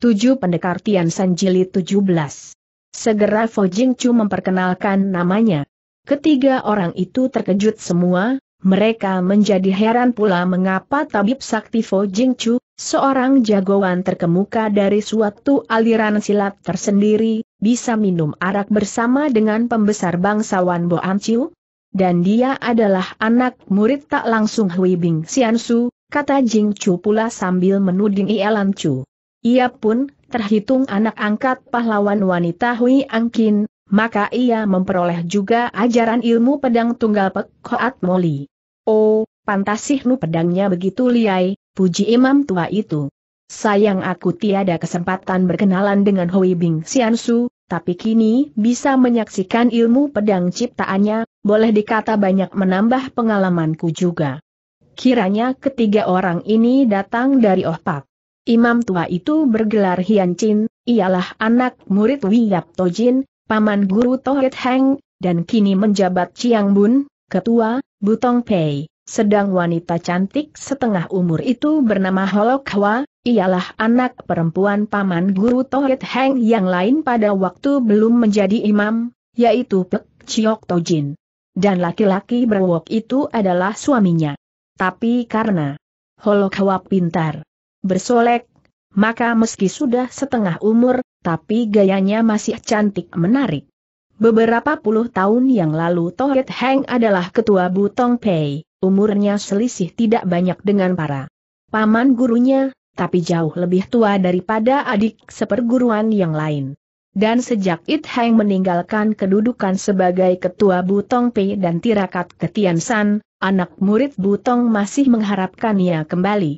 Tujuh Pendekar Tian San Jilid 17. Segera Fo Jing Chu memperkenalkan namanya. Ketiga orang itu terkejut semua, mereka menjadi heran pula mengapa tabib sakti Fo Jing Chu, seorang jagoan terkemuka dari suatu aliran silat tersendiri, bisa minum arak bersama dengan pembesar bangsawan An Chiu? Dan dia adalah anak murid tak langsung Hui Bing Xian Su, kata Jing Chu pula sambil menuding Ielan Chu. Ia pun, terhitung anak angkat pahlawan wanita Hui Angkin, maka ia memperoleh juga ajaran ilmu pedang tunggal Pek Koat Moli. Oh, pantas sih nu pedangnya begitu liai, puji imam tua itu. Sayang aku tiada kesempatan berkenalan dengan Hui Bing Xiansu, tapi kini bisa menyaksikan ilmu pedang ciptaannya, boleh dikata banyak menambah pengalamanku juga. Kiranya ketiga orang ini datang dari Oh Pak. Imam tua itu bergelar Hian Chin, ialah anak murid Wiyap Tojin, paman guru Tohit Heng, dan kini menjabat Chiang Bun, ketua, Butong Pei. Sedang wanita cantik setengah umur itu bernama Holok Hwa, ialah anak perempuan paman guru Tohit Heng yang lain pada waktu belum menjadi imam, yaitu Pek Chiok Tojin. Dan laki-laki berwok itu adalah suaminya. Tapi karena Holok Hwa pintar bersolek, maka meski sudah setengah umur, tapi gayanya masih cantik menarik. Beberapa puluh tahun yang lalu Tohet Heng adalah ketua Butong Pei, umurnya selisih tidak banyak dengan para paman gurunya, tapi jauh lebih tua daripada adik seperguruan yang lain. Dan sejak It Heng meninggalkan kedudukan sebagai ketua Butong Pei dan tirakat Ketian San, anak murid Butong masih mengharapkannya kembali.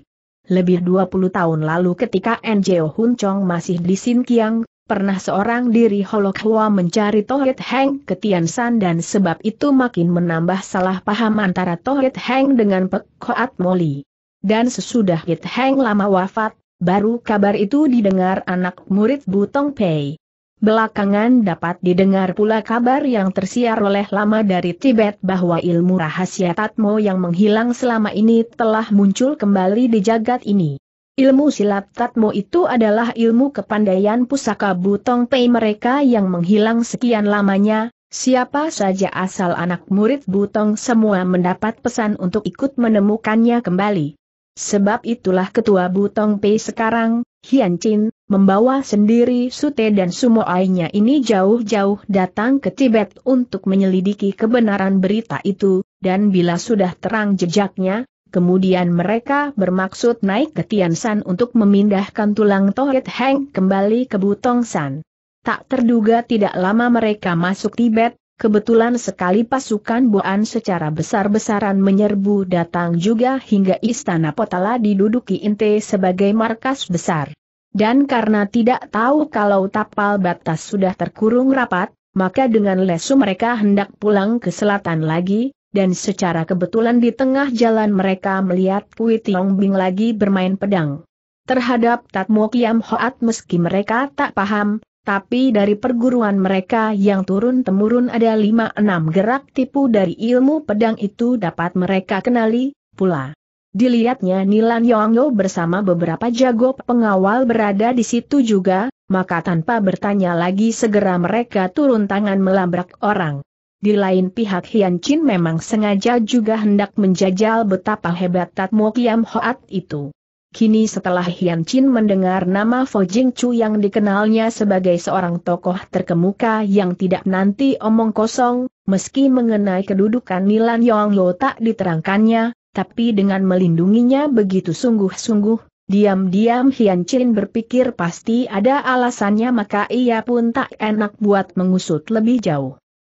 Lebih 20 tahun lalu ketika Njeo Hun Chong masih di Sin Kiang, pernah seorang diri Holok Hua mencari Tohit Heng ke Tian San dan sebab itu makin menambah salah paham antara Tohit Heng dengan Pek Hoat Moli. Dan sesudah Hit Heng lama wafat, baru kabar itu didengar anak murid Butong Pei. Belakangan dapat didengar pula kabar yang tersiar oleh lama dari Tibet bahwa ilmu rahasia Tatmo yang menghilang selama ini telah muncul kembali di jagat ini. Ilmu silat Tatmo itu adalah ilmu kepandaian pusaka Butong Pei mereka yang menghilang sekian lamanya, siapa saja asal anak murid Butong semua mendapat pesan untuk ikut menemukannya kembali. Sebab itulah ketua Butong Pei sekarang, Hian Chin, membawa sendiri Sute dan Sumoainya ini jauh-jauh datang ke Tibet untuk menyelidiki kebenaran berita itu, dan bila sudah terang jejaknya, kemudian mereka bermaksud naik ke Tiansan untuk memindahkan tulang Tohit Heng kembali ke Butongsan. Tak terduga tidak lama mereka masuk Tibet, Kebetulan sekali pasukan Boan secara besar-besaran menyerbu datang juga hingga istana Potala diduduki Inte sebagai markas besar. Dan karena tidak tahu kalau tapal batas sudah terkurung rapat, maka dengan lesu mereka hendak pulang ke selatan lagi, dan secara kebetulan di tengah jalan mereka melihat Kui Tiong Bing lagi bermain pedang. Terhadap Tatmo Kiam Hoat meski mereka tak paham, tapi dari perguruan mereka yang turun-temurun ada lima enam gerak tipu dari ilmu pedang itu dapat mereka kenali, pula. Dilihatnya Nilan Yonggo bersama beberapa jago pengawal berada di situ juga, maka tanpa bertanya lagi segera mereka turun tangan melabrak orang. Di lain pihak Hian Chin memang sengaja juga hendak menjajal betapa hebat Tatmo Kiam Hoat itu. Kini setelah Hian Chin mendengar nama Fo Jing Chu yang dikenalnya sebagai seorang tokoh terkemuka yang tidak nanti omong kosong, meski mengenai kedudukan Nilan Yonglo tak diterangkannya, tapi dengan melindunginya begitu sungguh-sungguh, diam-diam Hian Chin berpikir pasti ada alasannya maka ia pun tak enak buat mengusut lebih jauh.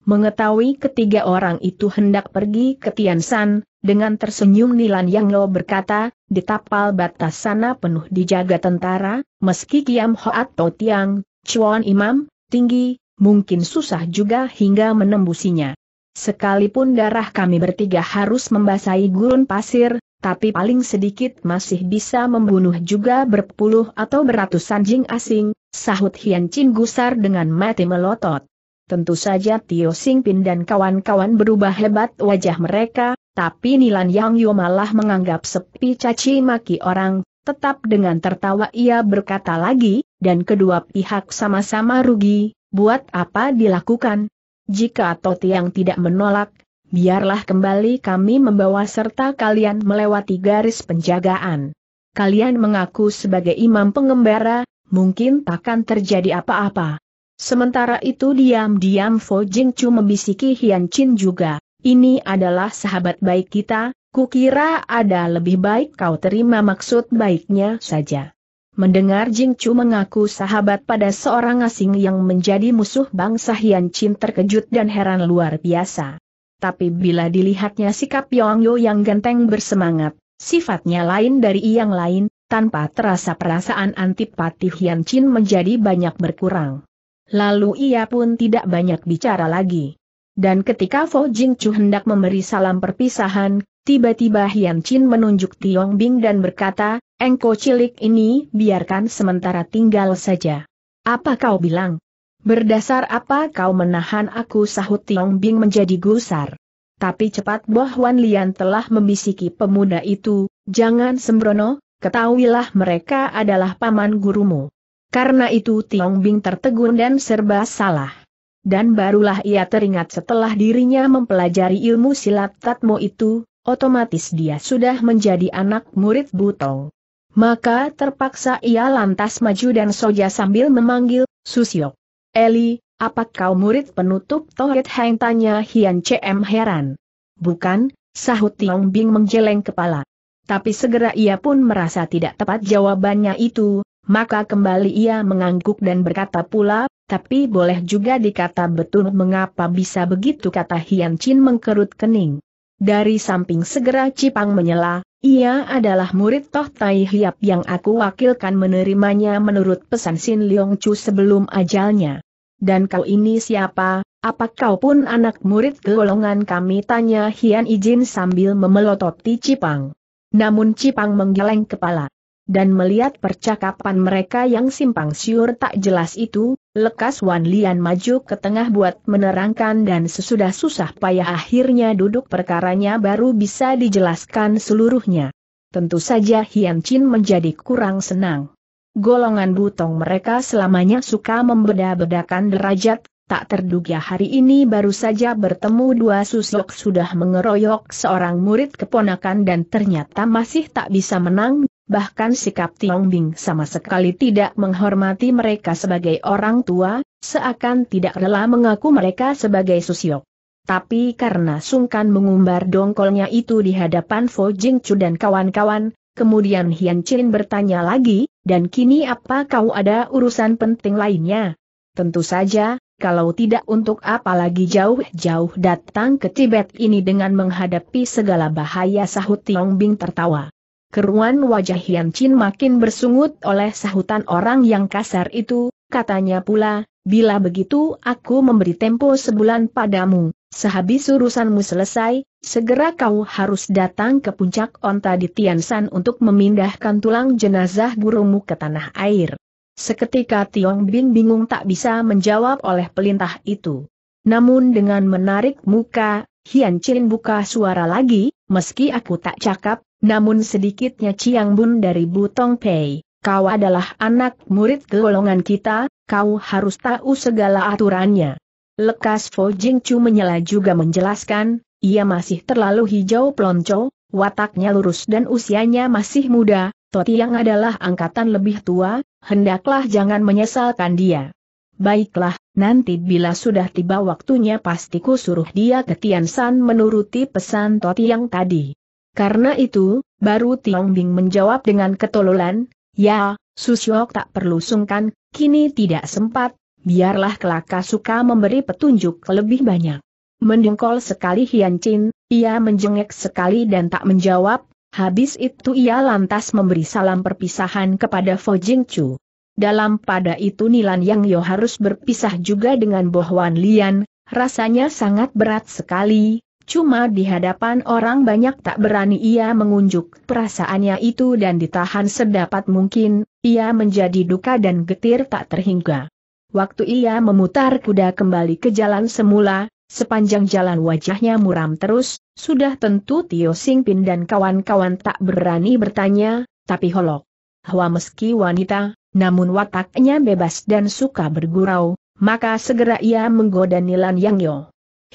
Mengetahui ketiga orang itu hendak pergi ke Tian San, dengan tersenyum Nilan Yang Lo berkata, di tapal batas sana penuh dijaga tentara, meski Kiam Hoat To Tiang, Chuan Imam, tinggi, mungkin susah juga hingga menembusinya. Sekalipun darah kami bertiga harus membasahi gurun pasir, tapi paling sedikit masih bisa membunuh juga berpuluh atau beratus anjing asing, sahut Hian Chin gusar dengan mati melotot. Tentu saja Tio Sing Pin dan kawan-kawan berubah hebat wajah mereka, tapi Nilan Yang Yu malah menganggap sepi caci maki orang, tetap dengan tertawa ia berkata lagi, dan kedua pihak sama-sama rugi, buat apa dilakukan, jika yang tidak menolak, biarlah kembali kami membawa serta kalian melewati garis penjagaan. Kalian mengaku sebagai imam pengembara, mungkin takkan terjadi apa-apa. Sementara itu diam-diam Fo Jingcu membisiki Hian Chin juga, ini adalah sahabat baik kita, kukira ada lebih baik kau terima maksud baiknya saja. Mendengar Jing Chu mengaku sahabat pada seorang asing yang menjadi musuh bangsa Hian Chin terkejut dan heran luar biasa. Tapi bila dilihatnya sikap Yong Yo yang genteng bersemangat, sifatnya lain dari yang lain, tanpa terasa perasaan antipati Hian Chin menjadi banyak berkurang. Lalu ia pun tidak banyak bicara lagi. Dan ketika Fo Jing Chu hendak memberi salam perpisahan, tiba-tiba Hian Chin menunjuk Tiong Bing dan berkata, engko cilik ini biarkan sementara tinggal saja. Apa kau bilang? Berdasar apa kau menahan aku sahut Tiong Bing menjadi gusar? Tapi cepat Boh Wan Lian telah membisiki pemuda itu, jangan sembrono, ketahuilah mereka adalah paman gurumu. Karena itu Tiong Bing tertegun dan serba salah. Dan barulah ia teringat setelah dirinya mempelajari ilmu silat tatmo itu, otomatis dia sudah menjadi anak murid Butong. Maka terpaksa ia lantas maju dan soja sambil memanggil, Susio. Eli, apa kau murid penutup Tohit Heng tanya Hian CM heran. Bukan, sahut Tiong Bing menjeleng kepala. Tapi segera ia pun merasa tidak tepat jawabannya itu, maka kembali ia mengangguk dan berkata pula, tapi boleh juga dikata betul mengapa bisa begitu kata Hian Chin mengkerut kening. Dari samping segera Cipang menyela, ia adalah murid Toh Tai Hiap yang aku wakilkan menerimanya menurut pesan Sin Leong Chu sebelum ajalnya. Dan kau ini siapa? Apa kau pun anak murid golongan kami? Tanya Hian Ijin sambil memelototi Cipang. Namun Cipang menggeleng kepala. Dan melihat percakapan mereka yang simpang siur tak jelas itu, Lekas Wan Lian maju ke tengah buat menerangkan dan sesudah susah payah akhirnya duduk perkaranya baru bisa dijelaskan seluruhnya. Tentu saja Hian Chin menjadi kurang senang. Golongan butong mereka selamanya suka membeda-bedakan derajat, tak terduga hari ini baru saja bertemu dua susuk sudah mengeroyok seorang murid keponakan dan ternyata masih tak bisa menang bahkan sikap Tiong Bing sama sekali tidak menghormati mereka sebagai orang tua, seakan tidak rela mengaku mereka sebagai susiok. Tapi karena sungkan mengumbar dongkolnya itu di hadapan Fo Jingchu dan kawan-kawan, kemudian Hian Chin bertanya lagi, dan kini apa kau ada urusan penting lainnya? Tentu saja, kalau tidak untuk apa lagi jauh-jauh datang ke Tibet ini dengan menghadapi segala bahaya sahut Tiong Bing tertawa. Keruan wajah Hian Chin makin bersungut oleh sahutan orang yang kasar itu, katanya pula, bila begitu aku memberi tempo sebulan padamu, sehabis urusanmu selesai, segera kau harus datang ke puncak onta di Tiansan untuk memindahkan tulang jenazah gurumu ke tanah air. Seketika Tiong Bin bingung tak bisa menjawab oleh pelintah itu. Namun dengan menarik muka, Hian Chin buka suara lagi, meski aku tak cakap, namun sedikitnya Chiang Bun dari Butong Pei, kau adalah anak murid golongan kita, kau harus tahu segala aturannya. Lekas Fo Jing Chu menyela juga menjelaskan, ia masih terlalu hijau plonco, wataknya lurus dan usianya masih muda, Toti yang adalah angkatan lebih tua, hendaklah jangan menyesalkan dia. Baiklah, nanti bila sudah tiba waktunya pasti ku suruh dia ke Tian San menuruti pesan Toti yang tadi. Karena itu, baru Tiong Bing menjawab dengan ketololan, Ya, Susyok tak perlu sungkan, kini tidak sempat, biarlah kelaka suka memberi petunjuk lebih banyak. Mendengkol sekali Hian Chin, ia menjengek sekali dan tak menjawab, habis itu ia lantas memberi salam perpisahan kepada Fo Jing Chu. Dalam pada itu Nilan Yang Yo harus berpisah juga dengan Bohwan Lian, rasanya sangat berat sekali, Cuma di hadapan orang banyak tak berani ia mengunjuk perasaannya itu dan ditahan sedapat mungkin, ia menjadi duka dan getir tak terhingga. Waktu ia memutar kuda kembali ke jalan semula, sepanjang jalan wajahnya muram terus, sudah tentu Tio Singpin dan kawan-kawan tak berani bertanya, tapi holok. Hawa meski wanita, namun wataknya bebas dan suka bergurau, maka segera ia menggoda Nilan Yang Yo.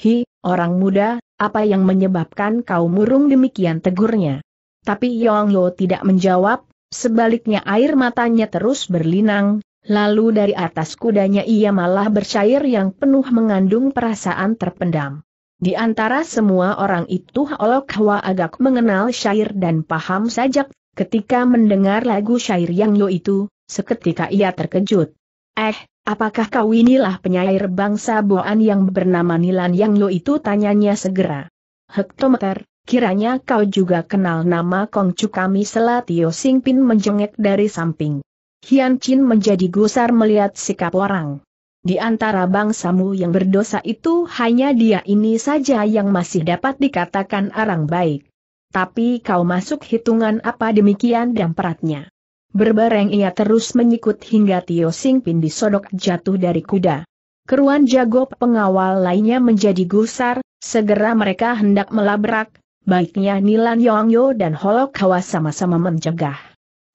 Hi, orang muda, apa yang menyebabkan kau murung demikian tegurnya? Tapi Yong Yo tidak menjawab, sebaliknya air matanya terus berlinang, lalu dari atas kudanya ia malah bercair yang penuh mengandung perasaan terpendam. Di antara semua orang itu Olok Hwa agak mengenal syair dan paham sajak, ketika mendengar lagu syair Yang Yo itu, seketika ia terkejut. Eh, Apakah kau inilah penyair bangsa Boan yang bernama Nilan Yang Lo itu tanyanya segera. Hektometer, kiranya kau juga kenal nama Kongcu kami Selatio Singpin menjengek dari samping. Hian Chin menjadi gusar melihat sikap orang. Di antara bangsamu yang berdosa itu hanya dia ini saja yang masih dapat dikatakan orang baik. Tapi kau masuk hitungan apa demikian dan peratnya. Berbareng ia terus menyikut hingga Tio Sing Pin disodok jatuh dari kuda. Keruan jago pengawal lainnya menjadi gusar, segera mereka hendak melabrak, baiknya Nilan Yongyo dan Holok Hawa sama-sama mencegah.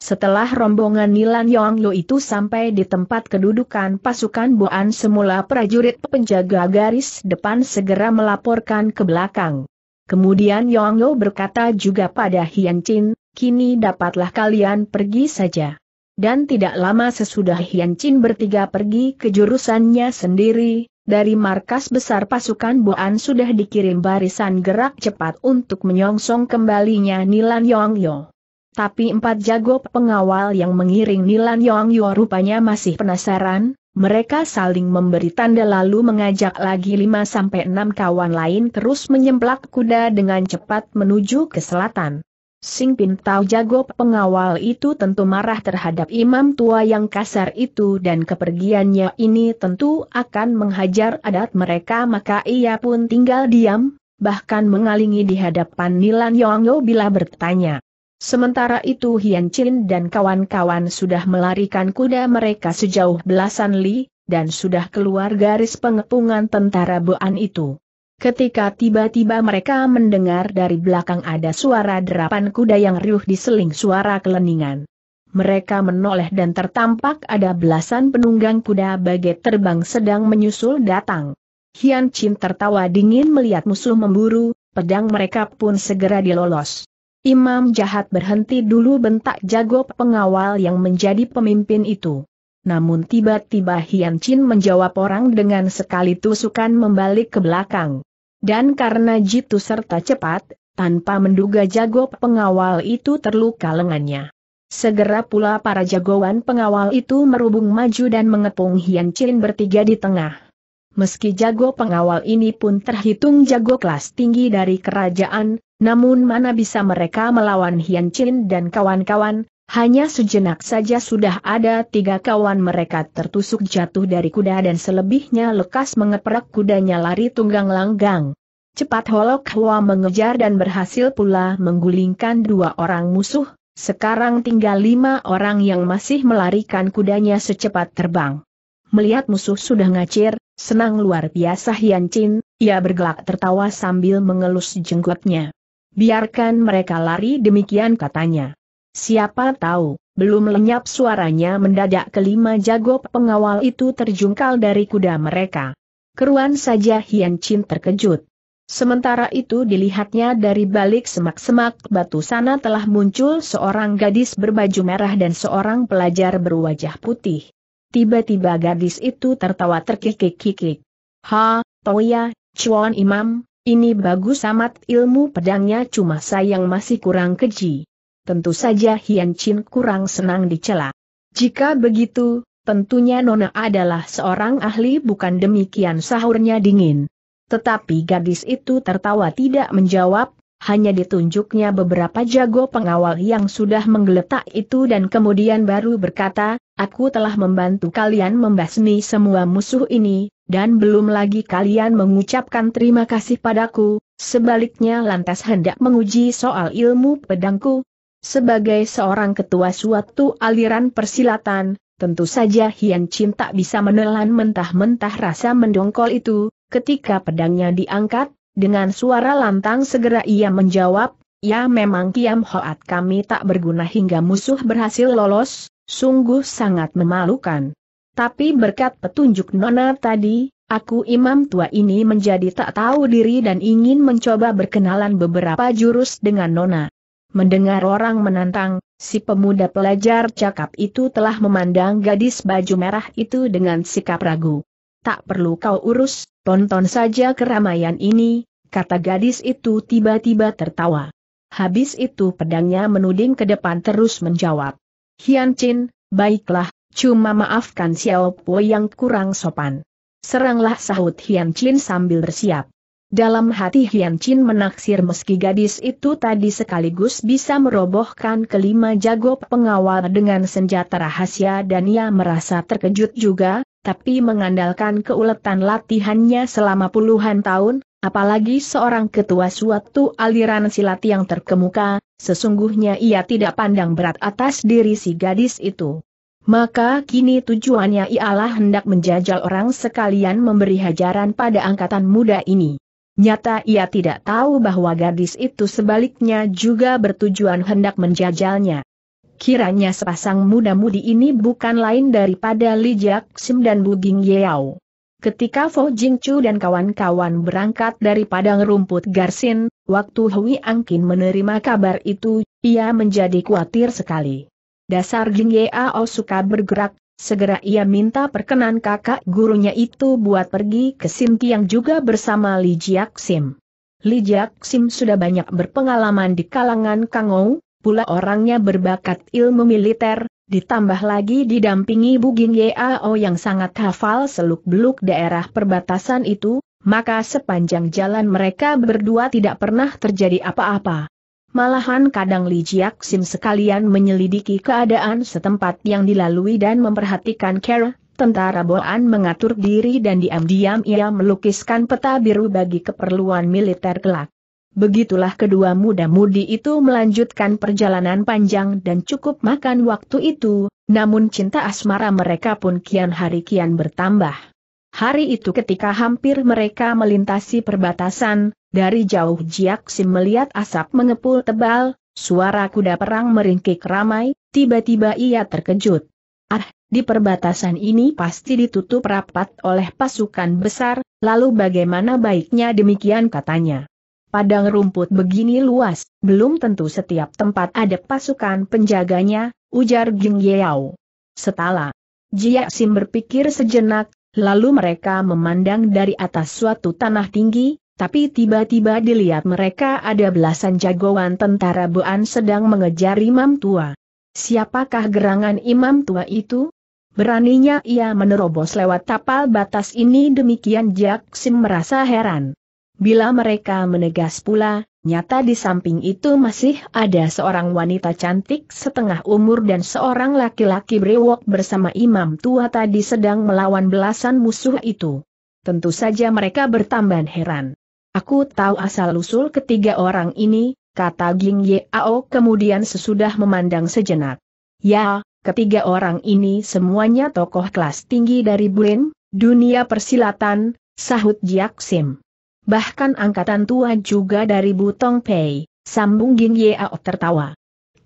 Setelah rombongan Nilan Yongyo itu sampai di tempat kedudukan pasukan Boan semula prajurit penjaga garis depan segera melaporkan ke belakang. Kemudian Yongyo berkata juga pada Hian Chin, kini dapatlah kalian pergi saja. Dan tidak lama sesudah Hian Chin bertiga pergi ke jurusannya sendiri, dari markas besar pasukan Boan sudah dikirim barisan gerak cepat untuk menyongsong kembalinya Nilan Yong Yo. Tapi empat jago pengawal yang mengiring Nilan Yong Yo rupanya masih penasaran, mereka saling memberi tanda lalu mengajak lagi lima sampai enam kawan lain terus menyemplak kuda dengan cepat menuju ke selatan. Sing tahu jago pengawal itu tentu marah terhadap imam tua yang kasar itu dan kepergiannya ini tentu akan menghajar adat mereka maka ia pun tinggal diam, bahkan mengalingi di hadapan Nilan Yongyo bila bertanya. Sementara itu Hian Chin dan kawan-kawan sudah melarikan kuda mereka sejauh belasan li, dan sudah keluar garis pengepungan tentara Boan itu. Ketika tiba-tiba mereka mendengar dari belakang ada suara derapan kuda yang riuh diseling suara keleningan. Mereka menoleh dan tertampak ada belasan penunggang kuda bagai terbang sedang menyusul datang. Hian Chin tertawa dingin melihat musuh memburu, pedang mereka pun segera dilolos. Imam jahat berhenti dulu bentak jago pengawal yang menjadi pemimpin itu. Namun tiba-tiba Hian Chin menjawab orang dengan sekali tusukan membalik ke belakang. Dan karena jitu serta cepat, tanpa menduga jago pengawal itu terluka lengannya. Segera pula para jagoan pengawal itu merubung maju dan mengepung Hian Chin bertiga di tengah. Meski jago pengawal ini pun terhitung jago kelas tinggi dari kerajaan, namun mana bisa mereka melawan Hian Chin dan kawan-kawan, hanya sejenak saja sudah ada tiga kawan mereka tertusuk jatuh dari kuda dan selebihnya lekas mengeprak kudanya lari tunggang langgang. Cepat Holok Hua mengejar dan berhasil pula menggulingkan dua orang musuh, sekarang tinggal lima orang yang masih melarikan kudanya secepat terbang. Melihat musuh sudah ngacir, senang luar biasa Hian Chin, ia bergelak tertawa sambil mengelus jenggotnya. Biarkan mereka lari demikian katanya. Siapa tahu, belum lenyap suaranya mendadak kelima jago pengawal itu terjungkal dari kuda mereka. Keruan saja Hian Chin terkejut. Sementara itu dilihatnya dari balik semak-semak batu sana telah muncul seorang gadis berbaju merah dan seorang pelajar berwajah putih. Tiba-tiba gadis itu tertawa terkikik-kikik. Ha, Toya, Chuan Imam, ini bagus amat ilmu pedangnya cuma sayang masih kurang keji tentu saja Hian Chin kurang senang dicela. Jika begitu, tentunya Nona adalah seorang ahli bukan demikian sahurnya dingin. Tetapi gadis itu tertawa tidak menjawab, hanya ditunjuknya beberapa jago pengawal yang sudah menggeletak itu dan kemudian baru berkata, aku telah membantu kalian membasmi semua musuh ini, dan belum lagi kalian mengucapkan terima kasih padaku, sebaliknya lantas hendak menguji soal ilmu pedangku, sebagai seorang ketua suatu aliran persilatan, tentu saja Hian Chin tak bisa menelan mentah-mentah rasa mendongkol itu, ketika pedangnya diangkat, dengan suara lantang segera ia menjawab, Ya memang Kiam Hoat kami tak berguna hingga musuh berhasil lolos, sungguh sangat memalukan. Tapi berkat petunjuk Nona tadi, Aku imam tua ini menjadi tak tahu diri dan ingin mencoba berkenalan beberapa jurus dengan Nona. Mendengar orang menantang, si pemuda pelajar cakap itu telah memandang gadis baju merah itu dengan sikap ragu. Tak perlu kau urus, tonton saja keramaian ini, kata gadis itu tiba-tiba tertawa. Habis itu pedangnya menuding ke depan terus menjawab. Hian Chin, baiklah, cuma maafkan Xiao Po yang kurang sopan. Seranglah sahut Hian Chin sambil bersiap. Dalam hati Hian Chin menaksir meski gadis itu tadi sekaligus bisa merobohkan kelima jago pengawal dengan senjata rahasia dan ia merasa terkejut juga, tapi mengandalkan keuletan latihannya selama puluhan tahun, apalagi seorang ketua suatu aliran silat yang terkemuka, sesungguhnya ia tidak pandang berat atas diri si gadis itu. Maka kini tujuannya ialah hendak menjajal orang sekalian memberi hajaran pada angkatan muda ini. Nyata ia tidak tahu bahwa gadis itu sebaliknya juga bertujuan hendak menjajalnya. Kiranya sepasang muda-mudi ini bukan lain daripada Li Sim dan Ging Yeao. Ketika Fo Chu dan kawan-kawan berangkat dari padang rumput Garsin, waktu Hui Angkin menerima kabar itu, ia menjadi khawatir sekali. Dasar Jing Yeao suka bergerak, Segera ia minta perkenan kakak gurunya itu buat pergi ke Sintiang juga bersama Li Jiak Sim. Li Jiak Sim sudah banyak berpengalaman di kalangan Kangou, pula orangnya berbakat ilmu militer, ditambah lagi didampingi Buging Yao yang sangat hafal seluk-beluk daerah perbatasan itu, maka sepanjang jalan mereka berdua tidak pernah terjadi apa-apa. Malahan kadang Li Jiak Sim sekalian menyelidiki keadaan setempat yang dilalui dan memperhatikan Kara, tentara Boan mengatur diri dan diam-diam ia melukiskan peta biru bagi keperluan militer kelak. Begitulah kedua muda-mudi itu melanjutkan perjalanan panjang dan cukup makan waktu itu, namun cinta asmara mereka pun kian hari kian bertambah. Hari itu ketika hampir mereka melintasi perbatasan, dari jauh Jiak Sim melihat asap mengepul tebal, suara kuda perang meringkik ramai, tiba-tiba ia terkejut. Ah, di perbatasan ini pasti ditutup rapat oleh pasukan besar, lalu bagaimana baiknya demikian katanya. Padang rumput begini luas, belum tentu setiap tempat ada pasukan penjaganya, ujar Ging Yeao. Setala. Jiak Sim berpikir sejenak, lalu mereka memandang dari atas suatu tanah tinggi, tapi tiba-tiba dilihat mereka ada belasan jagoan tentara Boan sedang mengejar imam tua. Siapakah gerangan imam tua itu? Beraninya ia menerobos lewat tapal batas ini demikian Jaksim merasa heran. Bila mereka menegas pula, nyata di samping itu masih ada seorang wanita cantik setengah umur dan seorang laki-laki brewok bersama imam tua tadi sedang melawan belasan musuh itu. Tentu saja mereka bertambah heran. Aku tahu asal-usul ketiga orang ini, kata Ging Ao. kemudian sesudah memandang sejenak. Ya, ketiga orang ini semuanya tokoh kelas tinggi dari Bulin, dunia persilatan, sahut Jiak Sim. Bahkan angkatan tua juga dari Butong Pei, sambung Ging Ao tertawa.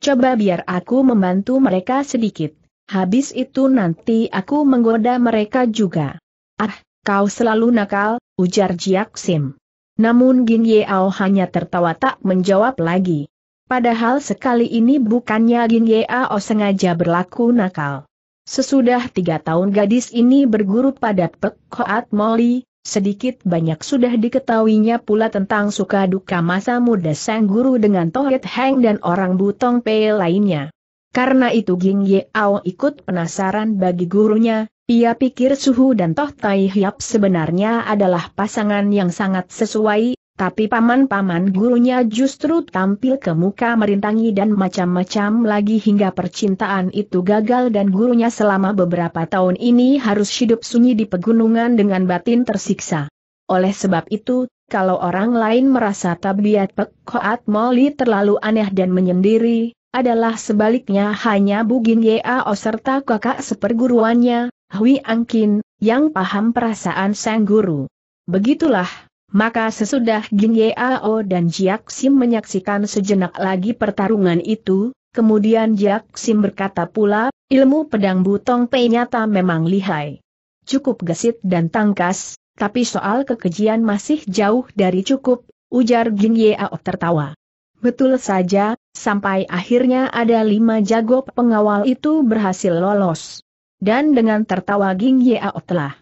Coba biar aku membantu mereka sedikit, habis itu nanti aku menggoda mereka juga. Ah, kau selalu nakal, ujar Jiak Sim. Namun Ging Yao hanya tertawa tak menjawab lagi. Padahal sekali ini bukannya Ging Yao sengaja berlaku nakal. Sesudah tiga tahun gadis ini berguru pada Pek Hoat Moli, sedikit banyak sudah diketahuinya pula tentang suka duka masa muda sang guru dengan Tohit Heng dan orang Butong Pei lainnya. Karena itu Ging Yao ikut penasaran bagi gurunya, ia pikir Suhu dan Toh Tai Hiap sebenarnya adalah pasangan yang sangat sesuai, tapi paman-paman gurunya justru tampil ke muka merintangi dan macam-macam lagi hingga percintaan itu gagal dan gurunya selama beberapa tahun ini harus hidup sunyi di pegunungan dengan batin tersiksa. Oleh sebab itu, kalau orang lain merasa tabiat Pek Koat Moli terlalu aneh dan menyendiri, adalah sebaliknya hanya Bugin Yeo serta kakak seperguruannya, Hui Angkin, yang paham perasaan sang guru. Begitulah, maka sesudah Gin Yao dan Jiak Sim menyaksikan sejenak lagi pertarungan itu, kemudian Jiak Sim berkata pula, ilmu pedang butong Pei nyata memang lihai. Cukup gesit dan tangkas, tapi soal kekejian masih jauh dari cukup, ujar Gin Yao tertawa. Betul saja, sampai akhirnya ada lima jago pengawal itu berhasil lolos. Dan dengan tertawa Ging Yeo telah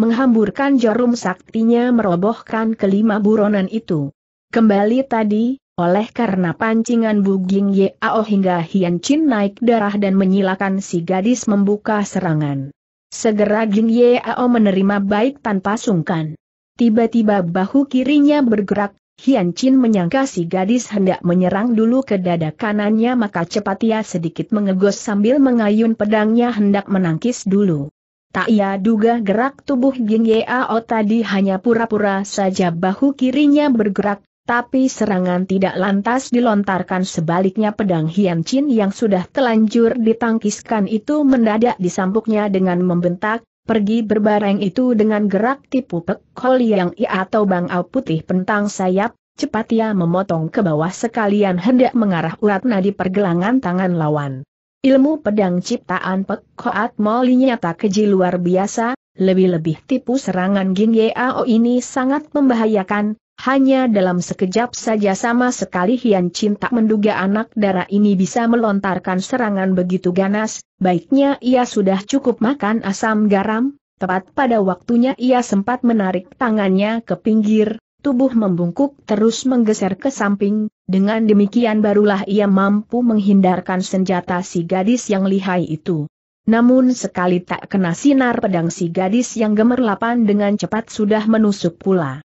menghamburkan jarum saktinya merobohkan kelima buronan itu. Kembali tadi, oleh karena pancingan Bu Ging Yeo hingga Hian Chin naik darah dan menyilakan si gadis membuka serangan. Segera Ging Yeo menerima baik tanpa sungkan. Tiba-tiba bahu kirinya bergerak, Hian Chin menyangka si gadis hendak menyerang dulu ke dada kanannya maka cepat ia sedikit mengegos sambil mengayun pedangnya hendak menangkis dulu. Tak ia duga gerak tubuh Ging Yao tadi hanya pura-pura saja bahu kirinya bergerak, tapi serangan tidak lantas dilontarkan sebaliknya pedang Hian Chin yang sudah telanjur ditangkiskan itu mendadak disambuknya dengan membentak, pergi berbareng itu dengan gerak tipu pek koli yang i atau bangau putih pentang sayap, cepat ia memotong ke bawah sekalian hendak mengarah urat nadi pergelangan tangan lawan. Ilmu pedang ciptaan Pek Koat Moli nyata keji luar biasa, lebih-lebih tipu serangan Ging Yao ini sangat membahayakan, hanya dalam sekejap saja sama sekali Hian Chin tak menduga anak darah ini bisa melontarkan serangan begitu ganas, baiknya ia sudah cukup makan asam garam, tepat pada waktunya ia sempat menarik tangannya ke pinggir, tubuh membungkuk terus menggeser ke samping, dengan demikian barulah ia mampu menghindarkan senjata si gadis yang lihai itu. Namun sekali tak kena sinar pedang si gadis yang gemerlapan dengan cepat sudah menusuk pula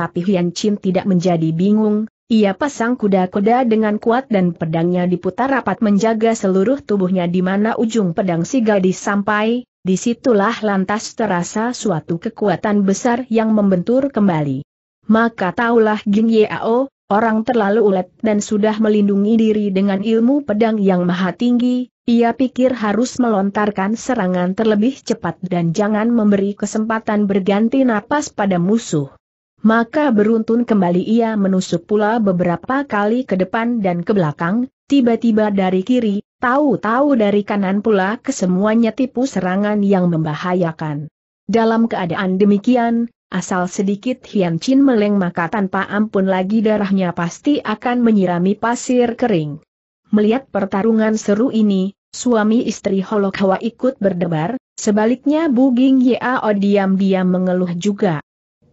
tapi Hian Chin tidak menjadi bingung, ia pasang kuda-kuda dengan kuat dan pedangnya diputar rapat menjaga seluruh tubuhnya di mana ujung pedang si gadis sampai, disitulah lantas terasa suatu kekuatan besar yang membentur kembali. Maka taulah Jing Yao, orang terlalu ulet dan sudah melindungi diri dengan ilmu pedang yang maha tinggi, ia pikir harus melontarkan serangan terlebih cepat dan jangan memberi kesempatan berganti napas pada musuh maka beruntun kembali ia menusuk pula beberapa kali ke depan dan ke belakang, tiba-tiba dari kiri, tahu-tahu dari kanan pula kesemuanya tipu serangan yang membahayakan. Dalam keadaan demikian, asal sedikit Hian Chin meleng maka tanpa ampun lagi darahnya pasti akan menyirami pasir kering. Melihat pertarungan seru ini, suami istri Holokhawa ikut berdebar, sebaliknya Buging Yao diam-diam mengeluh juga.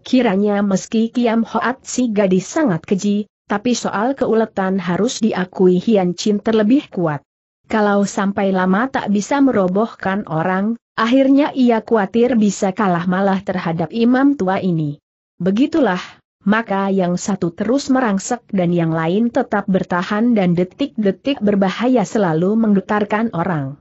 Kiranya meski Kiam Hoat si gadis sangat keji, tapi soal keuletan harus diakui Hian Chin terlebih kuat. Kalau sampai lama tak bisa merobohkan orang, akhirnya ia khawatir bisa kalah malah terhadap imam tua ini. Begitulah, maka yang satu terus merangsek dan yang lain tetap bertahan dan detik-detik berbahaya selalu menggetarkan orang.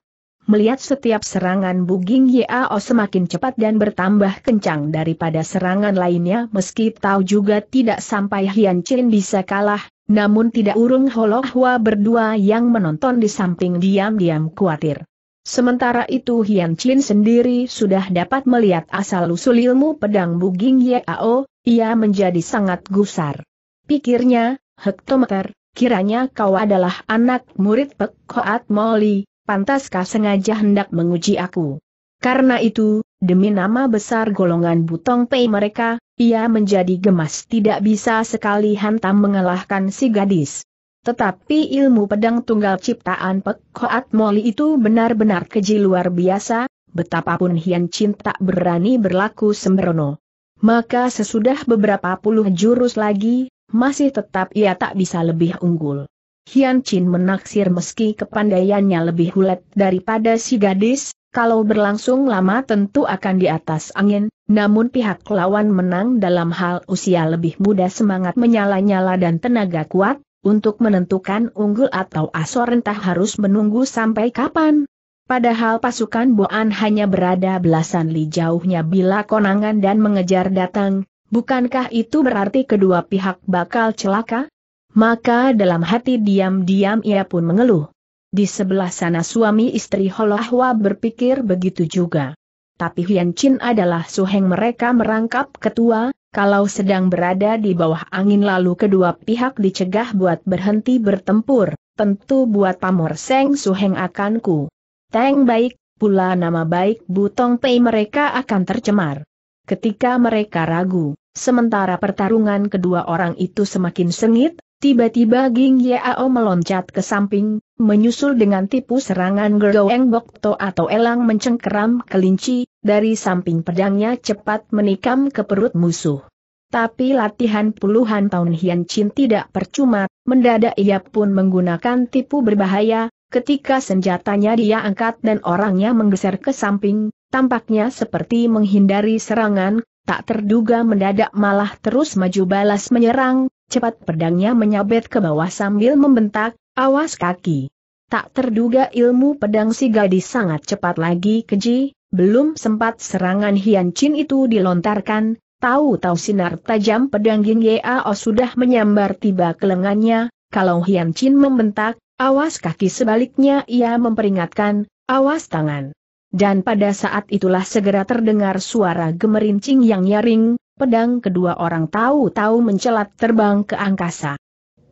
Melihat setiap serangan Buging Yao semakin cepat dan bertambah kencang daripada serangan lainnya meski tahu juga tidak sampai Hian Chin bisa kalah, namun tidak urung Holohua berdua yang menonton di samping diam-diam khawatir. Sementara itu Hian Chin sendiri sudah dapat melihat asal-usul ilmu pedang Buging Yao, ia menjadi sangat gusar. Pikirnya, hektometer, kiranya kau adalah anak murid Pek Koat Moli, pantaskah sengaja hendak menguji aku? Karena itu, demi nama besar golongan butong pei mereka, ia menjadi gemas tidak bisa sekali hantam mengalahkan si gadis. Tetapi ilmu pedang tunggal ciptaan Pek Koat Moli itu benar-benar keji luar biasa, betapapun Hian Chin tak berani berlaku sembrono. Maka sesudah beberapa puluh jurus lagi, masih tetap ia tak bisa lebih unggul. Hian Chin menaksir meski kepandaiannya lebih hulet daripada si gadis, kalau berlangsung lama tentu akan di atas angin, namun pihak lawan menang dalam hal usia lebih muda semangat menyala-nyala dan tenaga kuat, untuk menentukan unggul atau asor entah harus menunggu sampai kapan. Padahal pasukan Boan hanya berada belasan li jauhnya bila konangan dan mengejar datang, bukankah itu berarti kedua pihak bakal celaka? maka dalam hati diam-diam ia pun mengeluh. Di sebelah sana suami istri Holahwa berpikir begitu juga. Tapi Hian Chin adalah suheng mereka merangkap ketua, kalau sedang berada di bawah angin lalu kedua pihak dicegah buat berhenti bertempur, tentu buat pamor Seng Suheng akan ku. Teng baik, pula nama baik Butong Pei mereka akan tercemar. Ketika mereka ragu, sementara pertarungan kedua orang itu semakin sengit, Tiba-tiba Ging Yao meloncat ke samping, menyusul dengan tipu serangan Gerdoeng Bokto atau elang mencengkeram kelinci, dari samping pedangnya cepat menikam ke perut musuh. Tapi latihan puluhan tahun Hian Chin tidak percuma, mendadak ia pun menggunakan tipu berbahaya, ketika senjatanya dia angkat dan orangnya menggeser ke samping, tampaknya seperti menghindari serangan, tak terduga mendadak malah terus maju balas menyerang, cepat pedangnya menyabet ke bawah sambil membentak, awas kaki. Tak terduga ilmu pedang si gadis sangat cepat lagi keji, belum sempat serangan Hian Chin itu dilontarkan, tahu-tahu sinar tajam pedang Ging Yao sudah menyambar tiba ke lengannya, kalau Hian Chin membentak, awas kaki sebaliknya ia memperingatkan, awas tangan. Dan pada saat itulah segera terdengar suara gemerincing yang nyaring, Pedang kedua orang tahu-tahu mencelat terbang ke angkasa.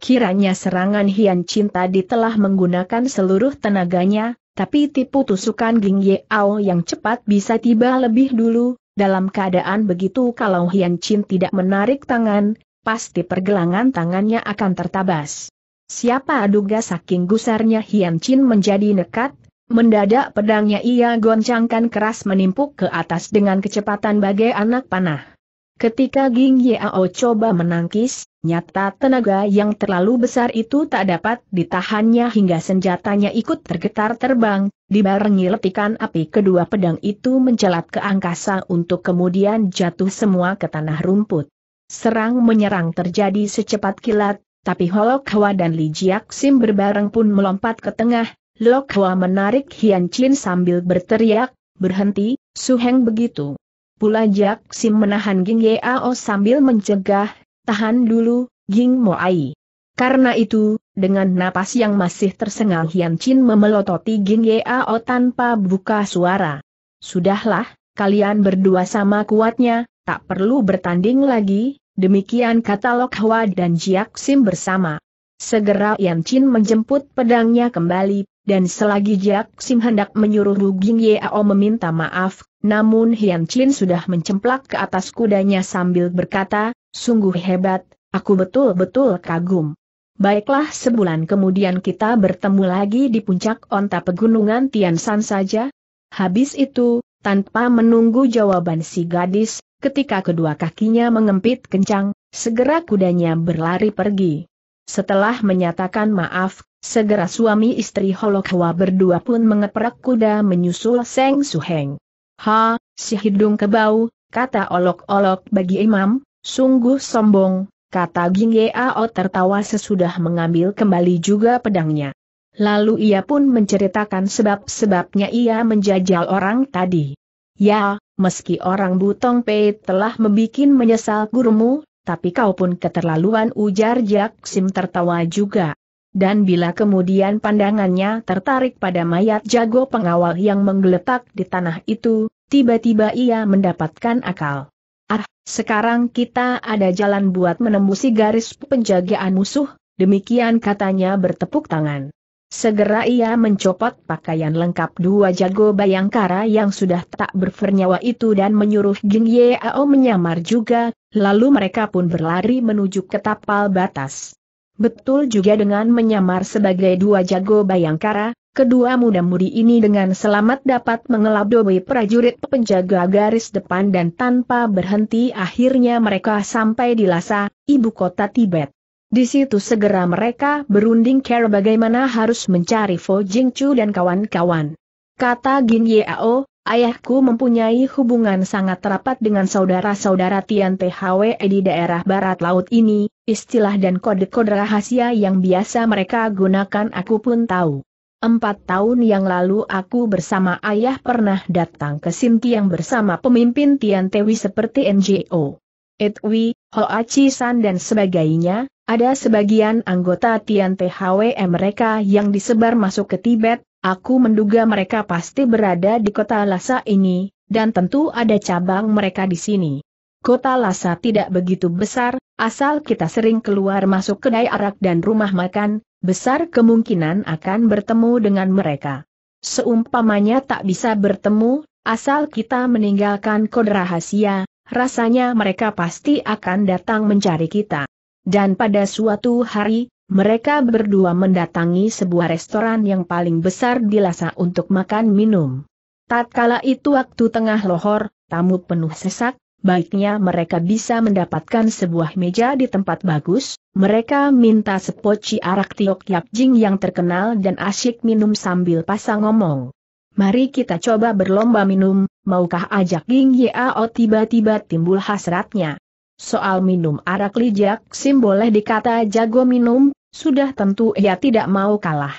Kiranya serangan Hian Cinta di telah menggunakan seluruh tenaganya, tapi tipu tusukan Ging Ye Ao yang cepat bisa tiba lebih dulu, dalam keadaan begitu kalau Hian Chin tidak menarik tangan, pasti pergelangan tangannya akan tertabas. Siapa duga saking gusarnya Hian Chin menjadi nekat, mendadak pedangnya ia goncangkan keras menimpuk ke atas dengan kecepatan bagai anak panah. Ketika Ging Yao coba menangkis, nyata tenaga yang terlalu besar itu tak dapat ditahannya hingga senjatanya ikut tergetar terbang, dibarengi letikan api kedua pedang itu mencelat ke angkasa untuk kemudian jatuh semua ke tanah rumput. Serang menyerang terjadi secepat kilat, tapi Holok Hwa dan Li Jiak Sim berbareng pun melompat ke tengah, Lok Hwa menarik Hian Chin sambil berteriak, berhenti, Suheng begitu. Pula Jak Sim menahan Ging Yao sambil mencegah, tahan dulu, Ging Moai. Karena itu, dengan napas yang masih tersengal Hian Chin memelototi Ging Yao tanpa buka suara. Sudahlah, kalian berdua sama kuatnya, tak perlu bertanding lagi, demikian kata Lok Hwa dan Jiak Sim bersama. Segera Yan Chin menjemput pedangnya kembali, dan selagi Jiak Sim hendak menyuruh Wu Ging Yao meminta maaf, namun Hian Chin sudah mencemplak ke atas kudanya sambil berkata, sungguh hebat, aku betul-betul kagum. Baiklah sebulan kemudian kita bertemu lagi di puncak onta pegunungan Tian San saja. Habis itu, tanpa menunggu jawaban si gadis, ketika kedua kakinya mengempit kencang, segera kudanya berlari pergi. Setelah menyatakan maaf, segera suami istri Holokwa berdua pun mengeprak kuda menyusul Seng Suheng. Ha, si hidung kebau, kata olok-olok bagi imam, sungguh sombong, kata Ging Yao tertawa sesudah mengambil kembali juga pedangnya. Lalu ia pun menceritakan sebab-sebabnya ia menjajal orang tadi. Ya, meski orang Butong Pei telah membuat menyesal gurumu, tapi kau pun keterlaluan ujar Jak Sim tertawa juga. Dan bila kemudian pandangannya tertarik pada mayat jago pengawal yang menggeletak di tanah itu, tiba-tiba ia mendapatkan akal. Ah, sekarang kita ada jalan buat menembusi garis penjagaan musuh, demikian katanya bertepuk tangan. Segera ia mencopot pakaian lengkap dua jago bayangkara yang sudah tak bernyawa itu dan menyuruh Ging Yeo menyamar juga, lalu mereka pun berlari menuju ke tapal batas. Betul juga dengan menyamar sebagai dua jago bayangkara, kedua muda-mudi ini dengan selamat dapat mengelabui prajurit penjaga garis depan dan tanpa berhenti akhirnya mereka sampai di Lhasa, ibu kota Tibet. Di situ segera mereka berunding cara bagaimana harus mencari Fo Jingchu dan kawan-kawan. Kata Gin Yao, Ayahku mempunyai hubungan sangat rapat dengan saudara-saudara Tian THW di daerah barat laut ini, istilah dan kode-kode rahasia yang biasa mereka gunakan aku pun tahu. Empat tahun yang lalu aku bersama ayah pernah datang ke Sinti yang bersama pemimpin Tian Tewi seperti NGO. Edwi, Hoa Chisan dan sebagainya, ada sebagian anggota Tian THW mereka yang disebar masuk ke Tibet, Aku menduga mereka pasti berada di kota Lhasa ini, dan tentu ada cabang mereka di sini. Kota Lhasa tidak begitu besar, asal kita sering keluar masuk kedai arak dan rumah makan, besar kemungkinan akan bertemu dengan mereka. Seumpamanya tak bisa bertemu, asal kita meninggalkan kode rahasia, rasanya mereka pasti akan datang mencari kita. Dan pada suatu hari, mereka berdua mendatangi sebuah restoran yang paling besar di Lhasa untuk makan minum. Tatkala itu waktu tengah lohor, tamu penuh sesak, baiknya mereka bisa mendapatkan sebuah meja di tempat bagus, mereka minta sepoci arak tiok yap jing yang terkenal dan asyik minum sambil pasang ngomong. Mari kita coba berlomba minum, maukah ajak Ging Yao tiba-tiba timbul hasratnya. Soal minum arak lijak sim boleh dikata jago minum, sudah tentu ia tidak mau kalah.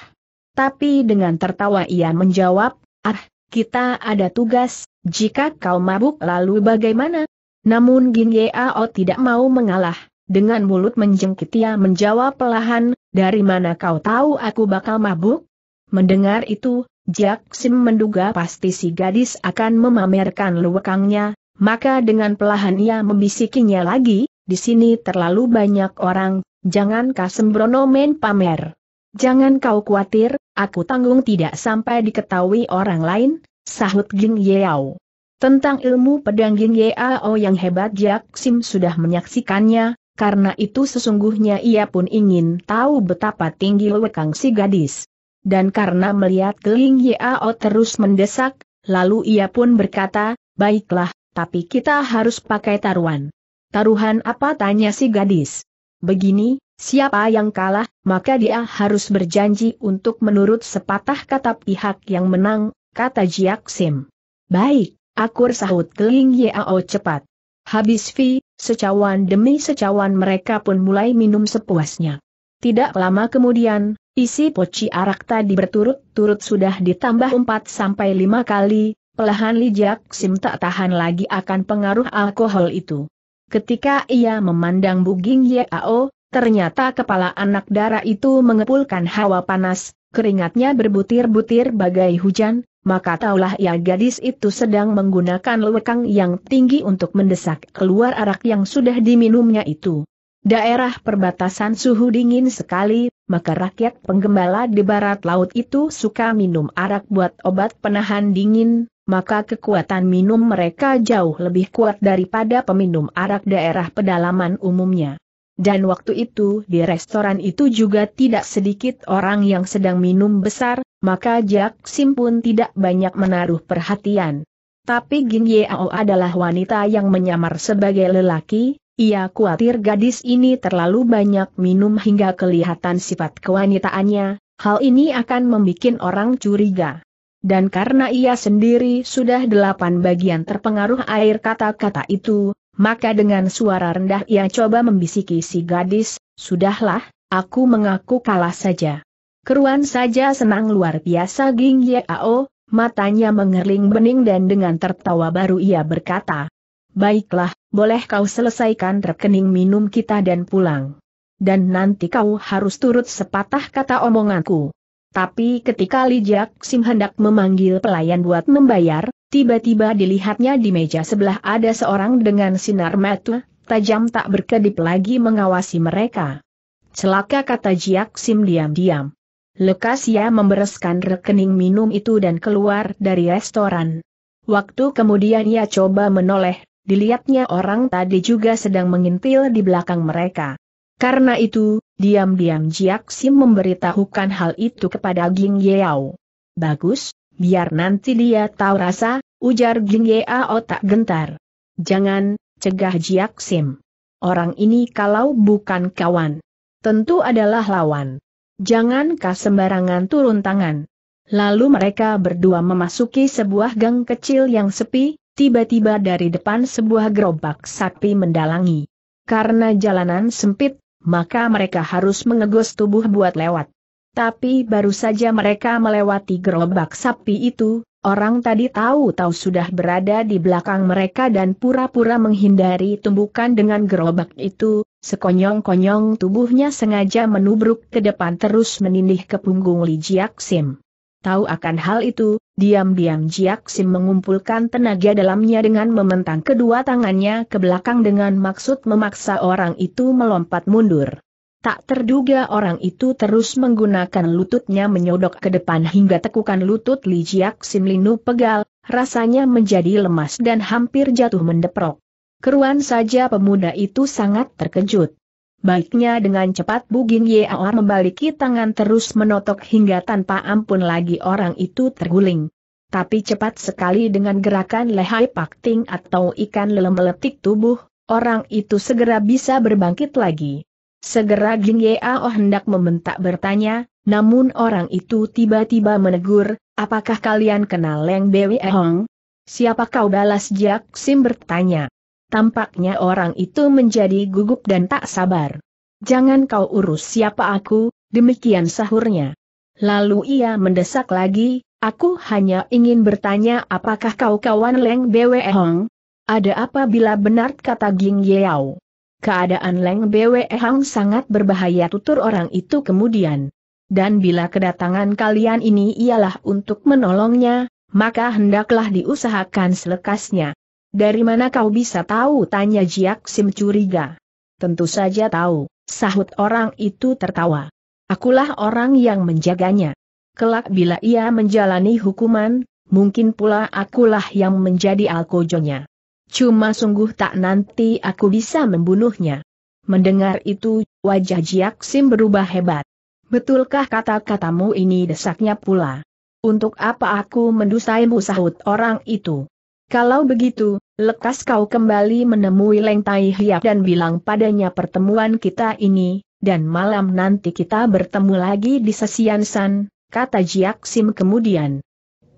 Tapi dengan tertawa ia menjawab, ah, kita ada tugas, jika kau mabuk lalu bagaimana? Namun Gin Yao tidak mau mengalah, dengan mulut menjengkit ia menjawab pelahan, dari mana kau tahu aku bakal mabuk? Mendengar itu, Jack Sim menduga pasti si gadis akan memamerkan luwekangnya, maka dengan pelahan ia membisikinya lagi, di sini terlalu banyak orang, jangan kau sembrono main pamer. Jangan kau khawatir, aku tanggung tidak sampai diketahui orang lain, sahut Ging Yeao. Tentang ilmu pedang Ging Yeao yang hebat Jack Sim sudah menyaksikannya, karena itu sesungguhnya ia pun ingin tahu betapa tinggi lekang si gadis. Dan karena melihat Ging Yao terus mendesak, lalu ia pun berkata, baiklah, tapi kita harus pakai taruhan. Taruhan apa tanya si gadis? Begini, siapa yang kalah, maka dia harus berjanji untuk menurut sepatah kata pihak yang menang, kata Jiak Sim. Baik, akur sahut Keling Yao cepat. Habis Vi, secawan demi secawan mereka pun mulai minum sepuasnya. Tidak lama kemudian, Isi poci arak tadi berturut-turut sudah ditambah 4 sampai 5 kali, pelahan lijak Sim tak tahan lagi akan pengaruh alkohol itu. Ketika ia memandang Buging Yao, ternyata kepala anak dara itu mengepulkan hawa panas, keringatnya berbutir-butir bagai hujan, maka taulah ia gadis itu sedang menggunakan lewekang yang tinggi untuk mendesak keluar arak yang sudah diminumnya itu. Daerah perbatasan suhu dingin sekali, maka rakyat penggembala di barat laut itu suka minum arak buat obat penahan dingin, maka kekuatan minum mereka jauh lebih kuat daripada peminum arak daerah pedalaman umumnya. Dan waktu itu di restoran itu juga tidak sedikit orang yang sedang minum besar, maka Jack Sim pun tidak banyak menaruh perhatian. Tapi Ging Yao adalah wanita yang menyamar sebagai lelaki, ia khawatir gadis ini terlalu banyak minum hingga kelihatan sifat kewanitaannya, hal ini akan membuat orang curiga dan karena ia sendiri sudah delapan bagian terpengaruh air kata-kata itu, maka dengan suara rendah ia coba membisiki si gadis, Sudahlah, aku mengaku kalah saja. Keruan saja senang luar biasa Ging ao, matanya mengerling bening dan dengan tertawa baru ia berkata, Baiklah, boleh kau selesaikan rekening minum kita dan pulang. Dan nanti kau harus turut sepatah kata omonganku. Tapi ketika Li Sim hendak memanggil pelayan buat membayar, tiba-tiba dilihatnya di meja sebelah ada seorang dengan sinar mata, tajam tak berkedip lagi mengawasi mereka. Celaka kata Sim diam-diam. Lekas ia membereskan rekening minum itu dan keluar dari restoran. Waktu kemudian ia coba menoleh, dilihatnya orang tadi juga sedang mengintil di belakang mereka. Karena itu, diam-diam Jiak Sim memberitahukan hal itu kepada Ging Yeao. Bagus, biar nanti dia tahu rasa, ujar Ging Yeao tak gentar. Jangan, cegah Jiak Sim. Orang ini kalau bukan kawan, tentu adalah lawan. Jangan Jangankah sembarangan turun tangan. Lalu mereka berdua memasuki sebuah gang kecil yang sepi, tiba-tiba dari depan sebuah gerobak sapi mendalangi. Karena jalanan sempit, maka mereka harus mengegos tubuh buat lewat. Tapi baru saja mereka melewati gerobak sapi itu, orang tadi tahu-tahu sudah berada di belakang mereka dan pura-pura menghindari tumbukan dengan gerobak itu, sekonyong-konyong tubuhnya sengaja menubruk ke depan terus menindih ke punggung Li Jiaksim. Tahu akan hal itu, diam-diam Jiak Sim mengumpulkan tenaga dalamnya dengan mementang kedua tangannya ke belakang dengan maksud memaksa orang itu melompat mundur. Tak terduga orang itu terus menggunakan lututnya menyodok ke depan hingga tekukan lutut Li Jiak Sim linu pegal, rasanya menjadi lemas dan hampir jatuh mendeprok. Keruan saja pemuda itu sangat terkejut. Baiknya dengan cepat Bugin Yeoar membaliki tangan terus menotok hingga tanpa ampun lagi orang itu terguling. Tapi cepat sekali dengan gerakan lehai pakting atau ikan lele meletik tubuh, orang itu segera bisa berbangkit lagi. Segera Gin Yeao hendak membentak bertanya, namun orang itu tiba-tiba menegur, apakah kalian kenal Leng Bwe Hong? Siapa kau balas Jack Sim bertanya. Tampaknya orang itu menjadi gugup dan tak sabar. Jangan kau urus siapa aku, demikian sahurnya. Lalu ia mendesak lagi, aku hanya ingin bertanya apakah kau kawan Leng Bwe Hong? Ada apa bila benar kata Ging Yeo? Keadaan Leng Bwe Hong sangat berbahaya tutur orang itu kemudian. Dan bila kedatangan kalian ini ialah untuk menolongnya, maka hendaklah diusahakan selekasnya. Dari mana kau bisa tahu? Tanya Jiak Sim curiga. Tentu saja tahu, sahut orang itu tertawa. Akulah orang yang menjaganya. Kelak bila ia menjalani hukuman, mungkin pula akulah yang menjadi alkojonya. Cuma sungguh tak nanti aku bisa membunuhnya. Mendengar itu, wajah Jiak Sim berubah hebat. Betulkah kata-katamu ini desaknya pula? Untuk apa aku mendusaimu sahut orang itu? Kalau begitu, Lekas kau kembali menemui Leng Tai Hiap dan bilang padanya pertemuan kita ini, dan malam nanti kita bertemu lagi di Sesian San, kata Jiak Sim kemudian.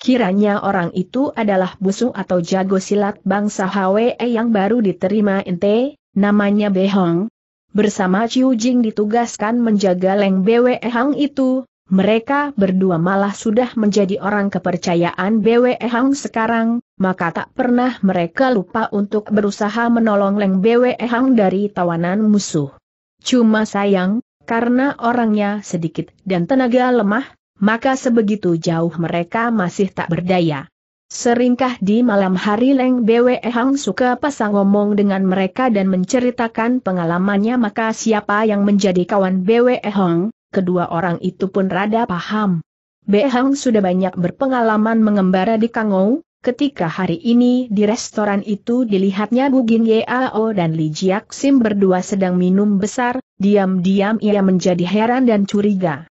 Kiranya orang itu adalah busung atau jago silat bangsa Hwe yang baru diterima ente, namanya Behong. Bersama Ciujing Jing ditugaskan menjaga Leng Bwe Hang itu, mereka berdua malah sudah menjadi orang kepercayaan Bwe Hang sekarang, maka tak pernah mereka lupa untuk berusaha menolong Leng Bwe Hang dari tawanan musuh. Cuma sayang, karena orangnya sedikit dan tenaga lemah, maka sebegitu jauh mereka masih tak berdaya. Seringkah di malam hari Leng Bwe Hang suka pasang ngomong dengan mereka dan menceritakan pengalamannya maka siapa yang menjadi kawan Bwe Hang, kedua orang itu pun rada paham. Be Hang sudah banyak berpengalaman mengembara di Kangou, Ketika hari ini di restoran itu dilihatnya Bugin Yao dan Li Jiak Sim berdua sedang minum besar, diam-diam ia menjadi heran dan curiga.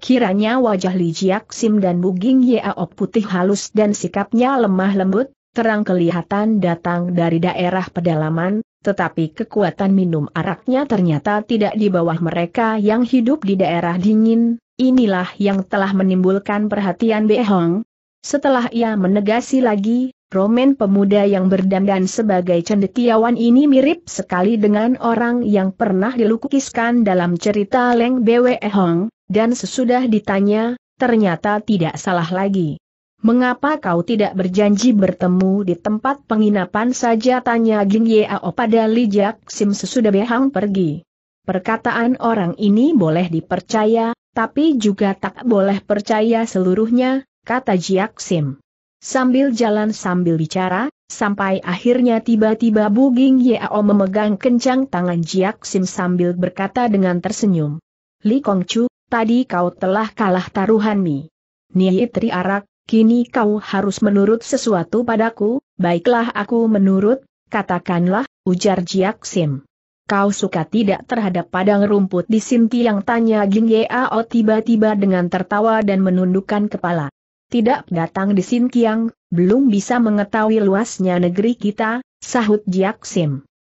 Kiranya wajah Li Jiak Sim dan Bugin Yao putih halus dan sikapnya lemah lembut, terang kelihatan datang dari daerah pedalaman, tetapi kekuatan minum araknya ternyata tidak di bawah mereka yang hidup di daerah dingin, inilah yang telah menimbulkan perhatian Hong. Setelah ia menegasi lagi, Romen pemuda yang berdandan sebagai cendekiawan ini mirip sekali dengan orang yang pernah dilukiskan dalam cerita Leng Bwe Hong, dan sesudah ditanya, ternyata tidak salah lagi. Mengapa kau tidak berjanji bertemu di tempat penginapan saja tanya Ging Yeo pada Li Jiak Sim sesudah Behang pergi. Perkataan orang ini boleh dipercaya, tapi juga tak boleh percaya seluruhnya, kata Jiak Sim. Sambil jalan sambil bicara, sampai akhirnya tiba-tiba Buging Yao memegang kencang tangan Jiak Sim sambil berkata dengan tersenyum. Li Kong Chu, tadi kau telah kalah taruhan Mi. Niai Arak, kini kau harus menurut sesuatu padaku, baiklah aku menurut, katakanlah, ujar Jiak Sim. Kau suka tidak terhadap padang rumput di Sinti yang tanya Ging Yao tiba-tiba dengan tertawa dan menundukkan kepala tidak datang di Sinkiang, belum bisa mengetahui luasnya negeri kita, sahut Jiak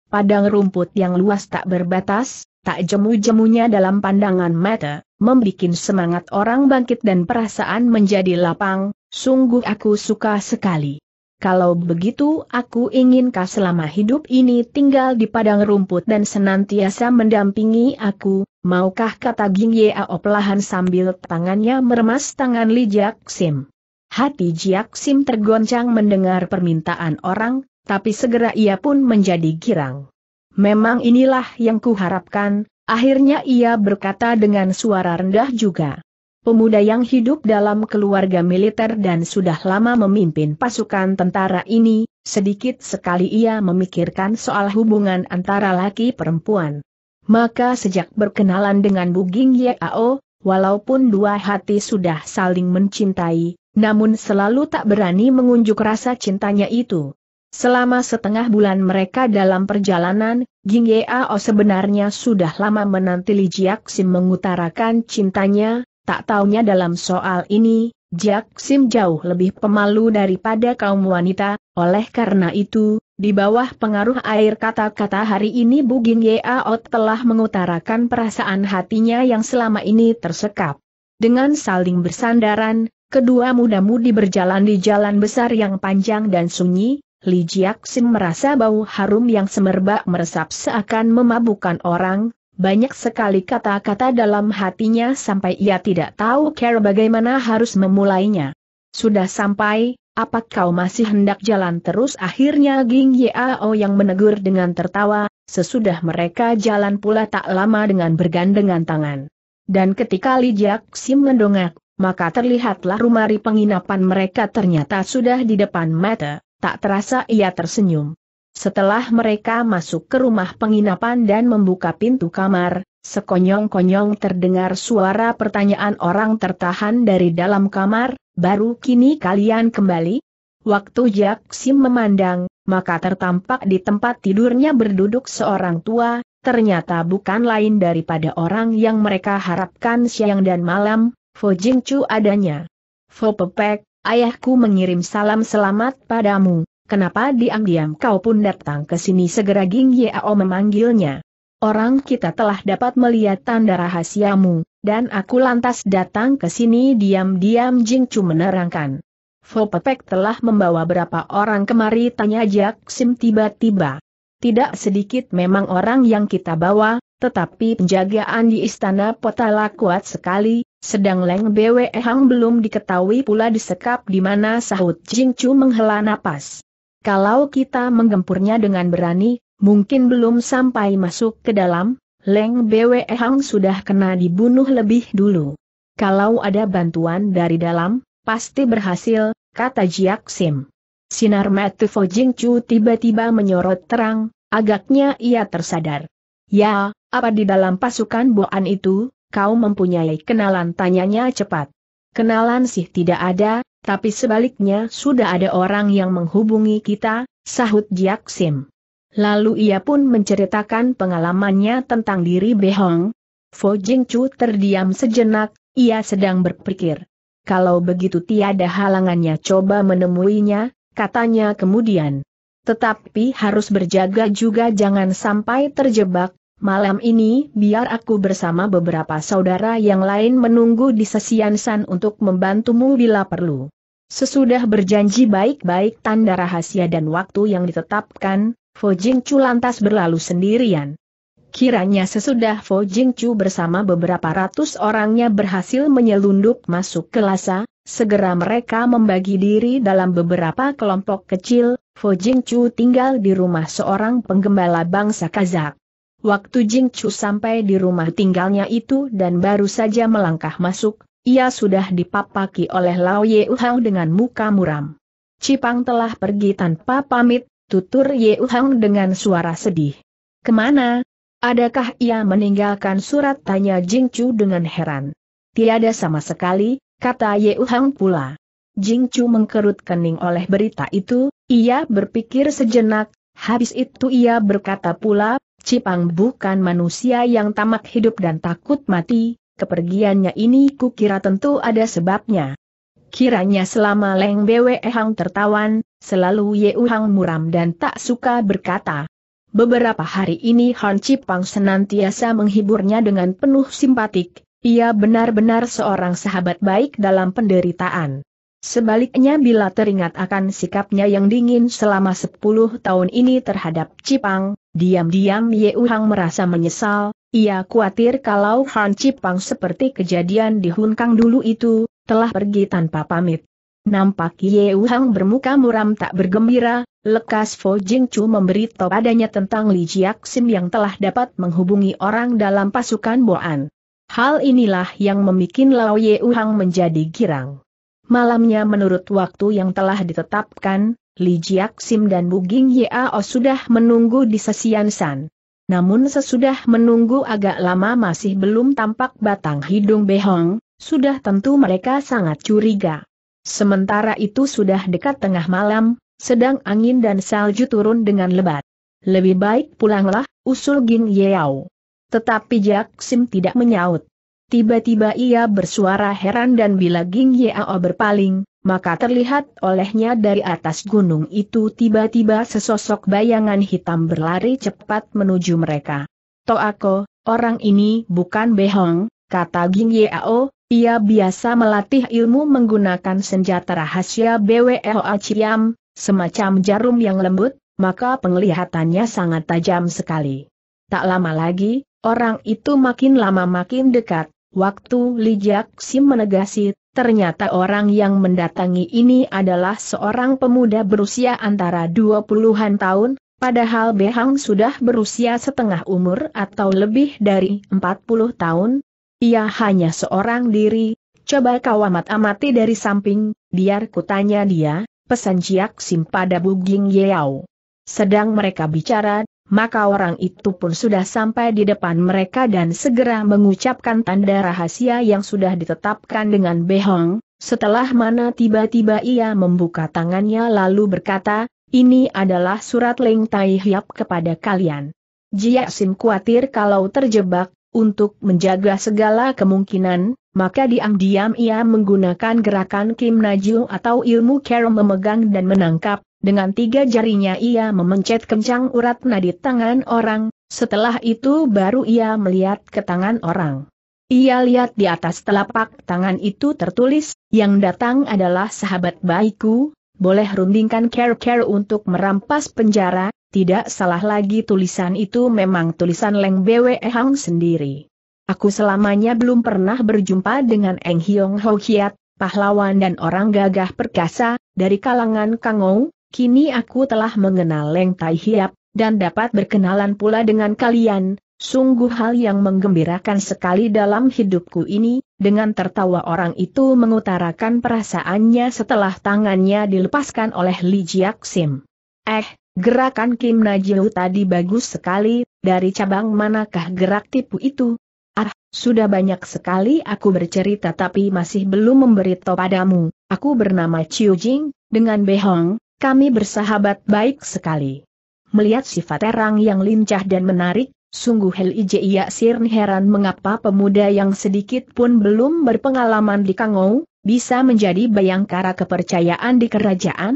Padang rumput yang luas tak berbatas, tak jemu-jemunya dalam pandangan mata, membuat semangat orang bangkit dan perasaan menjadi lapang, sungguh aku suka sekali. Kalau begitu aku inginkah selama hidup ini tinggal di padang rumput dan senantiasa mendampingi aku, Maukah kata Ging Yao pelahan sambil tangannya meremas tangan Li Jiak Sim. Hati Jiak Sim tergoncang mendengar permintaan orang, tapi segera ia pun menjadi girang. Memang inilah yang kuharapkan, akhirnya ia berkata dengan suara rendah juga. Pemuda yang hidup dalam keluarga militer dan sudah lama memimpin pasukan tentara ini, sedikit sekali ia memikirkan soal hubungan antara laki perempuan. Maka sejak berkenalan dengan Ging Yao, walaupun dua hati sudah saling mencintai, namun selalu tak berani mengunjuk rasa cintanya itu. Selama setengah bulan mereka dalam perjalanan, Ging Yao sebenarnya sudah lama menanti Li Jiaksim mengutarakan cintanya, tak taunya dalam soal ini, Jiaksim jauh lebih pemalu daripada kaum wanita, oleh karena itu, di bawah pengaruh air kata-kata hari ini Buging Yaot telah mengutarakan perasaan hatinya yang selama ini tersekap. Dengan saling bersandaran, kedua muda-mudi berjalan di jalan besar yang panjang dan sunyi, Li Jiaxin merasa bau harum yang semerbak meresap seakan memabukkan orang, banyak sekali kata-kata dalam hatinya sampai ia tidak tahu cara bagaimana harus memulainya. Sudah sampai, apa kau masih hendak jalan terus? Akhirnya Ging Yao yang menegur dengan tertawa, sesudah mereka jalan pula tak lama dengan bergandengan tangan. Dan ketika Li Sim mendongak, maka terlihatlah rumari penginapan mereka ternyata sudah di depan mata, tak terasa ia tersenyum. Setelah mereka masuk ke rumah penginapan dan membuka pintu kamar, sekonyong-konyong terdengar suara pertanyaan orang tertahan dari dalam kamar, Baru kini kalian kembali? Waktu Jaksim memandang, maka tertampak di tempat tidurnya berduduk seorang tua, ternyata bukan lain daripada orang yang mereka harapkan siang dan malam, Fo Jing Chu adanya. Fo Pepek, ayahku mengirim salam selamat padamu, kenapa diam-diam kau pun datang ke sini segera Ging Yeo memanggilnya. Orang kita telah dapat melihat tanda rahasiamu, dan aku lantas datang ke sini diam-diam Jing Chu menerangkan. Fo Pepek telah membawa berapa orang kemari tanya Jack Sim tiba-tiba. Tidak sedikit memang orang yang kita bawa, tetapi penjagaan di istana Potala kuat sekali, sedang Leng Bwe Hang belum diketahui pula disekap di mana sahut Jing Chu menghela napas. Kalau kita menggempurnya dengan berani, mungkin belum sampai masuk ke dalam, Leng Bwe Hang sudah kena dibunuh lebih dulu. Kalau ada bantuan dari dalam, pasti berhasil, kata Jiak Sim. Sinar mata Fo Jing Chu tiba-tiba menyorot terang, agaknya ia tersadar. Ya, apa di dalam pasukan Boan itu, kau mempunyai kenalan tanyanya cepat. Kenalan sih tidak ada, tapi sebaliknya sudah ada orang yang menghubungi kita, sahut Jiak Sim. Lalu ia pun menceritakan pengalamannya tentang diri Behong. Fo Jingchu terdiam sejenak, ia sedang berpikir. Kalau begitu tiada halangannya coba menemuinya, katanya kemudian. Tetapi harus berjaga juga jangan sampai terjebak, malam ini biar aku bersama beberapa saudara yang lain menunggu di sesiansan untuk membantumu bila perlu. Sesudah berjanji baik-baik tanda rahasia dan waktu yang ditetapkan, Fo Chu lantas berlalu sendirian. Kiranya sesudah Fo Chu bersama beberapa ratus orangnya berhasil menyelundup masuk ke Lhasa, segera mereka membagi diri dalam beberapa kelompok kecil, Fo Chu tinggal di rumah seorang penggembala bangsa Kazak. Waktu Jing Chu sampai di rumah tinggalnya itu dan baru saja melangkah masuk, ia sudah dipapaki oleh Lao Ye Uhang dengan muka muram. Cipang telah pergi tanpa pamit, tutur Ye Uhang dengan suara sedih. Kemana? Adakah ia meninggalkan surat tanya Jing Chu dengan heran? Tiada sama sekali, kata Ye Uhang pula. Jing Chu mengkerut kening oleh berita itu, ia berpikir sejenak, habis itu ia berkata pula, Cipang bukan manusia yang tamak hidup dan takut mati, Kepergiannya ini kukira tentu ada sebabnya. Kiranya selama Leng Bwe Hang tertawan, selalu Ye Hang muram dan tak suka berkata. Beberapa hari ini Han Cipang senantiasa menghiburnya dengan penuh simpatik, ia benar-benar seorang sahabat baik dalam penderitaan. Sebaliknya bila teringat akan sikapnya yang dingin selama 10 tahun ini terhadap Cipang, diam-diam Ye Hang merasa menyesal, ia khawatir kalau Han Cipang seperti kejadian di Hun Kang dulu itu, telah pergi tanpa pamit. Nampak Ye Hang bermuka muram tak bergembira, lekas Fo Jing Chu memberitahu padanya tentang Li Jiak Sim yang telah dapat menghubungi orang dalam pasukan Boan. Hal inilah yang membuat Lao Ye Hang menjadi girang. Malamnya menurut waktu yang telah ditetapkan, Li Jiak Sim dan Ging Yao sudah menunggu di Sesian San. Namun sesudah menunggu agak lama masih belum tampak batang hidung Behong, sudah tentu mereka sangat curiga. Sementara itu sudah dekat tengah malam, sedang angin dan salju turun dengan lebat. Lebih baik pulanglah, usul Ging Yeo. Tetapi Jack Sim tidak menyaut. Tiba-tiba ia bersuara heran dan bila Ging Yeo berpaling, maka terlihat olehnya dari atas gunung itu tiba-tiba sesosok bayangan hitam berlari cepat menuju mereka. Toako, orang ini bukan Behong, kata Ging Yao, ia biasa melatih ilmu menggunakan senjata rahasia BWLA Ciam, semacam jarum yang lembut, maka penglihatannya sangat tajam sekali. Tak lama lagi, orang itu makin lama makin dekat, waktu Li Jiak Sim menegasi Ternyata orang yang mendatangi ini adalah seorang pemuda berusia antara 20-an tahun, padahal Behang sudah berusia setengah umur atau lebih dari 40 tahun. Ia hanya seorang diri, coba kau amat-amati dari samping, biar kutanya dia, pesan Jiak Sim pada Buging Yeo. Sedang mereka bicara, maka orang itu pun sudah sampai di depan mereka dan segera mengucapkan tanda rahasia yang sudah ditetapkan dengan behong, setelah mana tiba-tiba ia membuka tangannya lalu berkata, ini adalah surat Leng Tai Hiap kepada kalian. Jia Sim khawatir kalau terjebak, untuk menjaga segala kemungkinan, maka diam-diam ia menggunakan gerakan Kim Najil atau ilmu Kero memegang dan menangkap, dengan tiga jarinya ia memencet kencang urat nadi tangan orang, setelah itu baru ia melihat ke tangan orang. Ia lihat di atas telapak tangan itu tertulis, yang datang adalah sahabat baikku, boleh rundingkan care-care untuk merampas penjara, tidak salah lagi tulisan itu memang tulisan Leng Bwe Hang sendiri. Aku selamanya belum pernah berjumpa dengan Eng Hiong Ho Hiat, pahlawan dan orang gagah perkasa, dari kalangan Kangou, Kini aku telah mengenal Leng Tai Hiap, dan dapat berkenalan pula dengan kalian, sungguh hal yang menggembirakan sekali dalam hidupku ini, dengan tertawa orang itu mengutarakan perasaannya setelah tangannya dilepaskan oleh Li Jiak Sim. Eh, gerakan Kim Najiu tadi bagus sekali, dari cabang manakah gerak tipu itu? Ah, sudah banyak sekali aku bercerita tapi masih belum memberitahu padamu, aku bernama Chiu Jing, dengan Behong, kami bersahabat baik sekali. Melihat sifat terang yang lincah dan menarik, sungguh Ia Sirn heran mengapa pemuda yang sedikit pun belum berpengalaman di Kangou, bisa menjadi bayangkara kepercayaan di kerajaan?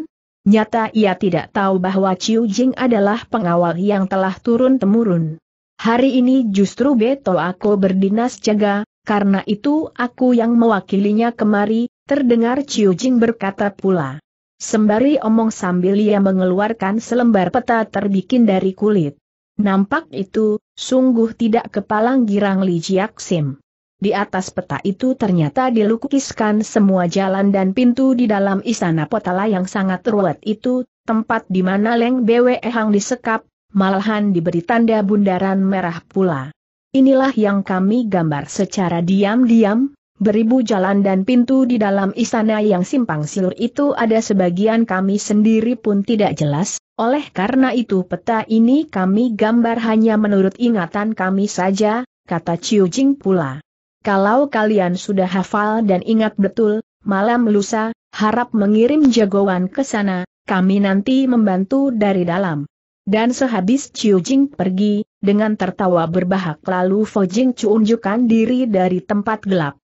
Nyata ia tidak tahu bahwa Ciujing Jing adalah pengawal yang telah turun-temurun. Hari ini justru Beto aku berdinas jaga, karena itu aku yang mewakilinya kemari, terdengar Ciujing Jing berkata pula. Sembari omong sambil ia mengeluarkan selembar peta terbikin dari kulit. Nampak itu, sungguh tidak kepalang girang Li Jiak Sim. Di atas peta itu ternyata dilukiskan semua jalan dan pintu di dalam istana Potala yang sangat ruwet itu, tempat di mana Leng Bwe Hang disekap, malahan diberi tanda bundaran merah pula. Inilah yang kami gambar secara diam-diam, Beribu jalan dan pintu di dalam istana yang simpang siur itu ada sebagian kami sendiri pun tidak jelas, oleh karena itu peta ini kami gambar hanya menurut ingatan kami saja, kata Chiu Jing pula. Kalau kalian sudah hafal dan ingat betul, malam lusa, harap mengirim jagoan ke sana, kami nanti membantu dari dalam. Dan sehabis Chiu Jing pergi, dengan tertawa berbahak lalu Fo Jing diri dari tempat gelap.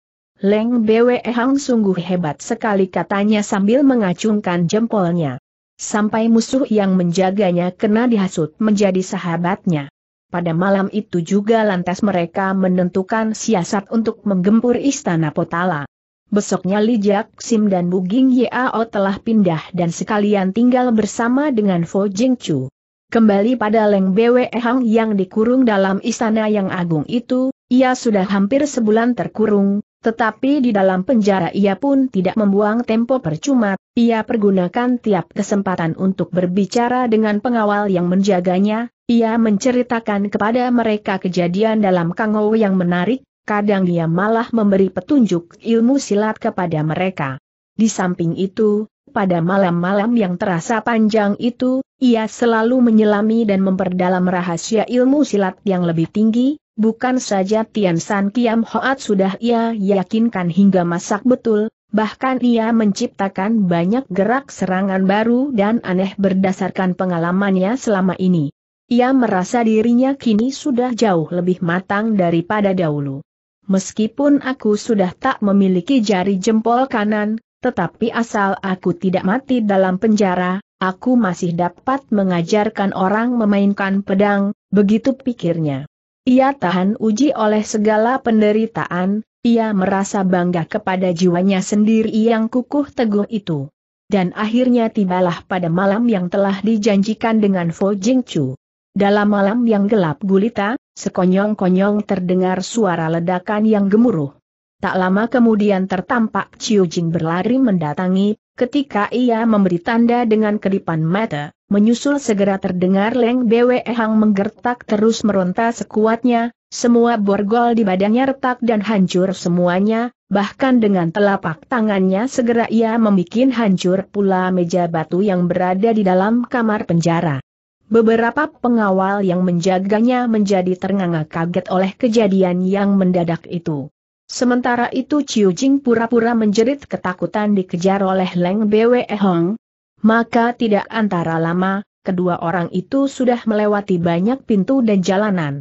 Leng Bwe Hang sungguh hebat sekali katanya sambil mengacungkan jempolnya. Sampai musuh yang menjaganya kena dihasut menjadi sahabatnya. Pada malam itu juga lantas mereka menentukan siasat untuk menggempur istana Potala. Besoknya Li Jak Sim dan Buging Yao telah pindah dan sekalian tinggal bersama dengan Fo Jing Chu. Kembali pada Leng Bwe Hang yang dikurung dalam istana yang agung itu, ia sudah hampir sebulan terkurung, tetapi di dalam penjara ia pun tidak membuang tempo percuma, ia pergunakan tiap kesempatan untuk berbicara dengan pengawal yang menjaganya, ia menceritakan kepada mereka kejadian dalam kangau yang menarik, kadang ia malah memberi petunjuk ilmu silat kepada mereka. Di samping itu, pada malam-malam yang terasa panjang itu, ia selalu menyelami dan memperdalam rahasia ilmu silat yang lebih tinggi, Bukan saja Tian San Kiam Hoat sudah ia yakinkan hingga masak betul, bahkan ia menciptakan banyak gerak serangan baru dan aneh berdasarkan pengalamannya selama ini. Ia merasa dirinya kini sudah jauh lebih matang daripada dahulu. Meskipun aku sudah tak memiliki jari jempol kanan, tetapi asal aku tidak mati dalam penjara, aku masih dapat mengajarkan orang memainkan pedang, begitu pikirnya. Ia tahan uji oleh segala penderitaan, ia merasa bangga kepada jiwanya sendiri yang kukuh teguh itu. Dan akhirnya tibalah pada malam yang telah dijanjikan dengan Fo Jing Chu. Dalam malam yang gelap gulita, sekonyong-konyong terdengar suara ledakan yang gemuruh. Tak lama kemudian tertampak Chiu Jing berlari mendatangi Ketika ia memberi tanda dengan kedipan mata, menyusul segera terdengar Leng Bwe Hang menggertak terus meronta sekuatnya, semua borgol di badannya retak dan hancur semuanya, bahkan dengan telapak tangannya segera ia membuat hancur pula meja batu yang berada di dalam kamar penjara. Beberapa pengawal yang menjaganya menjadi ternganga kaget oleh kejadian yang mendadak itu. Sementara itu Chiu Jing pura-pura menjerit ketakutan dikejar oleh Leng Bwe Hong. Maka tidak antara lama, kedua orang itu sudah melewati banyak pintu dan jalanan.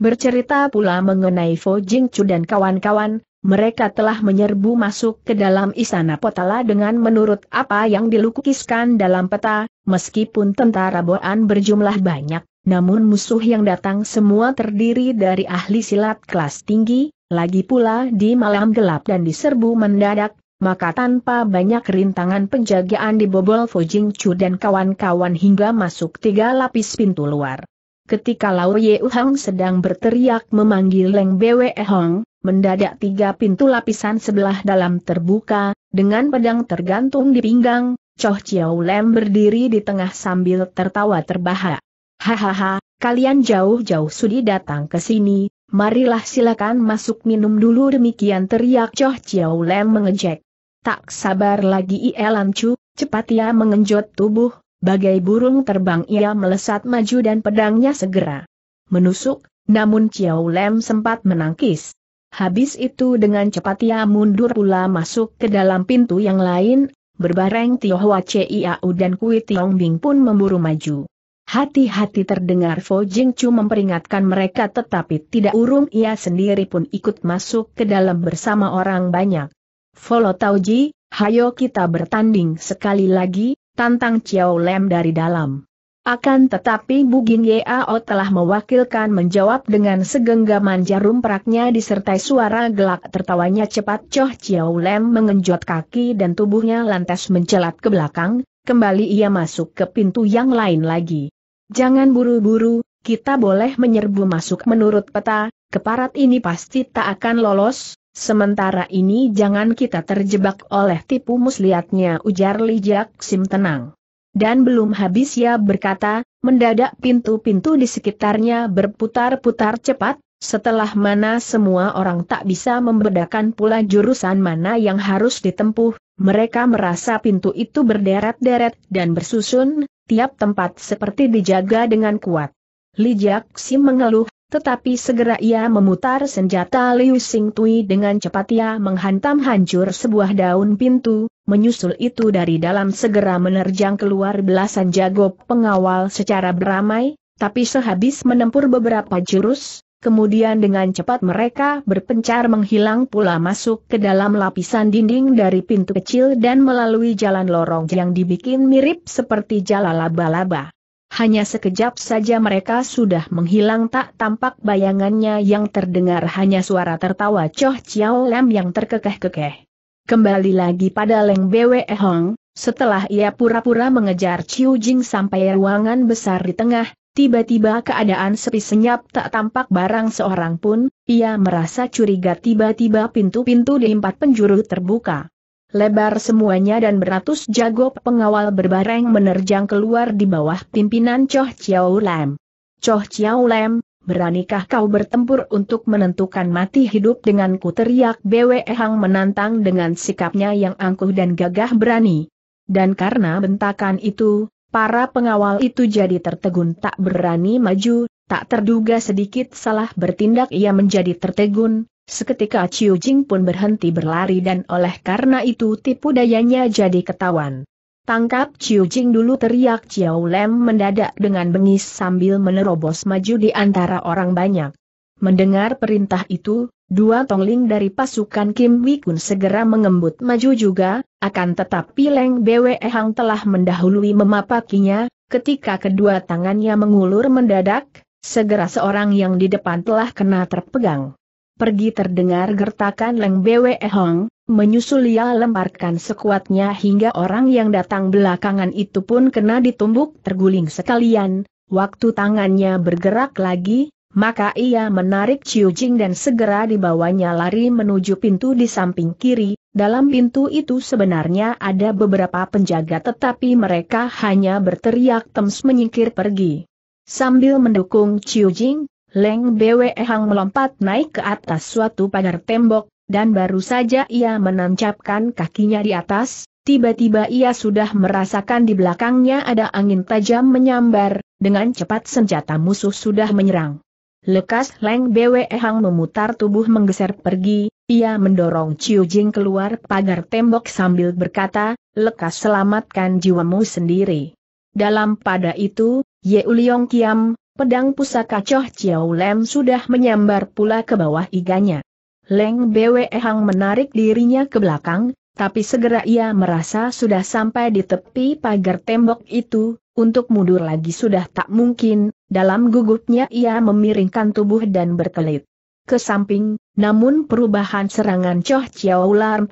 Bercerita pula mengenai Fo Jing Chu dan kawan-kawan, mereka telah menyerbu masuk ke dalam istana Potala dengan menurut apa yang dilukiskan dalam peta, meskipun tentara Boan berjumlah banyak, namun musuh yang datang semua terdiri dari ahli silat kelas tinggi, lagi pula di malam gelap dan diserbu mendadak, maka tanpa banyak rintangan penjagaan dibobol Fujing Chu dan kawan-kawan hingga masuk tiga lapis pintu luar. Ketika Lao Ye Hong sedang berteriak memanggil Leng Bwe Hong, mendadak tiga pintu lapisan sebelah dalam terbuka, dengan pedang tergantung di pinggang, Choh Chiao Lem berdiri di tengah sambil tertawa terbahak. Hahaha, kalian jauh-jauh sudi datang ke sini, marilah silakan masuk minum dulu demikian teriak Choh Chiao Lem mengejek. Tak sabar lagi Lam Chu, cepat ia mengenjot tubuh, bagai burung terbang ia melesat maju dan pedangnya segera menusuk, namun Chiao Lem sempat menangkis. Habis itu dengan cepat ia mundur pula masuk ke dalam pintu yang lain, berbareng Tio Hwa Ciau dan Kui Tiong Bing pun memburu maju. Hati-hati terdengar Fo Jing Chu memperingatkan mereka tetapi tidak urung ia sendiri pun ikut masuk ke dalam bersama orang banyak. Tau Ji, hayo kita bertanding sekali lagi, tantang Chiao Lem dari dalam. Akan tetapi Bugin Ao telah mewakilkan menjawab dengan segenggaman jarum peraknya disertai suara gelak tertawanya cepat Choh Chiao Lem mengenjot kaki dan tubuhnya lantas mencelat ke belakang, kembali ia masuk ke pintu yang lain lagi. Jangan buru-buru, kita boleh menyerbu masuk menurut peta, keparat ini pasti tak akan lolos, sementara ini jangan kita terjebak oleh tipu muslihatnya ujar Lijak Sim tenang. Dan belum habis ia berkata, mendadak pintu-pintu di sekitarnya berputar-putar cepat, setelah mana semua orang tak bisa membedakan pula jurusan mana yang harus ditempuh, mereka merasa pintu itu berderet-deret dan bersusun, tiap tempat seperti dijaga dengan kuat. Li Jiaxi mengeluh, tetapi segera ia memutar senjata Liu Sing Tui dengan cepat ia menghantam hancur sebuah daun pintu, menyusul itu dari dalam segera menerjang keluar belasan jago pengawal secara beramai, tapi sehabis menempur beberapa jurus, Kemudian dengan cepat mereka berpencar menghilang pula masuk ke dalam lapisan dinding dari pintu kecil dan melalui jalan lorong yang dibikin mirip seperti jala laba-laba. Hanya sekejap saja mereka sudah menghilang tak tampak bayangannya yang terdengar hanya suara tertawa Choh Chiao Lam yang terkekeh-kekeh. Kembali lagi pada Leng Bwe Hong, setelah ia pura-pura mengejar Chiu Jing sampai ruangan besar di tengah, Tiba-tiba keadaan sepi senyap tak tampak barang seorang pun, ia merasa curiga tiba-tiba pintu-pintu di empat penjuru terbuka. Lebar semuanya dan beratus jago pengawal berbareng menerjang keluar di bawah pimpinan Choh Chiao Lam. Choh Chiao Lam, beranikah kau bertempur untuk menentukan mati hidup denganku teriak Bwe Hang menantang dengan sikapnya yang angkuh dan gagah berani. Dan karena bentakan itu, Para pengawal itu jadi tertegun tak berani maju, tak terduga sedikit salah bertindak ia menjadi tertegun, seketika Ciu Jing pun berhenti berlari dan oleh karena itu tipu dayanya jadi ketahuan. Tangkap Ciu Jing dulu teriak Ciao Lem mendadak dengan bengis sambil menerobos maju di antara orang banyak. Mendengar perintah itu, dua tongling dari pasukan Kim Wikun segera mengembut maju juga, akan tetapi Leng Bwe Hang telah mendahului memapakinya, ketika kedua tangannya mengulur mendadak, segera seorang yang di depan telah kena terpegang. Pergi terdengar gertakan Leng Bwe Hang, menyusul ia lemparkan sekuatnya hingga orang yang datang belakangan itu pun kena ditumbuk terguling sekalian, waktu tangannya bergerak lagi, maka ia menarik Ciu Jing dan segera dibawanya lari menuju pintu di samping kiri, dalam pintu itu sebenarnya ada beberapa penjaga tetapi mereka hanya berteriak Tems menyingkir pergi. Sambil mendukung Chiu Jing, Leng Bwe Hang melompat naik ke atas suatu pagar tembok, dan baru saja ia menancapkan kakinya di atas, tiba-tiba ia sudah merasakan di belakangnya ada angin tajam menyambar, dengan cepat senjata musuh sudah menyerang. Lekas Leng Bwe Hang memutar tubuh menggeser pergi, ia mendorong Chiu Jing keluar pagar tembok sambil berkata, lekas selamatkan jiwamu sendiri. Dalam pada itu, Ye Uliong Kiam, pedang pusaka Choh Chiao Lem sudah menyambar pula ke bawah iganya. Leng Bwe Hang menarik dirinya ke belakang, tapi segera ia merasa sudah sampai di tepi pagar tembok itu, untuk mundur lagi sudah tak mungkin, dalam gugupnya ia memiringkan tubuh dan berkelit ke samping, namun perubahan serangan Choh Chiao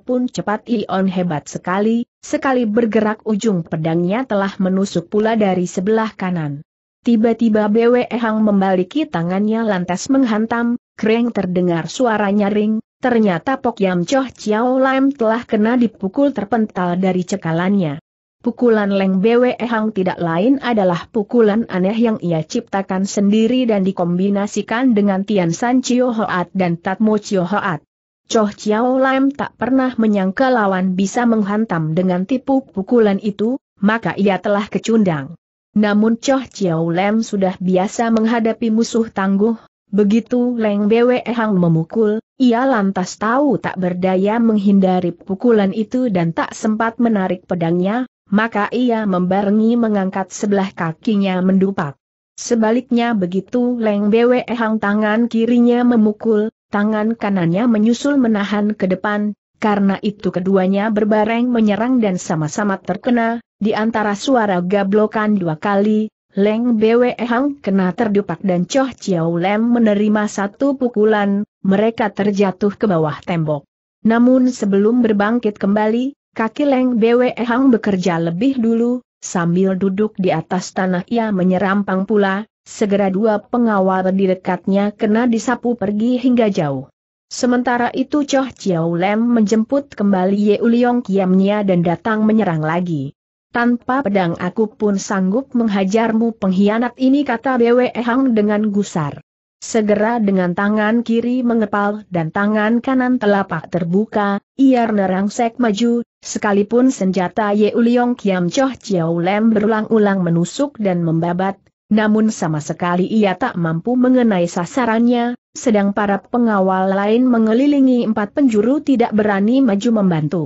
pun cepat Ion hebat sekali, sekali bergerak ujung pedangnya telah menusuk pula dari sebelah kanan. Tiba-tiba Bwe Hang membaliki tangannya lantas menghantam, kreng terdengar suara nyaring, ternyata Pok Yam Choh Chiao Lam telah kena dipukul terpental dari cekalannya. Pukulan Leng Bwe Hang tidak lain adalah pukulan aneh yang ia ciptakan sendiri dan dikombinasikan dengan Tian San Chio Hoat dan Tatmo Chio Hoat. Choh Chiao Lam tak pernah menyangka lawan bisa menghantam dengan tipu pukulan itu, maka ia telah kecundang. Namun Choh Chiao Lam sudah biasa menghadapi musuh tangguh, begitu Leng Bwe Hang memukul, ia lantas tahu tak berdaya menghindari pukulan itu dan tak sempat menarik pedangnya, maka ia membarengi mengangkat sebelah kakinya mendupak. Sebaliknya begitu Leng Bwe Hang tangan kirinya memukul, tangan kanannya menyusul menahan ke depan, karena itu keduanya berbareng menyerang dan sama-sama terkena, di antara suara gablokan dua kali, Leng Bwe Hang kena terdupak dan Choh Chiao Lem menerima satu pukulan, mereka terjatuh ke bawah tembok. Namun sebelum berbangkit kembali, Kaki Leng Bwe Hang bekerja lebih dulu, sambil duduk di atas tanah ia menyerampang pula, segera dua pengawal di dekatnya kena disapu pergi hingga jauh. Sementara itu Choh Chiao Lem menjemput kembali Ye Uliong Kiamnya dan datang menyerang lagi. Tanpa pedang aku pun sanggup menghajarmu pengkhianat ini kata Bwe Hang dengan gusar. Segera dengan tangan kiri mengepal dan tangan kanan telapak terbuka, ia nerangsek maju, sekalipun senjata Ye Uliong Kiam Choh Chiao Lem berulang-ulang menusuk dan membabat, namun sama sekali ia tak mampu mengenai sasarannya, sedang para pengawal lain mengelilingi empat penjuru tidak berani maju membantu.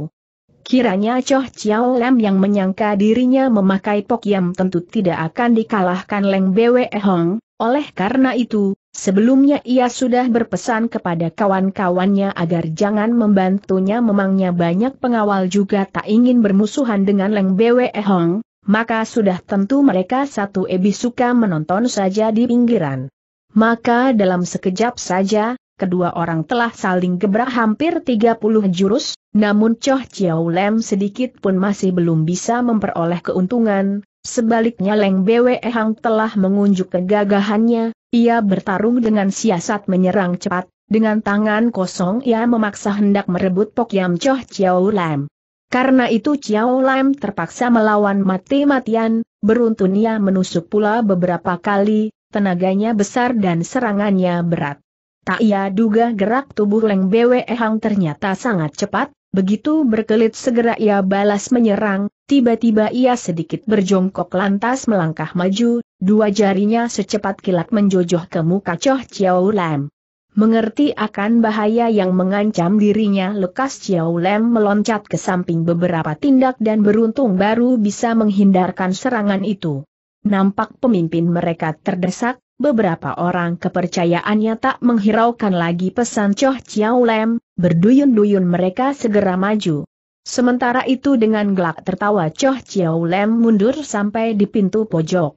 Kiranya Choh Chiao Lem yang menyangka dirinya memakai Pokyam tentu tidak akan dikalahkan Leng Bwe Hong, oleh karena itu, sebelumnya ia sudah berpesan kepada kawan-kawannya agar jangan membantunya memangnya banyak pengawal juga tak ingin bermusuhan dengan Leng Bwe Hong, maka sudah tentu mereka satu ebi suka menonton saja di pinggiran. Maka dalam sekejap saja, kedua orang telah saling gebrak hampir 30 jurus, namun Choh Chiao Lem sedikit pun masih belum bisa memperoleh keuntungan, Sebaliknya Leng Bwe Hang telah mengunjuk kegagahannya, ia bertarung dengan siasat menyerang cepat, dengan tangan kosong ia memaksa hendak merebut Pok Yam Choh Chiao Lam. Karena itu Chiao Lam terpaksa melawan mati-matian, beruntun ia menusuk pula beberapa kali, tenaganya besar dan serangannya berat. Tak ia duga gerak tubuh Leng Bwe Hang ternyata sangat cepat, Begitu berkelit segera ia balas menyerang, tiba-tiba ia sedikit berjongkok lantas melangkah maju, dua jarinya secepat kilat menjojoh ke muka Choh Chiao Lam. Mengerti akan bahaya yang mengancam dirinya lekas Chiao Lam meloncat ke samping beberapa tindak dan beruntung baru bisa menghindarkan serangan itu. Nampak pemimpin mereka terdesak, beberapa orang kepercayaannya tak menghiraukan lagi pesan Choh Chiao Lam, Berduyun-duyun mereka segera maju. Sementara itu dengan gelak tertawa Choh Chiao Lem mundur sampai di pintu pojok.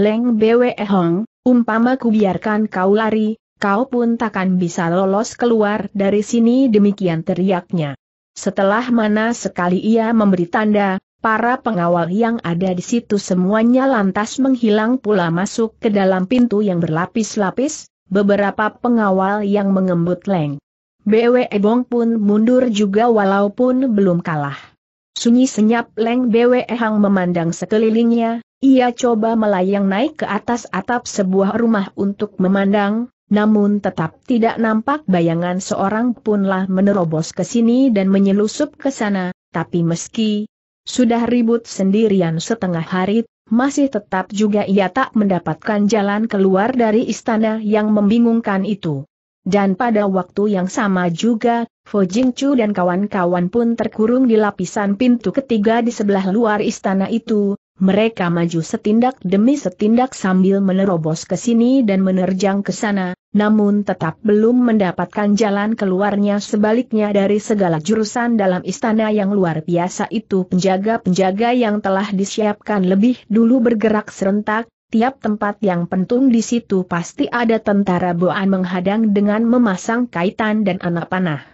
Leng Bwe Hong, umpama ku biarkan kau lari, kau pun takkan bisa lolos keluar dari sini demikian teriaknya. Setelah mana sekali ia memberi tanda, Para pengawal yang ada di situ semuanya lantas menghilang pula masuk ke dalam pintu yang berlapis-lapis, beberapa pengawal yang mengembut Leng BW Ebong pun mundur juga walaupun belum kalah. Sunyi senyap Leng BW Ehang memandang sekelilingnya, ia coba melayang naik ke atas atap sebuah rumah untuk memandang, namun tetap tidak nampak bayangan seorang punlah menerobos ke sini dan menyelusup ke sana, tapi meski sudah ribut sendirian setengah hari, masih tetap juga ia tak mendapatkan jalan keluar dari istana yang membingungkan itu. Dan pada waktu yang sama juga, Fo Jingchu dan kawan-kawan pun terkurung di lapisan pintu ketiga di sebelah luar istana itu, mereka maju setindak demi setindak sambil menerobos ke sini dan menerjang ke sana, namun tetap belum mendapatkan jalan keluarnya sebaliknya dari segala jurusan dalam istana yang luar biasa itu penjaga-penjaga yang telah disiapkan lebih dulu bergerak serentak, Tiap tempat yang pentung di situ pasti ada tentara Boan menghadang dengan memasang kaitan dan anak panah.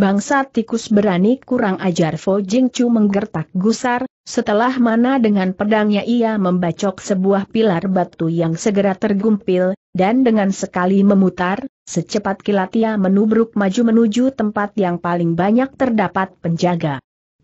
Bangsa tikus berani kurang ajar Fo Jing Chu menggertak gusar, setelah mana dengan pedangnya ia membacok sebuah pilar batu yang segera tergumpil, dan dengan sekali memutar, secepat kilat ia menubruk maju menuju tempat yang paling banyak terdapat penjaga.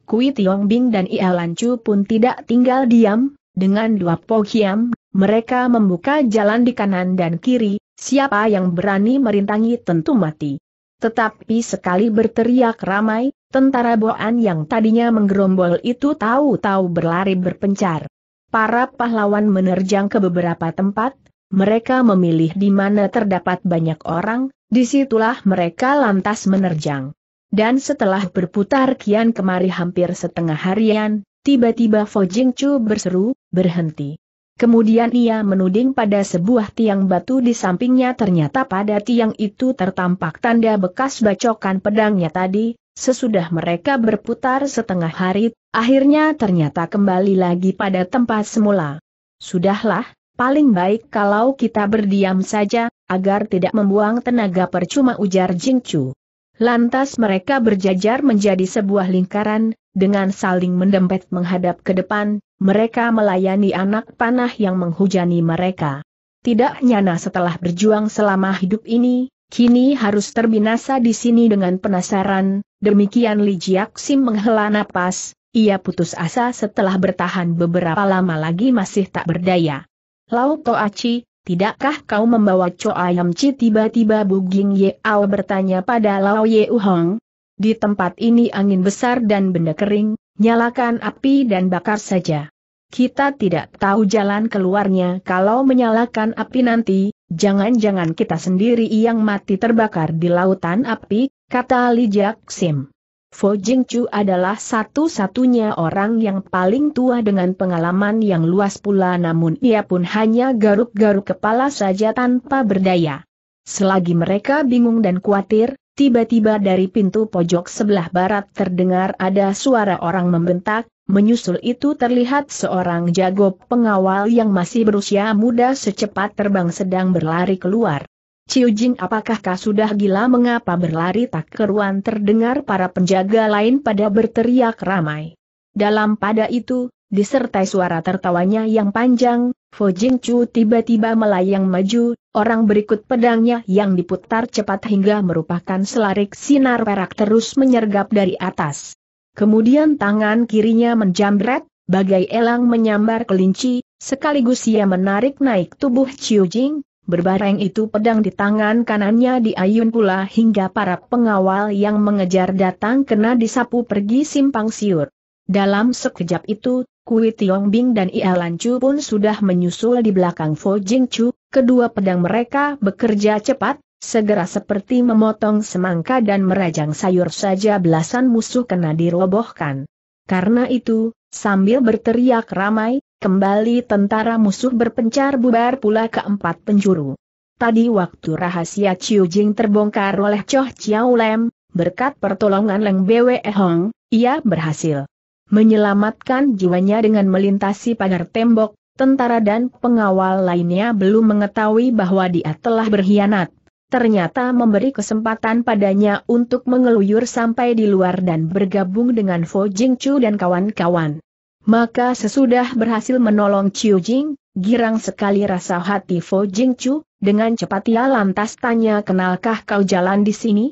Kui Tiong Bing dan Ia Lan Chu pun tidak tinggal diam, dengan dua pohiam mereka membuka jalan di kanan dan kiri, siapa yang berani merintangi tentu mati. Tetapi sekali berteriak ramai, tentara Boan yang tadinya menggerombol itu tahu-tahu berlari berpencar. Para pahlawan menerjang ke beberapa tempat, mereka memilih di mana terdapat banyak orang, disitulah mereka lantas menerjang. Dan setelah berputar kian kemari hampir setengah harian, tiba-tiba Fo Jing Chu berseru, berhenti. Kemudian ia menuding pada sebuah tiang batu di sampingnya ternyata pada tiang itu tertampak tanda bekas bacokan pedangnya tadi, sesudah mereka berputar setengah hari, akhirnya ternyata kembali lagi pada tempat semula. Sudahlah, paling baik kalau kita berdiam saja, agar tidak membuang tenaga percuma ujar Jingchu. Lantas mereka berjajar menjadi sebuah lingkaran, dengan saling mendempet menghadap ke depan, mereka melayani anak panah yang menghujani mereka. Tidak nyana setelah berjuang selama hidup ini, kini harus terbinasa di sini dengan penasaran, demikian Li Jiaksim menghela napas, ia putus asa setelah bertahan beberapa lama lagi masih tak berdaya. Lau Toachi, Tidakkah kau membawa Cho Ayam Chi tiba-tiba Buging Yeao bertanya pada Lao Ye Uhong? Di tempat ini angin besar dan benda kering, nyalakan api dan bakar saja. Kita tidak tahu jalan keluarnya kalau menyalakan api nanti, jangan-jangan kita sendiri yang mati terbakar di lautan api, kata Li Jack Sim. Fo Jing adalah satu-satunya orang yang paling tua dengan pengalaman yang luas pula namun ia pun hanya garuk-garuk kepala saja tanpa berdaya. Selagi mereka bingung dan khawatir, tiba-tiba dari pintu pojok sebelah barat terdengar ada suara orang membentak, menyusul itu terlihat seorang jago pengawal yang masih berusia muda secepat terbang sedang berlari keluar. Ciu Jin apakah kau sudah gila mengapa berlari tak keruan terdengar para penjaga lain pada berteriak ramai. Dalam pada itu, disertai suara tertawanya yang panjang, Fo Jing Chu tiba-tiba melayang maju, orang berikut pedangnya yang diputar cepat hingga merupakan selarik sinar perak terus menyergap dari atas. Kemudian tangan kirinya menjambret, bagai elang menyambar kelinci, sekaligus ia menarik naik tubuh Ciu Jing, Berbareng itu pedang di tangan kanannya diayun pula hingga para pengawal yang mengejar datang kena disapu pergi simpang siur. Dalam sekejap itu, Kui Tiong Bing dan Ia Lan Chu pun sudah menyusul di belakang Fo Jing Chu, kedua pedang mereka bekerja cepat, segera seperti memotong semangka dan merajang sayur saja belasan musuh kena dirobohkan. Karena itu, sambil berteriak ramai, Kembali tentara musuh berpencar bubar pula ke empat penjuru. Tadi waktu rahasia Chiu Jing terbongkar oleh Choh Chiao Lem, berkat pertolongan Leng Bwe Hong, ia berhasil menyelamatkan jiwanya dengan melintasi pagar tembok, tentara dan pengawal lainnya belum mengetahui bahwa dia telah berkhianat. Ternyata memberi kesempatan padanya untuk mengeluyur sampai di luar dan bergabung dengan Fo Jing Chu dan kawan-kawan. Maka sesudah berhasil menolong Chiu Jing, girang sekali rasa hati Fo Jing Chu, dengan cepat ia lantas tanya kenalkah kau jalan di sini?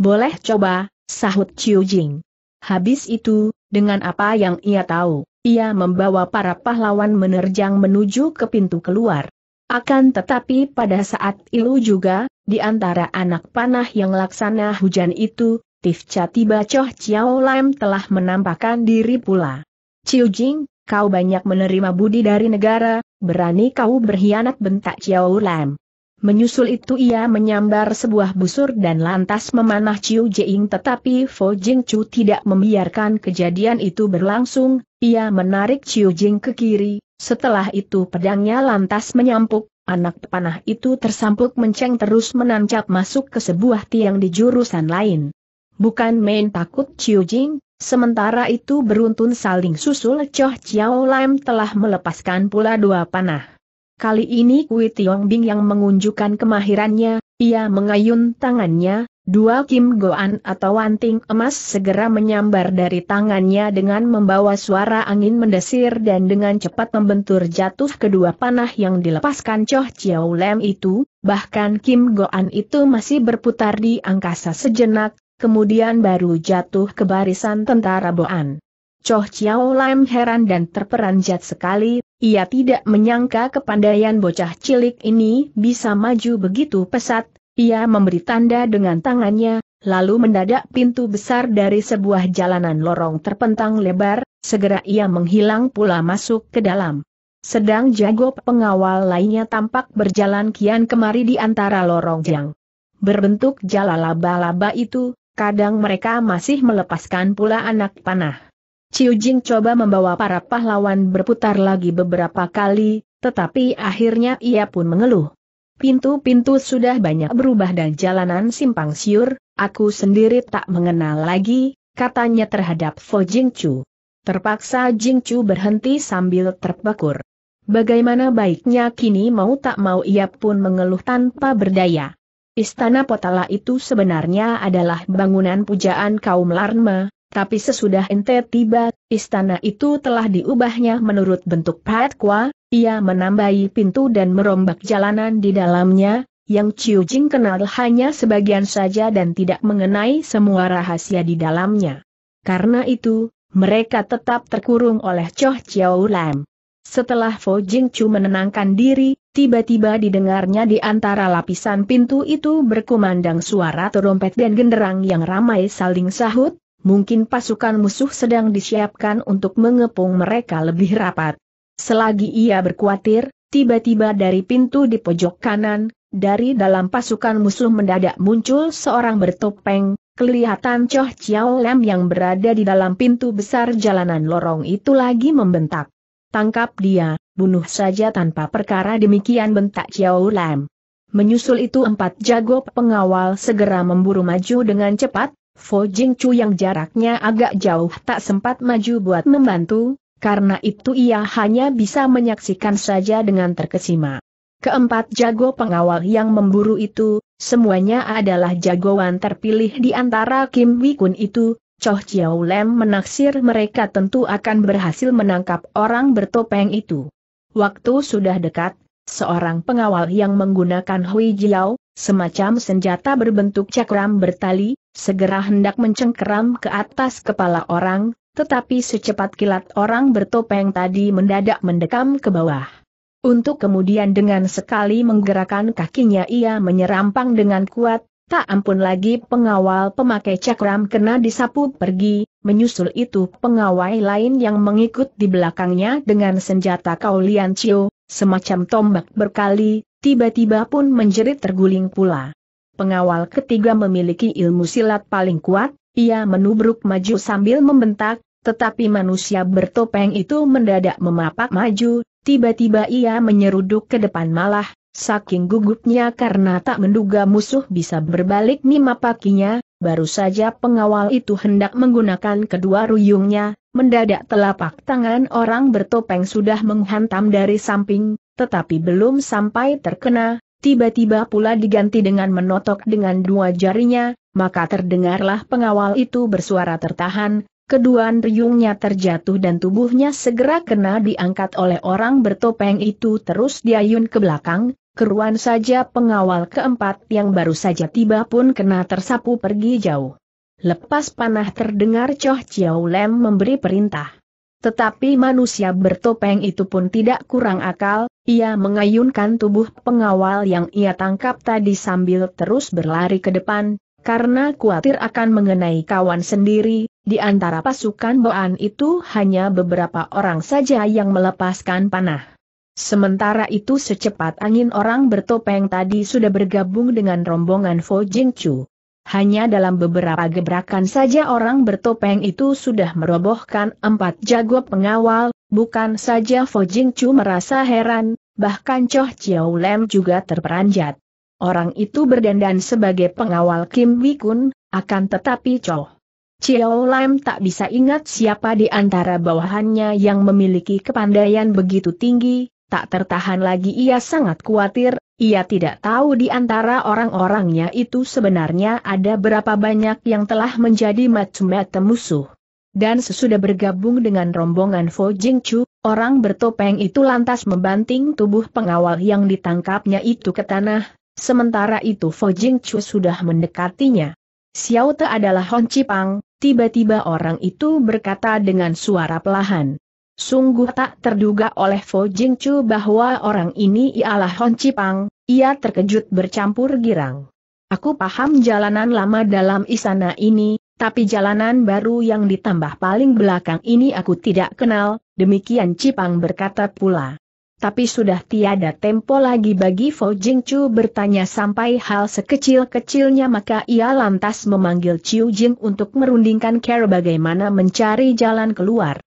Boleh coba, sahut Chiu Jing. Habis itu, dengan apa yang ia tahu, ia membawa para pahlawan menerjang menuju ke pintu keluar. Akan tetapi pada saat itu juga, di antara anak panah yang laksana hujan itu, Tifca tiba Choh Chiao Lam telah menampakkan diri pula. Ciu Jing, kau banyak menerima budi dari negara, berani kau berkhianat bentak Ciao Lam. Menyusul itu ia menyambar sebuah busur dan lantas memanah Ciu Jing tetapi Fo Jing Chu tidak membiarkan kejadian itu berlangsung, ia menarik Ciu Jing ke kiri, setelah itu pedangnya lantas menyampuk, anak panah itu tersampuk menceng terus menancap masuk ke sebuah tiang di jurusan lain. Bukan main takut Ciu Jing, Sementara itu beruntun saling susul Choh Chiao Lam telah melepaskan pula dua panah. Kali ini Kui Tiong Bing yang mengunjukkan kemahirannya, ia mengayun tangannya, dua Kim Goan atau wanting emas segera menyambar dari tangannya dengan membawa suara angin mendesir dan dengan cepat membentur jatuh kedua panah yang dilepaskan Choh Chiao Lam itu, bahkan Kim Goan itu masih berputar di angkasa sejenak, kemudian baru jatuh ke barisan tentara Boan. Choh Chiao Lam heran dan terperanjat sekali, ia tidak menyangka kepandaian bocah cilik ini bisa maju begitu pesat, ia memberi tanda dengan tangannya, lalu mendadak pintu besar dari sebuah jalanan lorong terpentang lebar, segera ia menghilang pula masuk ke dalam. Sedang jago pengawal lainnya tampak berjalan kian kemari di antara lorong yang berbentuk jala laba-laba itu, Kadang mereka masih melepaskan pula anak panah. Ciu Jing coba membawa para pahlawan berputar lagi beberapa kali, tetapi akhirnya ia pun mengeluh. Pintu-pintu sudah banyak berubah dan jalanan simpang siur, aku sendiri tak mengenal lagi, katanya terhadap Fo Jing Chu. Terpaksa Jing Chu berhenti sambil terpekur. Bagaimana baiknya kini mau tak mau ia pun mengeluh tanpa berdaya. Istana Potala itu sebenarnya adalah bangunan pujaan kaum Larma, tapi sesudah ente tiba, istana itu telah diubahnya menurut bentuk Patkwa, ia menambahi pintu dan merombak jalanan di dalamnya, yang Chiu Jing kenal hanya sebagian saja dan tidak mengenai semua rahasia di dalamnya. Karena itu, mereka tetap terkurung oleh Choh Chiao Lam. Setelah Fo Jing Chu menenangkan diri, Tiba-tiba didengarnya di antara lapisan pintu itu berkumandang suara terompet dan genderang yang ramai saling sahut, mungkin pasukan musuh sedang disiapkan untuk mengepung mereka lebih rapat. Selagi ia berkuatir, tiba-tiba dari pintu di pojok kanan, dari dalam pasukan musuh mendadak muncul seorang bertopeng, kelihatan Choh Chiao Lam yang berada di dalam pintu besar jalanan lorong itu lagi membentak. Tangkap dia, bunuh saja tanpa perkara demikian bentak Xiao Lam. Menyusul itu empat jago pengawal segera memburu maju dengan cepat, Fo Jing Chu yang jaraknya agak jauh tak sempat maju buat membantu, karena itu ia hanya bisa menyaksikan saja dengan terkesima. Keempat jago pengawal yang memburu itu, semuanya adalah jagoan terpilih di antara Kim Wi Kun itu, Choh Chiao Lam menaksir mereka tentu akan berhasil menangkap orang bertopeng itu. Waktu sudah dekat, seorang pengawal yang menggunakan Hui Jiao, semacam senjata berbentuk cakram bertali, segera hendak mencengkeram ke atas kepala orang, tetapi secepat kilat orang bertopeng tadi mendadak mendekam ke bawah. Untuk kemudian dengan sekali menggerakkan kakinya ia menyerampang dengan kuat, tak ampun lagi pengawal pemakai cakram kena disapu pergi, Menyusul itu pengawai lain yang mengikut di belakangnya dengan senjata kaulian semacam tombak berkali, tiba-tiba pun menjerit terguling pula. Pengawal ketiga memiliki ilmu silat paling kuat, ia menubruk maju sambil membentak, tetapi manusia bertopeng itu mendadak memapak maju, tiba-tiba ia menyeruduk ke depan malah, Saking gugupnya karena tak menduga musuh bisa berbalik mima Baru saja pengawal itu hendak menggunakan kedua ruyungnya, mendadak telapak tangan orang bertopeng sudah menghantam dari samping, tetapi belum sampai terkena, tiba-tiba pula diganti dengan menotok dengan dua jarinya, maka terdengarlah pengawal itu bersuara tertahan, kedua ruyungnya terjatuh dan tubuhnya segera kena diangkat oleh orang bertopeng itu terus diayun ke belakang, keruan saja pengawal keempat yang baru saja tiba pun kena tersapu pergi jauh. Lepas panah terdengar Choh Chiao Lem memberi perintah. Tetapi manusia bertopeng itu pun tidak kurang akal, ia mengayunkan tubuh pengawal yang ia tangkap tadi sambil terus berlari ke depan, karena khawatir akan mengenai kawan sendiri, di antara pasukan Boan itu hanya beberapa orang saja yang melepaskan panah. Sementara itu secepat angin orang bertopeng tadi sudah bergabung dengan rombongan Fo Jing Chu. Hanya dalam beberapa gebrakan saja orang bertopeng itu sudah merobohkan empat jago pengawal, bukan saja Fo Jing Chu merasa heran, bahkan Choh Chiao Lem juga terperanjat. Orang itu berdandan sebagai pengawal Kim Wikun, akan tetapi Choh Chiao Lam tak bisa ingat siapa di antara bawahannya yang memiliki kepandaian begitu tinggi, Tak tertahan lagi ia sangat khawatir, ia tidak tahu di antara orang-orangnya itu sebenarnya ada berapa banyak yang telah menjadi macam-macam musuh. Dan sesudah bergabung dengan rombongan Fo Jing Chu, orang bertopeng itu lantas membanting tubuh pengawal yang ditangkapnya itu ke tanah, sementara itu Fo Jing Chu sudah mendekatinya. Xiao Te adalah Hon Chi Pang, tiba-tiba orang itu berkata dengan suara pelahan. Sungguh tak terduga oleh Fo Jingchu bahwa orang ini ialah Hon Cipang, ia terkejut bercampur girang. Aku paham jalanan lama dalam istana ini, tapi jalanan baru yang ditambah paling belakang ini aku tidak kenal, demikian Cipang berkata pula. Tapi sudah tiada tempo lagi bagi Fo Jingchu bertanya sampai hal sekecil-kecilnya maka ia lantas memanggil Ciu Jing untuk merundingkan cara bagaimana mencari jalan keluar.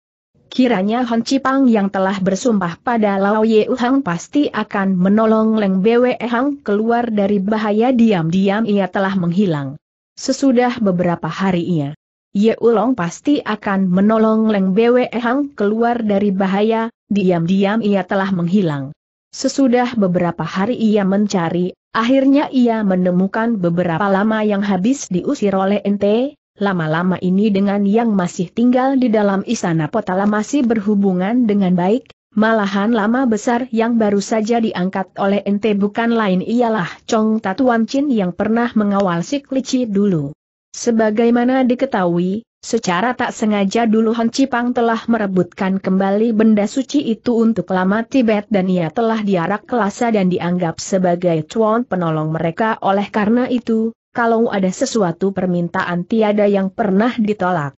Kiranya Hon Cipang yang telah bersumpah pada Lao Ye Hang pasti akan menolong Leng Bwe Hang keluar dari bahaya diam-diam ia telah menghilang. Sesudah beberapa hari ia, Ye Ulong pasti akan menolong Leng Bwe Hang keluar dari bahaya, diam-diam ia telah menghilang. Sesudah beberapa hari ia mencari, akhirnya ia menemukan beberapa lama yang habis diusir oleh ente, lama-lama ini dengan yang masih tinggal di dalam istana Potala masih berhubungan dengan baik, malahan lama besar yang baru saja diangkat oleh ente bukan lain ialah Chong Tatuan Chin yang pernah mengawal si Klici dulu. Sebagaimana diketahui, secara tak sengaja dulu Han Cipang telah merebutkan kembali benda suci itu untuk lama Tibet dan ia telah diarak kelasa dan dianggap sebagai cuan penolong mereka oleh karena itu, kalau ada sesuatu permintaan tiada yang pernah ditolak.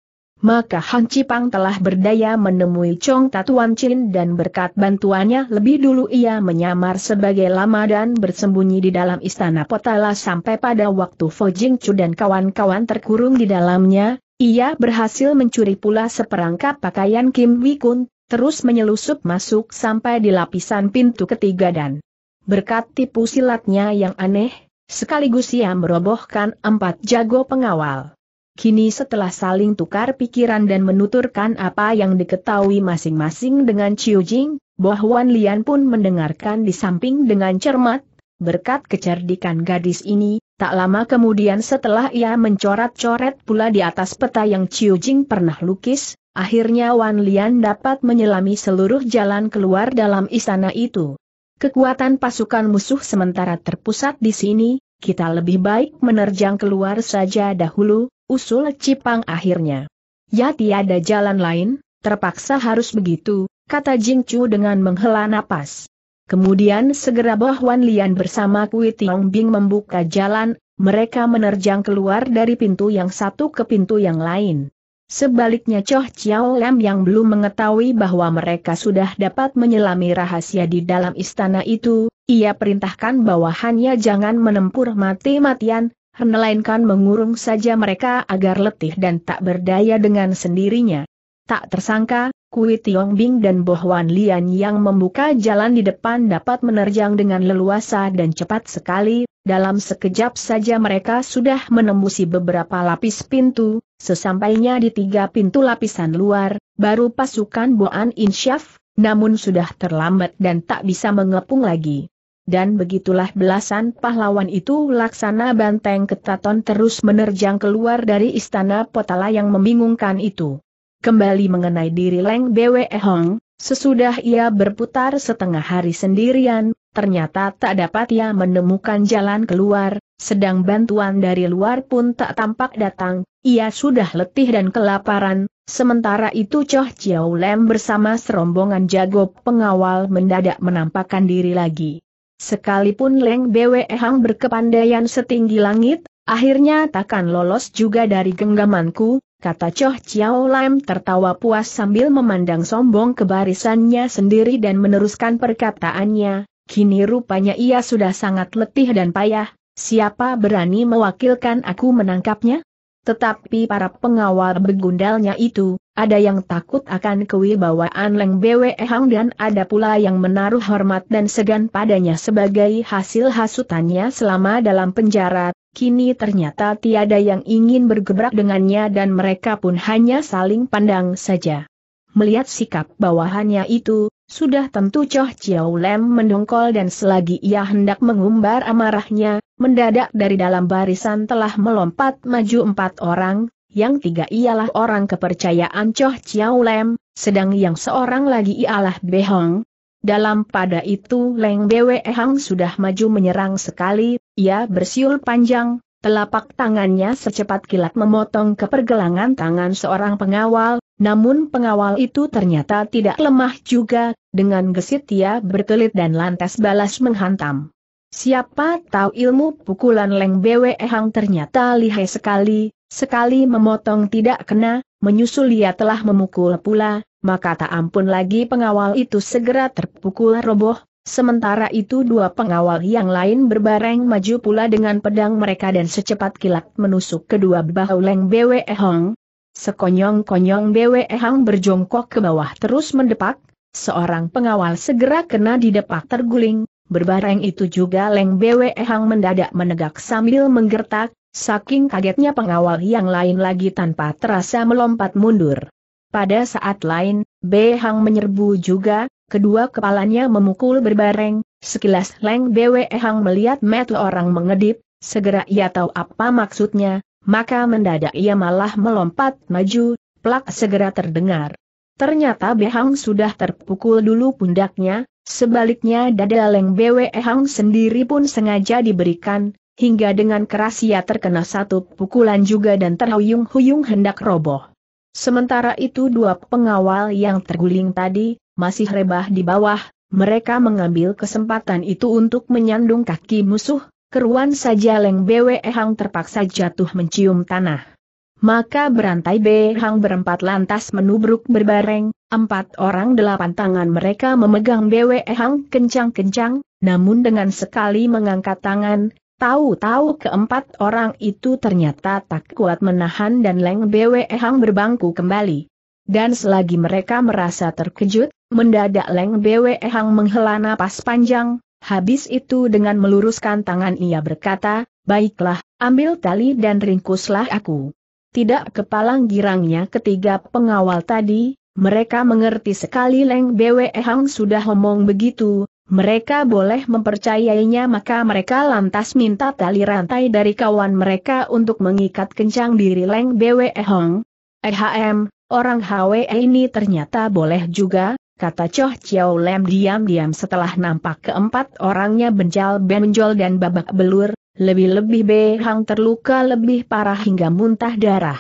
Maka Han Cipang telah berdaya menemui Chong Tatuan Chin dan berkat bantuannya lebih dulu ia menyamar sebagai lama dan bersembunyi di dalam istana Potala sampai pada waktu Fo Jing Chu dan kawan-kawan terkurung di dalamnya, ia berhasil mencuri pula seperangkap pakaian Kim Wi terus menyelusup masuk sampai di lapisan pintu ketiga dan berkat tipu silatnya yang aneh, Sekaligus ia merobohkan empat jago pengawal. Kini setelah saling tukar pikiran dan menuturkan apa yang diketahui masing-masing dengan Chiu Jing, Bo Lian pun mendengarkan di samping dengan cermat, berkat kecerdikan gadis ini, tak lama kemudian setelah ia mencoret-coret pula di atas peta yang Chiu Jing pernah lukis, akhirnya Wan Lian dapat menyelami seluruh jalan keluar dalam istana itu kekuatan pasukan musuh sementara terpusat di sini, kita lebih baik menerjang keluar saja dahulu, usul Cipang akhirnya. Ya tiada jalan lain, terpaksa harus begitu, kata Jing Chu dengan menghela napas. Kemudian segera Boh Wan Lian bersama Kui Tiong Bing membuka jalan, mereka menerjang keluar dari pintu yang satu ke pintu yang lain. Sebaliknya Choh Chiao Lam yang belum mengetahui bahwa mereka sudah dapat menyelami rahasia di dalam istana itu, ia perintahkan bawahannya jangan menempur mati-matian, melainkan mengurung saja mereka agar letih dan tak berdaya dengan sendirinya. Tak tersangka, Kui Tiong Bing dan Bohwan Lian yang membuka jalan di depan dapat menerjang dengan leluasa dan cepat sekali, dalam sekejap saja mereka sudah menembusi beberapa lapis pintu, sesampainya di tiga pintu lapisan luar, baru pasukan Boan Insyaf, namun sudah terlambat dan tak bisa mengepung lagi. Dan begitulah belasan pahlawan itu laksana banteng ketaton terus menerjang keluar dari istana Potala yang membingungkan itu. Kembali mengenai diri Leng Bwe Hong, Sesudah ia berputar setengah hari sendirian, ternyata tak dapat ia menemukan jalan keluar, sedang bantuan dari luar pun tak tampak datang, ia sudah letih dan kelaparan, sementara itu Choh Chiao Lem bersama serombongan jago pengawal mendadak menampakkan diri lagi. Sekalipun Leng Bwe Hang berkepandaian setinggi langit, akhirnya takkan lolos juga dari genggamanku, kata Choh Chiao Lam tertawa puas sambil memandang sombong ke barisannya sendiri dan meneruskan perkataannya, kini rupanya ia sudah sangat letih dan payah, siapa berani mewakilkan aku menangkapnya? Tetapi para pengawal begundalnya itu, ada yang takut akan kewibawaan Leng Bwe Hang dan ada pula yang menaruh hormat dan segan padanya sebagai hasil hasutannya selama dalam penjara, kini ternyata tiada yang ingin bergebrak dengannya dan mereka pun hanya saling pandang saja. Melihat sikap bawahannya itu, sudah tentu Choh Chiao Lem mendongkol dan selagi ia hendak mengumbar amarahnya, mendadak dari dalam barisan telah melompat maju empat orang, yang tiga ialah orang kepercayaan Choh Chiao Lem, sedang yang seorang lagi ialah Behong. Dalam pada itu Leng Bwe Hang sudah maju menyerang sekali, ia bersiul panjang, telapak tangannya secepat kilat memotong ke pergelangan tangan seorang pengawal, namun pengawal itu ternyata tidak lemah juga, dengan gesit ia berkelit dan lantas balas menghantam. Siapa tahu ilmu pukulan Leng Bwe Hang ternyata lihai sekali, sekali memotong tidak kena, menyusul ia telah memukul pula, maka tak ampun lagi pengawal itu segera terpukul roboh, sementara itu dua pengawal yang lain berbareng maju pula dengan pedang mereka dan secepat kilat menusuk kedua bahu Leng Bwe Hang. Sekonyong-konyong Bwe Hang berjongkok ke bawah terus mendepak, seorang pengawal segera kena didepak terguling, Berbareng itu juga Leng Bwe Hang mendadak menegak sambil menggertak, saking kagetnya pengawal yang lain lagi tanpa terasa melompat mundur. Pada saat lain, Be Hang menyerbu juga, kedua kepalanya memukul berbareng, sekilas Leng Bwe Hang melihat mata orang mengedip, segera ia tahu apa maksudnya, maka mendadak ia malah melompat maju, plak segera terdengar. Ternyata Behang sudah terpukul dulu pundaknya, Sebaliknya dada Leng Bwe Hang sendiri pun sengaja diberikan, hingga dengan keras ia terkena satu pukulan juga dan terhuyung-huyung hendak roboh. Sementara itu dua pengawal yang terguling tadi, masih rebah di bawah, mereka mengambil kesempatan itu untuk menyandung kaki musuh, keruan saja Leng Bwe Hang terpaksa jatuh mencium tanah. Maka berantai behang berempat lantas menubruk berbareng, empat orang delapan tangan mereka memegang behang kencang-kencang, namun dengan sekali mengangkat tangan, tahu-tahu keempat orang itu ternyata tak kuat menahan dan Leng behang berbangku kembali. Dan selagi mereka merasa terkejut, mendadak Leng behang menghela napas panjang, habis itu dengan meluruskan tangan ia berkata, Baiklah, ambil tali dan ringkuslah aku tidak kepalang girangnya ketiga pengawal tadi, mereka mengerti sekali Leng Bwe Hang sudah omong begitu, mereka boleh mempercayainya maka mereka lantas minta tali rantai dari kawan mereka untuk mengikat kencang diri Leng Bwe Hang. Ehm, orang Hwe ini ternyata boleh juga, kata Choh Chiao Lem diam-diam setelah nampak keempat orangnya benjal benjol dan babak belur, lebih-lebih Behang terluka lebih parah hingga muntah darah.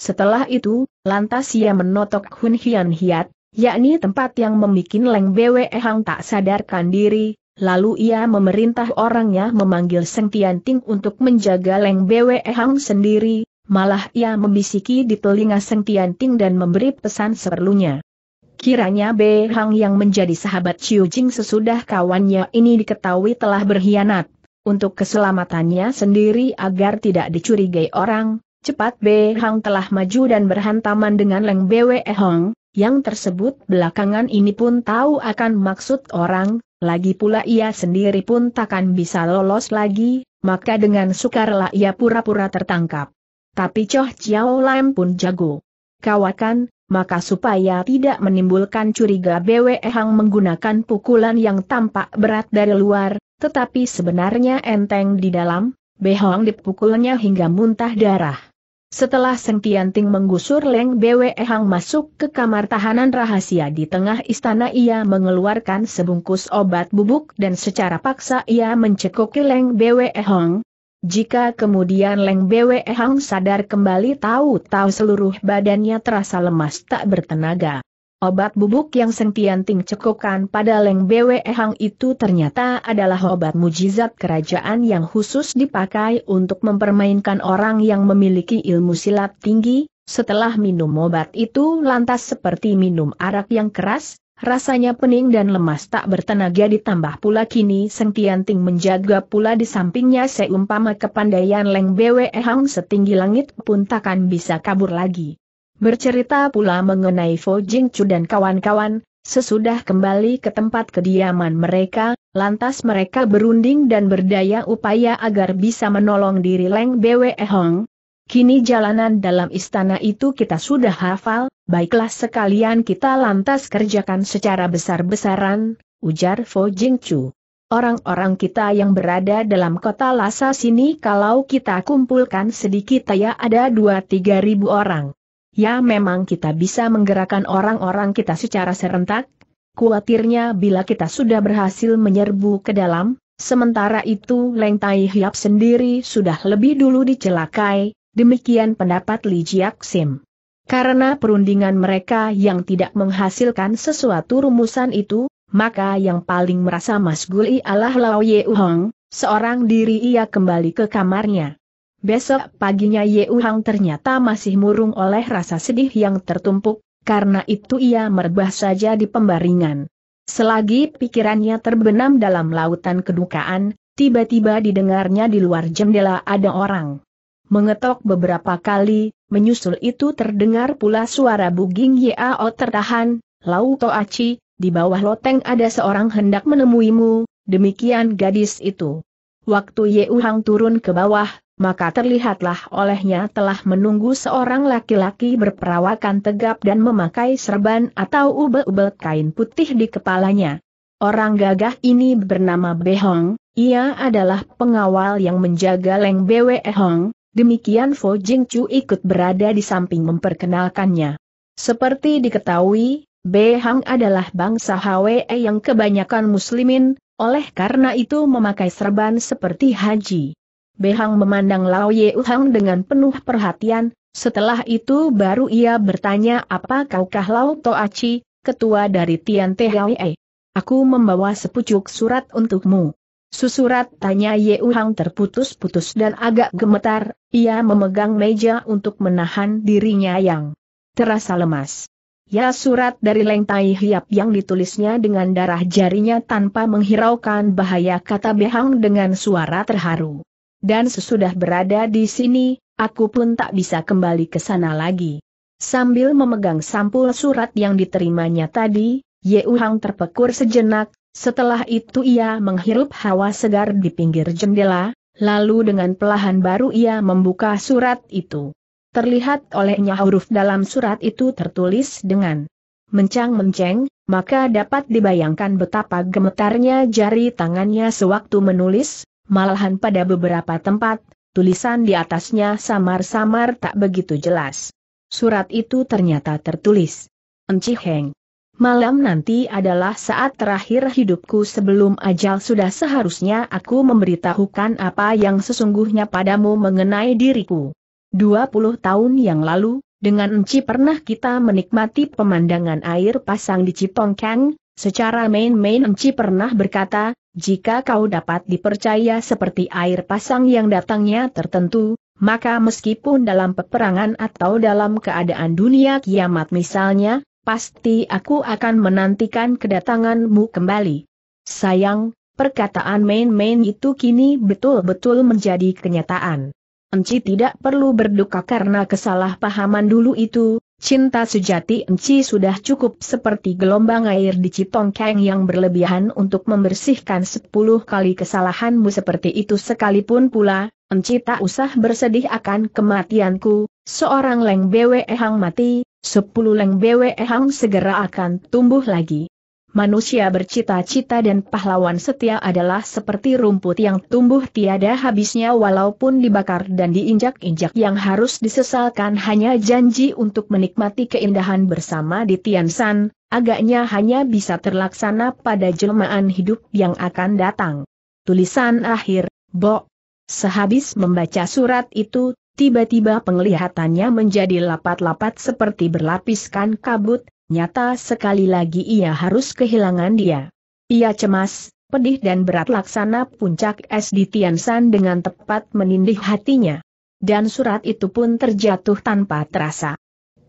Setelah itu, lantas ia menotok Hun Hian Hiat, yakni tempat yang membuat Leng Bwe Hang tak sadarkan diri, lalu ia memerintah orangnya memanggil Seng Tian Ting untuk menjaga Leng Bwe Hang sendiri, malah ia membisiki di telinga Seng Tian Ting dan memberi pesan seperlunya. Kiranya Be Hang yang menjadi sahabat Chiu Jing sesudah kawannya ini diketahui telah berkhianat. Untuk keselamatannya sendiri agar tidak dicurigai orang, cepat Be Hang telah maju dan berhantaman dengan Leng Bwe Hong, yang tersebut belakangan ini pun tahu akan maksud orang, lagi pula ia sendiri pun takkan bisa lolos lagi, maka dengan sukarela ia pura-pura tertangkap. Tapi Choh Chiao Lam pun jago. Kawakan, maka supaya tidak menimbulkan curiga Bwe Hang menggunakan pukulan yang tampak berat dari luar, tetapi sebenarnya enteng di dalam, Behong dipukulnya hingga muntah darah. Setelah Seng Ting menggusur Leng Bwe Hang masuk ke kamar tahanan rahasia di tengah istana ia mengeluarkan sebungkus obat bubuk dan secara paksa ia mencekoki Leng Bwe Hang, jika kemudian Leng Bwe Hang sadar kembali tahu-tahu seluruh badannya terasa lemas tak bertenaga. Obat bubuk yang Sentian Ting cekokan pada Leng Bwe Hang itu ternyata adalah obat mujizat kerajaan yang khusus dipakai untuk mempermainkan orang yang memiliki ilmu silat tinggi, setelah minum obat itu lantas seperti minum arak yang keras, Rasanya pening dan lemas tak bertenaga ditambah pula kini Seng ting menjaga pula di sampingnya seumpama kepandaian Leng Bwe Hang setinggi langit pun takkan bisa kabur lagi. Bercerita pula mengenai Fo Jing Chu dan kawan-kawan, sesudah kembali ke tempat kediaman mereka, lantas mereka berunding dan berdaya upaya agar bisa menolong diri Leng Bwe Hang, Kini jalanan dalam istana itu kita sudah hafal, baiklah sekalian kita lantas kerjakan secara besar-besaran, ujar Fo Jingchu. Orang-orang kita yang berada dalam kota Lhasa sini kalau kita kumpulkan sedikit ya ada 2-3 ribu orang. Ya memang kita bisa menggerakkan orang-orang kita secara serentak, kuatirnya bila kita sudah berhasil menyerbu ke dalam, sementara itu Leng Tai Hiap sendiri sudah lebih dulu dicelakai, Demikian pendapat Li Jiak Karena perundingan mereka yang tidak menghasilkan sesuatu rumusan itu, maka yang paling merasa masguli adalah Lao Ye Uhang, seorang diri ia kembali ke kamarnya. Besok paginya Ye Uhang ternyata masih murung oleh rasa sedih yang tertumpuk, karena itu ia merebah saja di pembaringan. Selagi pikirannya terbenam dalam lautan kedukaan, tiba-tiba didengarnya di luar jendela ada orang mengetok beberapa kali, menyusul itu terdengar pula suara buging Yao tertahan, Lau Toaci, di bawah loteng ada seorang hendak menemuimu, demikian gadis itu. Waktu Yeu Hang turun ke bawah, maka terlihatlah olehnya telah menunggu seorang laki-laki berperawakan tegap dan memakai serban atau ubel-ubel kain putih di kepalanya. Orang gagah ini bernama Behong, ia adalah pengawal yang menjaga Leng Bwe Hong, Demikian Fo Jing Chu ikut berada di samping memperkenalkannya. Seperti diketahui, Behang adalah bangsa Hwe yang kebanyakan muslimin, oleh karena itu memakai serban seperti haji. Behang memandang Lao Ye Uhang dengan penuh perhatian, setelah itu baru ia bertanya apa kaukah Lao Toachi, ketua dari Tian Te Aku membawa sepucuk surat untukmu. Susurat tanya Ye Uhang terputus-putus dan agak gemetar, ia memegang meja untuk menahan dirinya yang terasa lemas. Ya surat dari Leng Tai Hiap yang ditulisnya dengan darah jarinya tanpa menghiraukan bahaya kata Behang dengan suara terharu. Dan sesudah berada di sini, aku pun tak bisa kembali ke sana lagi. Sambil memegang sampul surat yang diterimanya tadi, Ye Uhang terpekur sejenak, setelah itu ia menghirup hawa segar di pinggir jendela, lalu dengan pelahan baru ia membuka surat itu. Terlihat olehnya huruf dalam surat itu tertulis dengan mencang-menceng, maka dapat dibayangkan betapa gemetarnya jari tangannya sewaktu menulis, malahan pada beberapa tempat, tulisan di atasnya samar-samar tak begitu jelas. Surat itu ternyata tertulis. Enci Heng malam nanti adalah saat terakhir hidupku sebelum ajal sudah seharusnya aku memberitahukan apa yang sesungguhnya padamu mengenai diriku. 20 tahun yang lalu, dengan Enci pernah kita menikmati pemandangan air pasang di Cipongkang, secara main-main Enci pernah berkata, jika kau dapat dipercaya seperti air pasang yang datangnya tertentu, maka meskipun dalam peperangan atau dalam keadaan dunia kiamat misalnya, pasti aku akan menantikan kedatanganmu kembali. Sayang, perkataan main-main itu kini betul-betul menjadi kenyataan. Enci tidak perlu berduka karena kesalahpahaman dulu itu, cinta sejati Enci sudah cukup seperti gelombang air di Citongkeng yang berlebihan untuk membersihkan sepuluh kali kesalahanmu seperti itu sekalipun pula, Enci usah bersedih akan kematianku, seorang Leng bewe ehang mati, sepuluh Leng bewe ehang segera akan tumbuh lagi. Manusia bercita-cita dan pahlawan setia adalah seperti rumput yang tumbuh tiada habisnya walaupun dibakar dan diinjak-injak yang harus disesalkan hanya janji untuk menikmati keindahan bersama di Tiansan, agaknya hanya bisa terlaksana pada jelmaan hidup yang akan datang. Tulisan akhir, Bo Sehabis membaca surat itu, tiba-tiba penglihatannya menjadi lapat-lapat seperti berlapiskan kabut, nyata sekali lagi ia harus kehilangan dia. Ia cemas, pedih dan berat laksana puncak es di Tiansan dengan tepat menindih hatinya. Dan surat itu pun terjatuh tanpa terasa.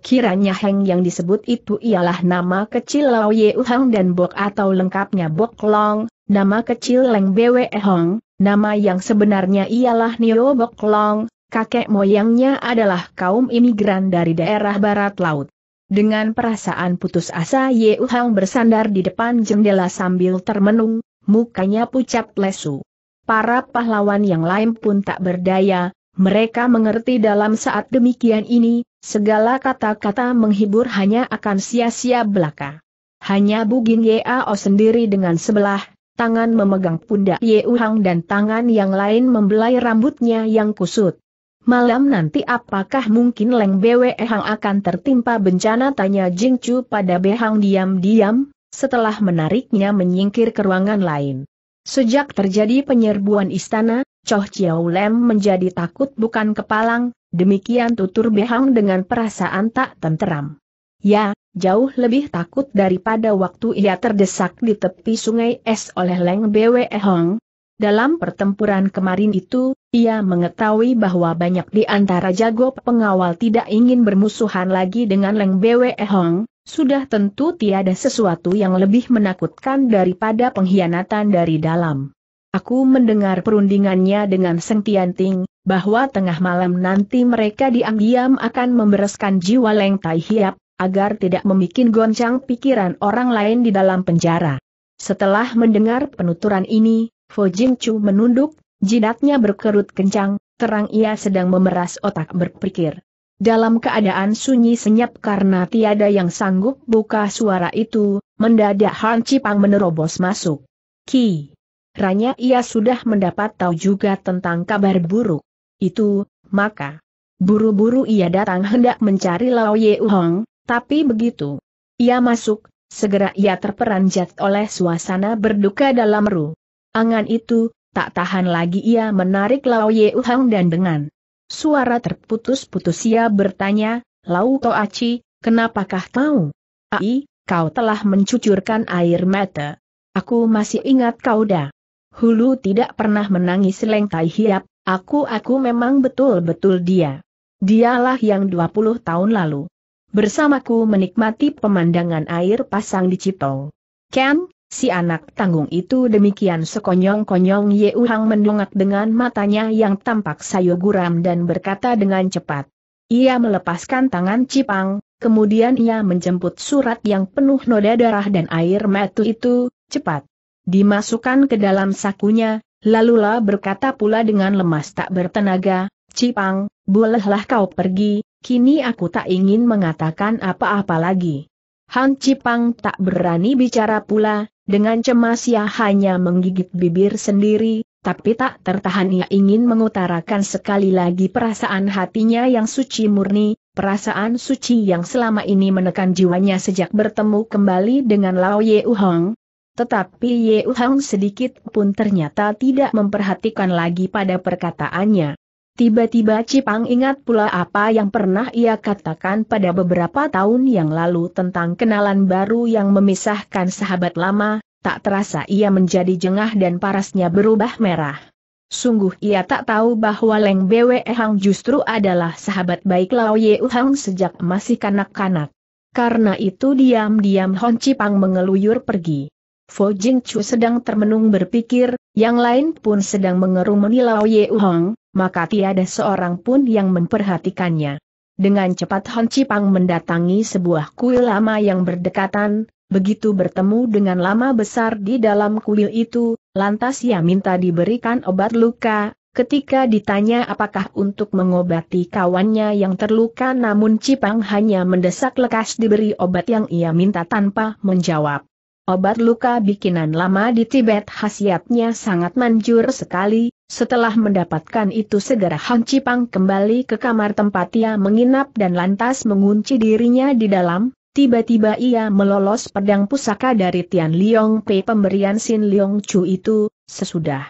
Kiranya Heng yang disebut itu ialah nama kecil Lao Ye Uhang dan Bok atau lengkapnya Bok Long, nama kecil Leng Bwe Hong, Nama yang sebenarnya ialah Nio Bok Long, kakek moyangnya adalah kaum imigran dari daerah barat laut. Dengan perasaan putus asa Ye Uhang bersandar di depan jendela sambil termenung, mukanya pucat lesu. Para pahlawan yang lain pun tak berdaya, mereka mengerti dalam saat demikian ini, segala kata-kata menghibur hanya akan sia-sia belaka. Hanya Bugin Ao sendiri dengan sebelah tangan memegang pundak Ye Uhang dan tangan yang lain membelai rambutnya yang kusut. Malam nanti apakah mungkin Leng Bwe Hang akan tertimpa bencana tanya Jing Chu pada Behang diam-diam, setelah menariknya menyingkir ke ruangan lain. Sejak terjadi penyerbuan istana, Choh Chiao Lem menjadi takut bukan kepalang, demikian tutur Behang dengan perasaan tak tenteram. Ya, jauh lebih takut daripada waktu ia terdesak di tepi sungai es oleh Leng Bwe Hong. Dalam pertempuran kemarin itu, ia mengetahui bahwa banyak di antara jago pengawal tidak ingin bermusuhan lagi dengan Leng Bwe Hong, sudah tentu tiada sesuatu yang lebih menakutkan daripada pengkhianatan dari dalam. Aku mendengar perundingannya dengan Seng Tianting, bahwa tengah malam nanti mereka diam-diam akan membereskan jiwa Leng Tai Hiap, agar tidak membuat goncang pikiran orang lain di dalam penjara. Setelah mendengar penuturan ini, Fo Jing Chu menunduk, jidatnya berkerut kencang, terang ia sedang memeras otak berpikir. Dalam keadaan sunyi senyap karena tiada yang sanggup buka suara itu, mendadak Han Cipang menerobos masuk. Ki! Ranya ia sudah mendapat tahu juga tentang kabar buruk. Itu, maka. Buru-buru ia datang hendak mencari Lao Ye Uhong, tapi begitu ia masuk, segera ia terperanjat oleh suasana berduka dalam ru. Angan itu, tak tahan lagi ia menarik Lao Ye Uhang dan dengan suara terputus-putus ia bertanya, Lau Aci, kenapakah kau? Ai, kau telah mencucurkan air mata. Aku masih ingat kau dah. Hulu tidak pernah menangis lengkai hiap, aku-aku memang betul-betul dia. Dialah yang 20 tahun lalu bersamaku menikmati pemandangan air pasang di Cipol. Ken, si anak tanggung itu demikian sekonyong-konyong Ye Uhang mendongak dengan matanya yang tampak sayu guram dan berkata dengan cepat. Ia melepaskan tangan Cipang, kemudian ia menjemput surat yang penuh noda darah dan air mata itu, cepat. Dimasukkan ke dalam sakunya, lalulah berkata pula dengan lemas tak bertenaga, Cipang, bolehlah kau pergi, Kini aku tak ingin mengatakan apa-apa lagi. Han Cipang tak berani bicara pula, dengan cemas ia hanya menggigit bibir sendiri, tapi tak tertahan ia ingin mengutarakan sekali lagi perasaan hatinya yang suci murni, perasaan suci yang selama ini menekan jiwanya sejak bertemu kembali dengan Lao Ye Uhong. Tetapi Ye Uhang sedikit pun ternyata tidak memperhatikan lagi pada perkataannya. Tiba-tiba Cipang ingat pula apa yang pernah ia katakan pada beberapa tahun yang lalu tentang kenalan baru yang memisahkan sahabat lama, tak terasa ia menjadi jengah dan parasnya berubah merah. Sungguh ia tak tahu bahwa Leng Bwe Hang justru adalah sahabat baik Lao Ye Hang sejak masih kanak-kanak. Karena itu diam-diam Hon Cipang mengeluyur pergi. Fo Jing Chu sedang termenung berpikir, yang lain pun sedang mengerumuni Lao Ye Hang, maka tiada seorang pun yang memperhatikannya. Dengan cepat Hon Cipang mendatangi sebuah kuil lama yang berdekatan, begitu bertemu dengan lama besar di dalam kuil itu, lantas ia minta diberikan obat luka, Ketika ditanya apakah untuk mengobati kawannya yang terluka namun Cipang hanya mendesak lekas diberi obat yang ia minta tanpa menjawab. Obat luka bikinan lama di Tibet khasiatnya sangat manjur sekali, setelah mendapatkan itu segera Hang Cipang kembali ke kamar tempat ia menginap dan lantas mengunci dirinya di dalam, tiba-tiba ia melolos pedang pusaka dari Tian Liong Pei pemberian Sin Liong Chu itu, sesudah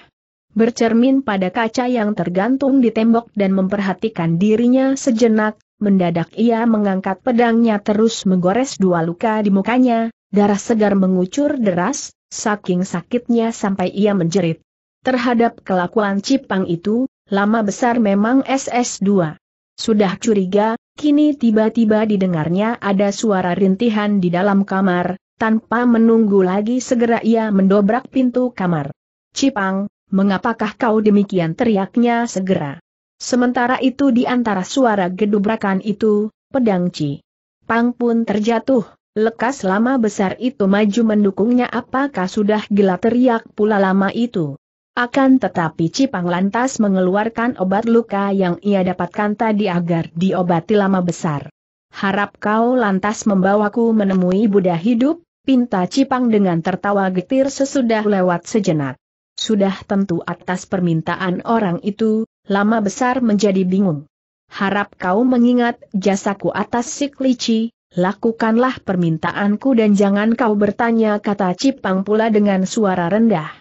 bercermin pada kaca yang tergantung di tembok dan memperhatikan dirinya sejenak, mendadak ia mengangkat pedangnya terus menggores dua luka di mukanya, darah segar mengucur deras, saking sakitnya sampai ia menjerit. Terhadap kelakuan Cipang itu, lama besar memang SS2. Sudah curiga, kini tiba-tiba didengarnya ada suara rintihan di dalam kamar, tanpa menunggu lagi segera ia mendobrak pintu kamar. Cipang, mengapakah kau demikian teriaknya segera. Sementara itu di antara suara gedubrakan itu, pedang Ci. Pang pun terjatuh, lekas lama besar itu maju mendukungnya apakah sudah gila teriak pula lama itu. Akan tetapi Cipang lantas mengeluarkan obat luka yang ia dapatkan tadi agar diobati lama besar. Harap kau lantas membawaku menemui Buddha hidup, pinta Cipang dengan tertawa getir sesudah lewat sejenak. Sudah tentu atas permintaan orang itu, lama besar menjadi bingung. Harap kau mengingat jasaku atas siklici, lakukanlah permintaanku dan jangan kau bertanya kata Cipang pula dengan suara rendah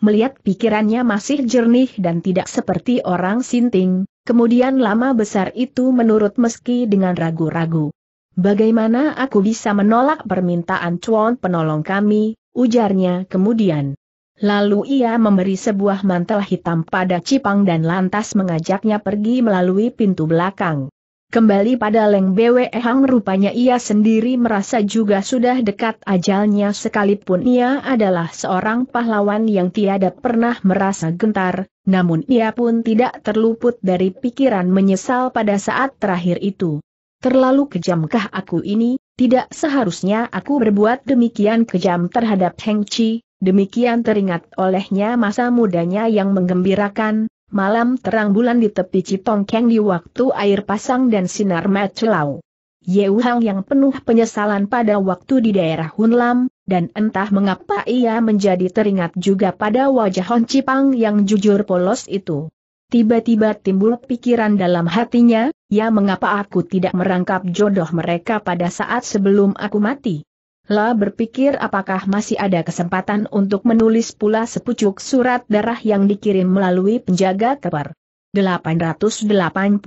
melihat pikirannya masih jernih dan tidak seperti orang sinting, kemudian lama besar itu menurut meski dengan ragu-ragu. Bagaimana aku bisa menolak permintaan cuan penolong kami, ujarnya kemudian. Lalu ia memberi sebuah mantel hitam pada Cipang dan lantas mengajaknya pergi melalui pintu belakang. Kembali pada Leng Bwe Hang rupanya ia sendiri merasa juga sudah dekat ajalnya sekalipun ia adalah seorang pahlawan yang tiada pernah merasa gentar, namun ia pun tidak terluput dari pikiran menyesal pada saat terakhir itu. Terlalu kejamkah aku ini, tidak seharusnya aku berbuat demikian kejam terhadap Heng Chi, demikian teringat olehnya masa mudanya yang menggembirakan, malam terang bulan di tepi Citongkeng di waktu air pasang dan sinar mecelau. Yeu Hang yang penuh penyesalan pada waktu di daerah Hunlam, dan entah mengapa ia menjadi teringat juga pada wajah Hon Cipang yang jujur polos itu. Tiba-tiba timbul pikiran dalam hatinya, ya mengapa aku tidak merangkap jodoh mereka pada saat sebelum aku mati. La berpikir apakah masih ada kesempatan untuk menulis pula sepucuk surat darah yang dikirim melalui penjaga keper. 881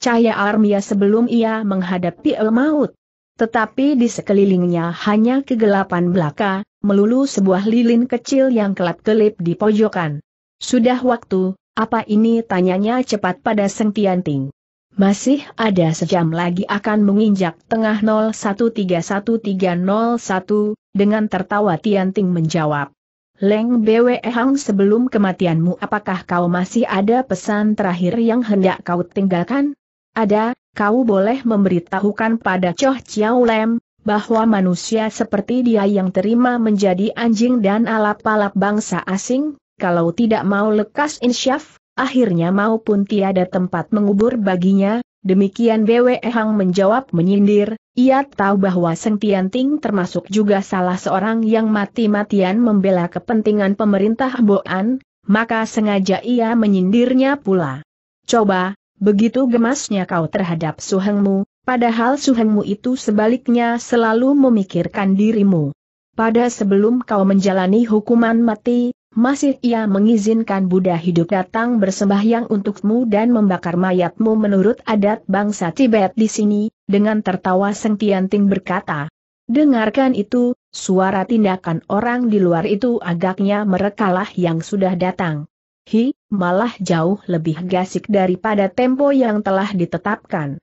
Cahaya Armia sebelum ia menghadapi el maut. Tetapi di sekelilingnya hanya kegelapan belaka, melulu sebuah lilin kecil yang kelap-kelip di pojokan. Sudah waktu, apa ini tanyanya cepat pada Seng Tianting. Masih ada sejam lagi akan menginjak tengah 0131301 dengan tertawa Tianting menjawab. Leng Bwe Hang sebelum kematianmu apakah kau masih ada pesan terakhir yang hendak kau tinggalkan? Ada, kau boleh memberitahukan pada Choh Chiao Lem, bahwa manusia seperti dia yang terima menjadi anjing dan alap-alap bangsa asing, kalau tidak mau lekas insyaf, akhirnya maupun tiada tempat mengubur baginya, demikian BWE Hang menjawab menyindir, ia tahu bahwa Seng Tianting termasuk juga salah seorang yang mati-matian membela kepentingan pemerintah Boan, maka sengaja ia menyindirnya pula. Coba, begitu gemasnya kau terhadap suhengmu, padahal suhengmu itu sebaliknya selalu memikirkan dirimu. Pada sebelum kau menjalani hukuman mati, masih ia mengizinkan Buddha hidup datang bersembahyang untukmu dan membakar mayatmu menurut adat bangsa Tibet di sini, dengan tertawa Seng Tianting berkata. Dengarkan itu, suara tindakan orang di luar itu agaknya merekalah yang sudah datang. Hi, malah jauh lebih gasik daripada tempo yang telah ditetapkan.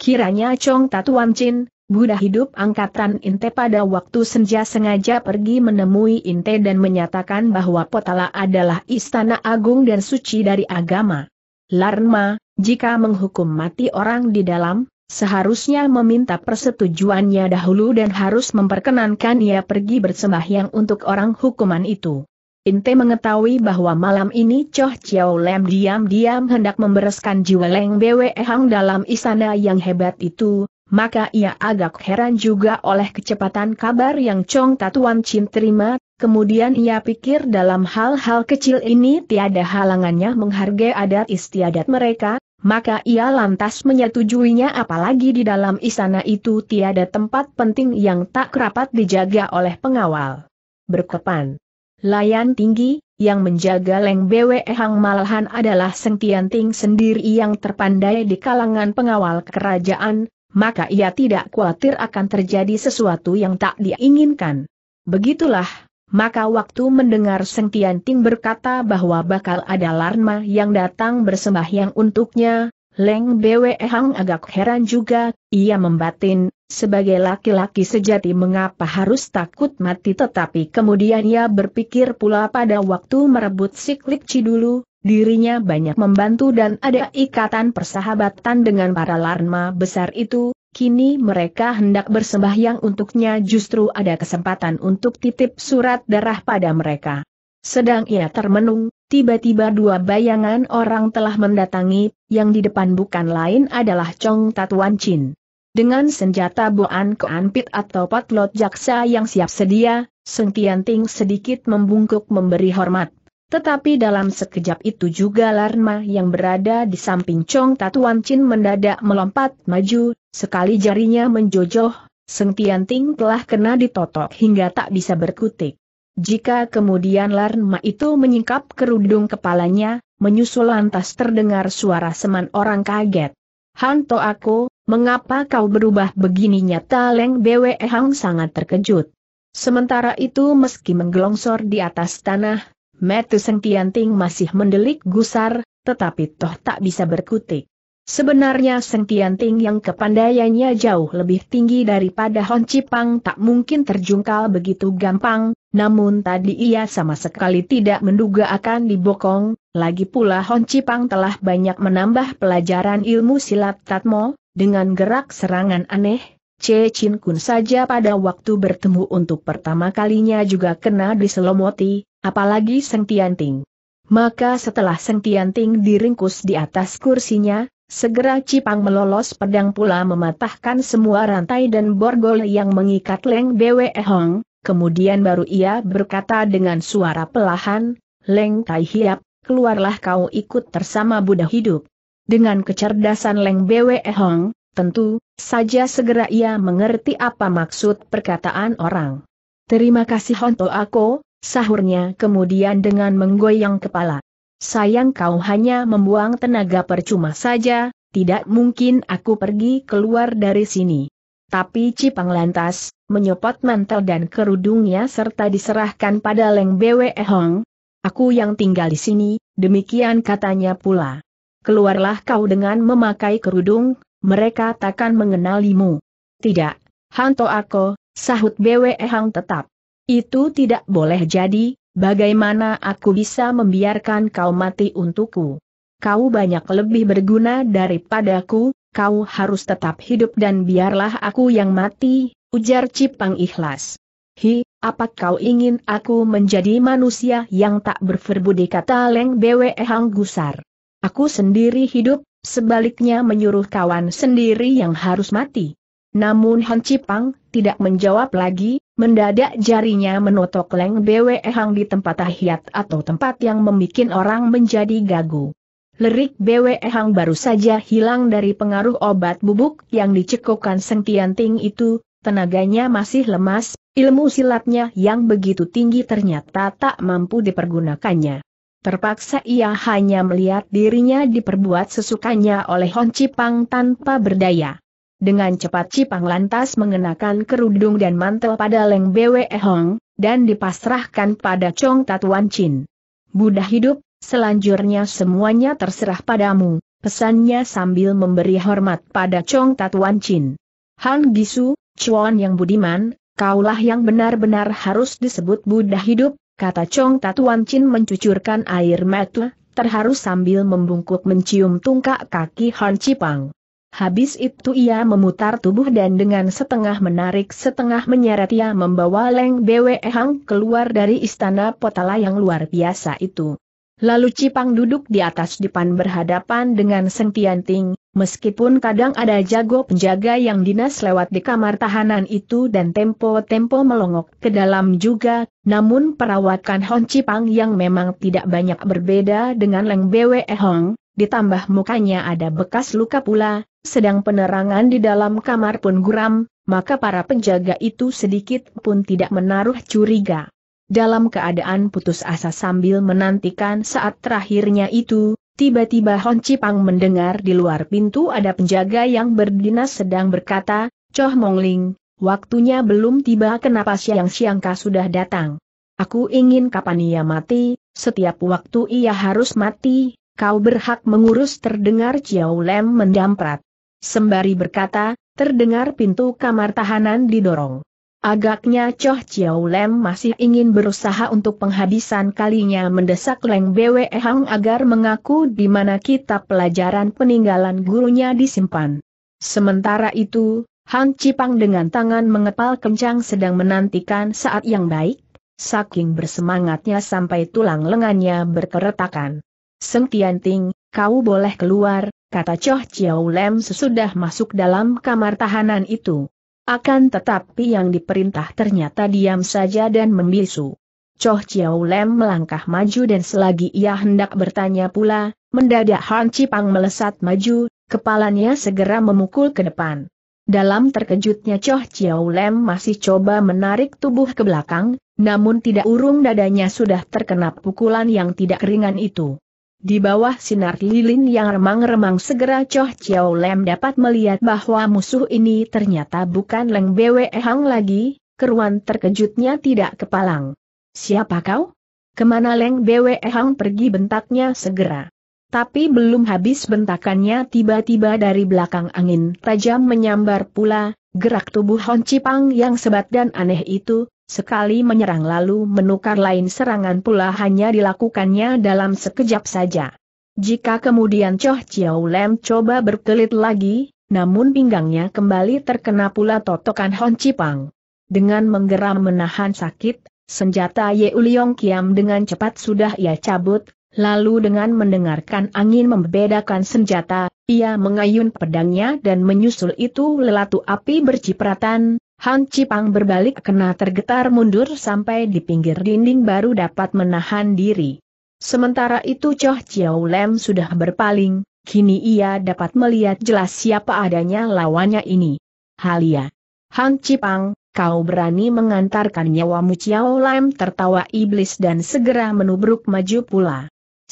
Kiranya Chong Tatuan Chin, Buddha hidup angkatan Inte pada waktu senja sengaja pergi menemui Inte dan menyatakan bahwa Potala adalah istana agung dan suci dari agama. Larma, jika menghukum mati orang di dalam, seharusnya meminta persetujuannya dahulu dan harus memperkenankan ia pergi bersembahyang untuk orang hukuman itu. Inte mengetahui bahwa malam ini Choh Chiao Lem diam-diam hendak membereskan jiwa Leng Bwe Hang dalam istana yang hebat itu, maka ia agak heran juga oleh kecepatan kabar yang Chong Tatuan Chin terima, kemudian ia pikir dalam hal-hal kecil ini tiada halangannya menghargai adat istiadat mereka, maka ia lantas menyetujuinya apalagi di dalam istana itu tiada tempat penting yang tak rapat dijaga oleh pengawal. Berkepan. Layan tinggi, yang menjaga Leng Bwe Hang malahan adalah Seng Tian Ting sendiri yang terpandai di kalangan pengawal kerajaan, maka ia tidak khawatir akan terjadi sesuatu yang tak diinginkan. Begitulah, maka waktu mendengar Seng Ting berkata bahwa bakal ada Larma yang datang bersembahyang untuknya, Leng Bwe Hang agak heran juga, ia membatin, sebagai laki-laki sejati mengapa harus takut mati tetapi kemudian ia berpikir pula pada waktu merebut siklik Cidulu, Dirinya banyak membantu dan ada ikatan persahabatan dengan para larma besar itu, kini mereka hendak bersembahyang untuknya justru ada kesempatan untuk titip surat darah pada mereka. Sedang ia termenung, tiba-tiba dua bayangan orang telah mendatangi, yang di depan bukan lain adalah Chong Tatuan Chin. Dengan senjata buan keanpit atau potlot jaksa yang siap sedia, Seng Tianting sedikit membungkuk memberi hormat. Tetapi dalam sekejap itu juga Larma yang berada di samping Chong Tatuan Chin mendadak melompat maju, sekali jarinya menjojoh, Seng ting telah kena ditotok hingga tak bisa berkutik. Jika kemudian Larma itu menyingkap kerudung kepalanya, menyusul lantas terdengar suara seman orang kaget. Hanto aku, mengapa kau berubah begini nyata Leng Bwe Hang sangat terkejut. Sementara itu meski menggelongsor di atas tanah, Metu Sengtianting masih mendelik gusar, tetapi toh tak bisa berkutik. Sebenarnya Sengtianting yang kepandaiannya jauh lebih tinggi daripada Hon Cipang tak mungkin terjungkal begitu gampang, namun tadi ia sama sekali tidak menduga akan dibokong, lagi pula Hon Cipang telah banyak menambah pelajaran ilmu silat Tatmo, dengan gerak serangan aneh, C. Chin Kun saja pada waktu bertemu untuk pertama kalinya juga kena diselomoti, apalagi Seng Tian Ting. Maka setelah Seng Tian Ting diringkus di atas kursinya, segera Cipang melolos pedang pula mematahkan semua rantai dan borgol yang mengikat Leng Bwe Hong, kemudian baru ia berkata dengan suara pelahan, Leng Tai Hiap, keluarlah kau ikut tersama Buddha hidup. Dengan kecerdasan Leng Bwe Hong, Tentu, saja segera ia mengerti apa maksud perkataan orang. Terima kasih Honto aku, sahurnya kemudian dengan menggoyang kepala. Sayang kau hanya membuang tenaga percuma saja, tidak mungkin aku pergi keluar dari sini. Tapi Cipang lantas, menyopot mantel dan kerudungnya serta diserahkan pada Leng Bwe Hong. Aku yang tinggal di sini, demikian katanya pula. Keluarlah kau dengan memakai kerudung, mereka takkan mengenalimu. Tidak, Hanto Ako, sahut BWE Hang tetap. Itu tidak boleh jadi, bagaimana aku bisa membiarkan kau mati untukku? Kau banyak lebih berguna daripadaku, kau harus tetap hidup dan biarlah aku yang mati, ujar Cipang ikhlas. Hi, apa kau ingin aku menjadi manusia yang tak berferbudi kata Leng Bwe Hang gusar? Aku sendiri hidup, Sebaliknya menyuruh kawan sendiri yang harus mati. Namun Han Cipang tidak menjawab lagi, mendadak jarinya menotok Leng Bwe Hang di tempat tahiyat atau tempat yang membuat orang menjadi gagu. Lerik Bwe Hang baru saja hilang dari pengaruh obat bubuk yang dicekokkan Seng Tianting itu, tenaganya masih lemas, ilmu silatnya yang begitu tinggi ternyata tak mampu dipergunakannya. Terpaksa ia hanya melihat dirinya diperbuat sesukanya oleh Hon Cipang tanpa berdaya. Dengan cepat Cipang lantas mengenakan kerudung dan mantel pada Leng Bwe Hong, dan dipasrahkan pada Chong Tatuan Chin. Budah hidup, selanjutnya semuanya terserah padamu, pesannya sambil memberi hormat pada Chong Tatuan Chin. Han Gisu, Chuan yang budiman, kaulah yang benar-benar harus disebut budah hidup, kata Chong Tatuan Chin mencucurkan air mata, terharu sambil membungkuk mencium tungkak kaki Han Cipang. Habis itu ia memutar tubuh dan dengan setengah menarik setengah menyeret ia membawa Leng Bwe Hang keluar dari istana potala yang luar biasa itu. Lalu Cipang duduk di atas depan berhadapan dengan Seng Tianting, Meskipun kadang ada jago penjaga yang dinas lewat di kamar tahanan itu dan tempo-tempo melongok ke dalam juga, namun perawatan Hon Cipang yang memang tidak banyak berbeda dengan Leng Bwe Hong, ditambah mukanya ada bekas luka pula, sedang penerangan di dalam kamar pun guram, maka para penjaga itu sedikit pun tidak menaruh curiga. Dalam keadaan putus asa sambil menantikan saat terakhirnya itu, Tiba-tiba Hon Cipang mendengar di luar pintu ada penjaga yang berdinas sedang berkata, Choh Ling, waktunya belum tiba kenapa Siang Siangka sudah datang. Aku ingin kapan ia mati, setiap waktu ia harus mati, kau berhak mengurus terdengar Ciao Lem mendamprat. Sembari berkata, terdengar pintu kamar tahanan didorong. Agaknya Choh Chiao Lem masih ingin berusaha untuk penghabisan kalinya mendesak Leng Bwe Hang agar mengaku di mana kitab pelajaran peninggalan gurunya disimpan. Sementara itu, Hang Cipang dengan tangan mengepal kencang sedang menantikan saat yang baik, saking bersemangatnya sampai tulang lengannya berkeretakan. Seng Ting, kau boleh keluar, kata Choh Chiao Lem sesudah masuk dalam kamar tahanan itu. Akan tetapi yang diperintah ternyata diam saja dan membisu. Choh Chiao Lem melangkah maju dan selagi ia hendak bertanya pula, mendadak Han Cipang melesat maju, kepalanya segera memukul ke depan. Dalam terkejutnya Choh Chiao Lem masih coba menarik tubuh ke belakang, namun tidak urung dadanya sudah terkena pukulan yang tidak ringan itu. Di bawah sinar lilin yang remang-remang segera Choh Chiao Lem dapat melihat bahwa musuh ini ternyata bukan Leng Bwe Hang lagi, keruan terkejutnya tidak kepalang. Siapa kau? Kemana Leng Bwe Hang pergi bentaknya segera. Tapi belum habis bentakannya tiba-tiba dari belakang angin tajam menyambar pula, Gerak tubuh Hon Cipang yang sebat dan aneh itu, sekali menyerang lalu menukar lain serangan pula hanya dilakukannya dalam sekejap saja. Jika kemudian Choh Chiao Lem coba berkelit lagi, namun pinggangnya kembali terkena pula totokan Hon Cipang. Dengan menggeram menahan sakit, senjata Ye Uliong Kiam dengan cepat sudah ia cabut, Lalu dengan mendengarkan angin membedakan senjata, ia mengayun pedangnya dan menyusul itu lelatu api bercipratan, Han Cipang berbalik kena tergetar mundur sampai di pinggir dinding baru dapat menahan diri. Sementara itu Choh Chiao Lem sudah berpaling, kini ia dapat melihat jelas siapa adanya lawannya ini. Halia. Han Cipang, kau berani mengantarkan nyawamu Chiao Lam tertawa iblis dan segera menubruk maju pula.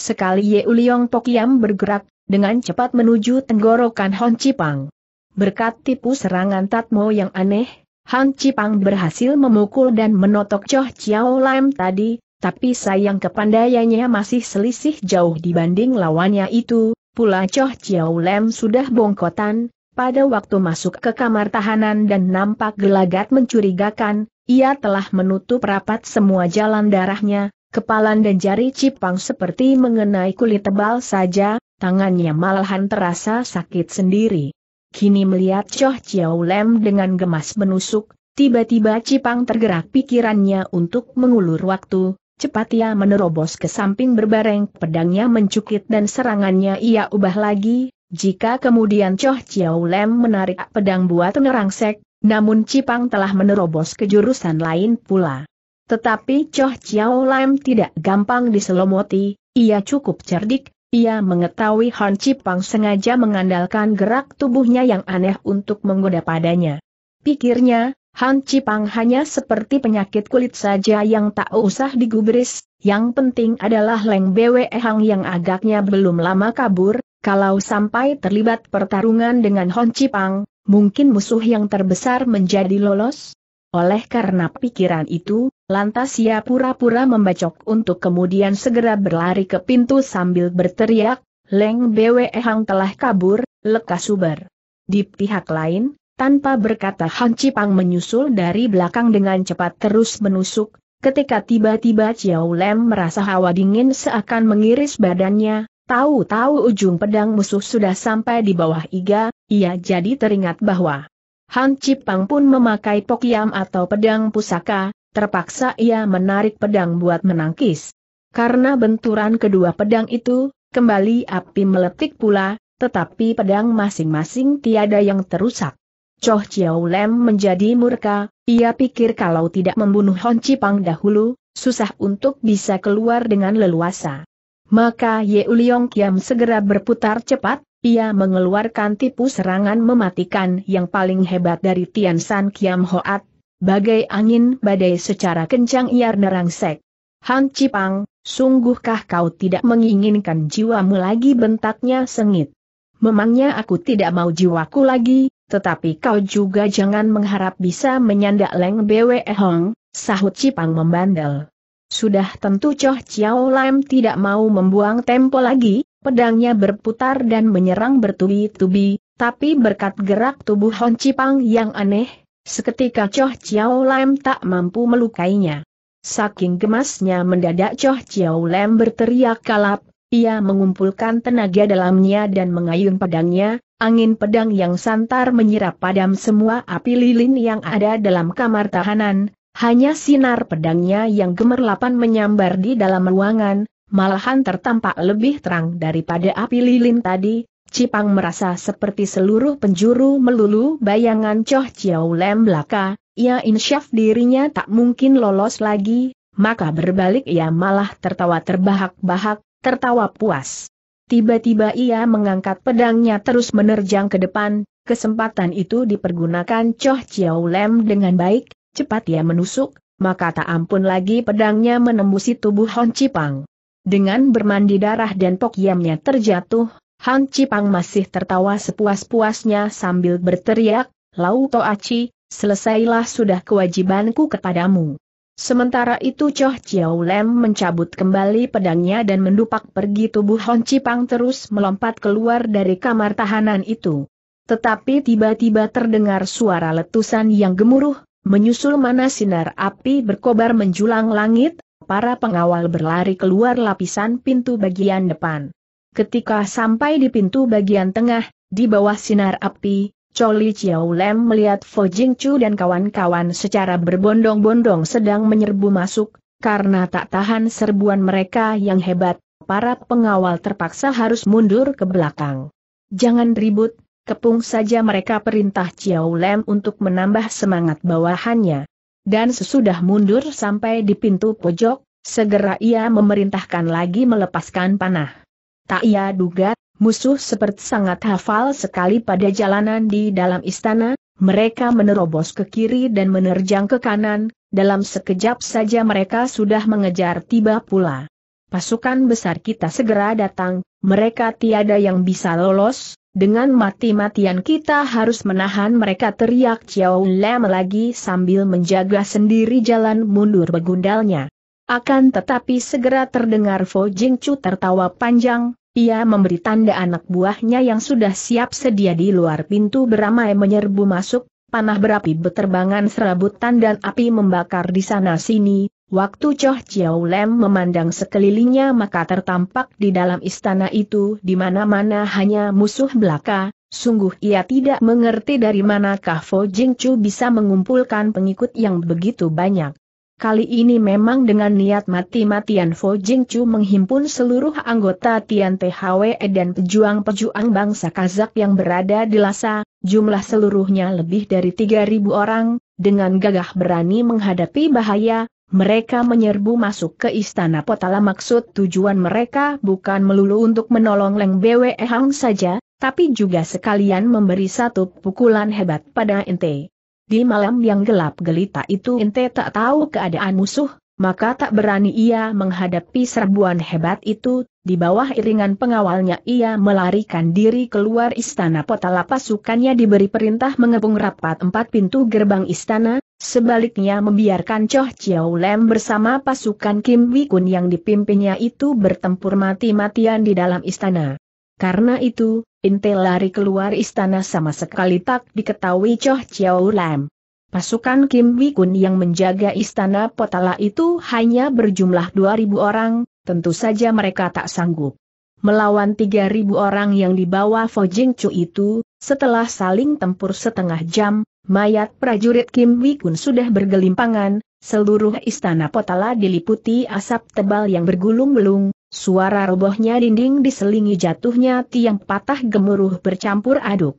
Sekali Ye Uliong Pokiam bergerak, dengan cepat menuju tenggorokan Hon Cipang. Berkat tipu serangan Tatmo yang aneh, Han Cipang berhasil memukul dan menotok Choh Chiao Lam tadi, tapi sayang kepandaiannya masih selisih jauh dibanding lawannya itu, pula Choh Chiao Lam sudah bongkotan, pada waktu masuk ke kamar tahanan dan nampak gelagat mencurigakan, ia telah menutup rapat semua jalan darahnya, kepalan dan jari cipang seperti mengenai kulit tebal saja, tangannya malahan terasa sakit sendiri. Kini melihat Choh Chiao Lem dengan gemas menusuk, tiba-tiba cipang tergerak pikirannya untuk mengulur waktu, Cepat ia menerobos ke samping berbareng, pedangnya mencukit dan serangannya ia ubah lagi, jika kemudian Choh Chiao Lem menarik pedang buat ngerangsek, namun Cipang telah menerobos ke jurusan lain pula. Tetapi Choh Chiao Lam tidak gampang diselomoti, ia cukup cerdik, ia mengetahui Han Cipang sengaja mengandalkan gerak tubuhnya yang aneh untuk menggoda padanya. Pikirnya, Han Cipang hanya seperti penyakit kulit saja yang tak usah digubris, yang penting adalah Leng Bwe Hang yang agaknya belum lama kabur, kalau sampai terlibat pertarungan dengan Han Cipang, mungkin musuh yang terbesar menjadi lolos. Oleh karena pikiran itu, Lantas ia pura-pura membacok untuk kemudian segera berlari ke pintu sambil berteriak, Leng Bwe Hang telah kabur, lekas suber. Di pihak lain, tanpa berkata Hang Cipang menyusul dari belakang dengan cepat terus menusuk, ketika tiba-tiba Chiao Lem merasa hawa dingin seakan mengiris badannya, tahu-tahu ujung pedang musuh sudah sampai di bawah iga, ia jadi teringat bahwa hang Cipang pun memakai pokiam atau pedang pusaka, terpaksa ia menarik pedang buat menangkis. Karena benturan kedua pedang itu, kembali api meletik pula, tetapi pedang masing-masing tiada yang terusak. Choh Chiao Lem menjadi murka, ia pikir kalau tidak membunuh Hon Cipang dahulu, susah untuk bisa keluar dengan leluasa. Maka Ye Uliong Kiam segera berputar cepat, ia mengeluarkan tipu serangan mematikan yang paling hebat dari Tian San Kiam Hoat, Bagai angin badai secara kencang ia nerangsek. Han Cipang, sungguhkah kau tidak menginginkan jiwamu lagi bentaknya sengit? Memangnya aku tidak mau jiwaku lagi, tetapi kau juga jangan mengharap bisa menyandak Leng bewe Hong, sahut Cipang membandel. Sudah tentu Choh Chiao Lam tidak mau membuang tempo lagi, pedangnya berputar dan menyerang bertubi-tubi, tapi berkat gerak tubuh Hon Cipang yang aneh, Seketika Choh Chiao Lam tak mampu melukainya. Saking gemasnya mendadak Choh Chiao Lam berteriak kalap, ia mengumpulkan tenaga dalamnya dan mengayun pedangnya, angin pedang yang santar menyerap padam semua api lilin yang ada dalam kamar tahanan, hanya sinar pedangnya yang gemerlapan menyambar di dalam ruangan, malahan tertampak lebih terang daripada api lilin tadi, Cipang merasa seperti seluruh penjuru melulu bayangan Choh Chiao Lem belaka, ia insyaf dirinya tak mungkin lolos lagi, maka berbalik ia malah tertawa terbahak-bahak, tertawa puas. Tiba-tiba ia mengangkat pedangnya terus menerjang ke depan, kesempatan itu dipergunakan Choh Chiao Lem dengan baik, cepat ia menusuk, maka tak ampun lagi pedangnya menembusi tubuh Hon Cipang. Dengan bermandi darah dan pokyamnya terjatuh, Han Cipang masih tertawa sepuas-puasnya sambil berteriak, Lau Toaci, selesailah sudah kewajibanku kepadamu. Sementara itu Choh Chiao Lem mencabut kembali pedangnya dan mendupak pergi tubuh Hon Cipang terus melompat keluar dari kamar tahanan itu. Tetapi tiba-tiba terdengar suara letusan yang gemuruh, menyusul mana sinar api berkobar menjulang langit, para pengawal berlari keluar lapisan pintu bagian depan. Ketika sampai di pintu bagian tengah, di bawah sinar api, Choli Chiao Lem melihat Fo Jing Chu dan kawan-kawan secara berbondong-bondong sedang menyerbu masuk, karena tak tahan serbuan mereka yang hebat, para pengawal terpaksa harus mundur ke belakang. Jangan ribut, kepung saja mereka perintah Chiao Lem untuk menambah semangat bawahannya. Dan sesudah mundur sampai di pintu pojok, segera ia memerintahkan lagi melepaskan panah. Tak ia duga, musuh seperti sangat hafal sekali pada jalanan di dalam istana, mereka menerobos ke kiri dan menerjang ke kanan, dalam sekejap saja mereka sudah mengejar tiba pula. Pasukan besar kita segera datang, mereka tiada yang bisa lolos, dengan mati-matian kita harus menahan mereka teriak Chiao Lam lagi sambil menjaga sendiri jalan mundur begundalnya. Akan tetapi segera terdengar Fo Jing tertawa panjang, ia memberi tanda anak buahnya yang sudah siap sedia di luar pintu beramai menyerbu masuk, panah berapi beterbangan serabutan dan api membakar di sana-sini. Waktu Choh Chiao Lem memandang sekelilingnya maka tertampak di dalam istana itu di mana-mana hanya musuh belaka, sungguh ia tidak mengerti dari manakah Fo Jing Chu bisa mengumpulkan pengikut yang begitu banyak. Kali ini memang dengan niat mati-matian Fo Jing menghimpun seluruh anggota Tian THWE dan pejuang-pejuang bangsa Kazak yang berada di Lhasa, jumlah seluruhnya lebih dari 3.000 orang, dengan gagah berani menghadapi bahaya, mereka menyerbu masuk ke istana Potala maksud tujuan mereka bukan melulu untuk menolong Leng Bwe Hang saja, tapi juga sekalian memberi satu pukulan hebat pada Ente. Di malam yang gelap gelita itu Inte tak tahu keadaan musuh, maka tak berani ia menghadapi serbuan hebat itu, di bawah iringan pengawalnya ia melarikan diri keluar istana potala pasukannya diberi perintah mengepung rapat empat pintu gerbang istana, sebaliknya membiarkan Choh Chiao Lem bersama pasukan Kim Wikun yang dipimpinnya itu bertempur mati-matian di dalam istana. Karena itu, Intel lari keluar istana sama sekali tak diketahui Choh Chiao Lam. Pasukan Kim Wikun yang menjaga istana Potala itu hanya berjumlah 2.000 orang, tentu saja mereka tak sanggup. Melawan 3.000 orang yang dibawa Fo Jing Chu itu, setelah saling tempur setengah jam, mayat prajurit Kim Wikun sudah bergelimpangan, seluruh istana Potala diliputi asap tebal yang bergulung-gulung, Suara robohnya dinding diselingi jatuhnya tiang patah gemuruh bercampur aduk.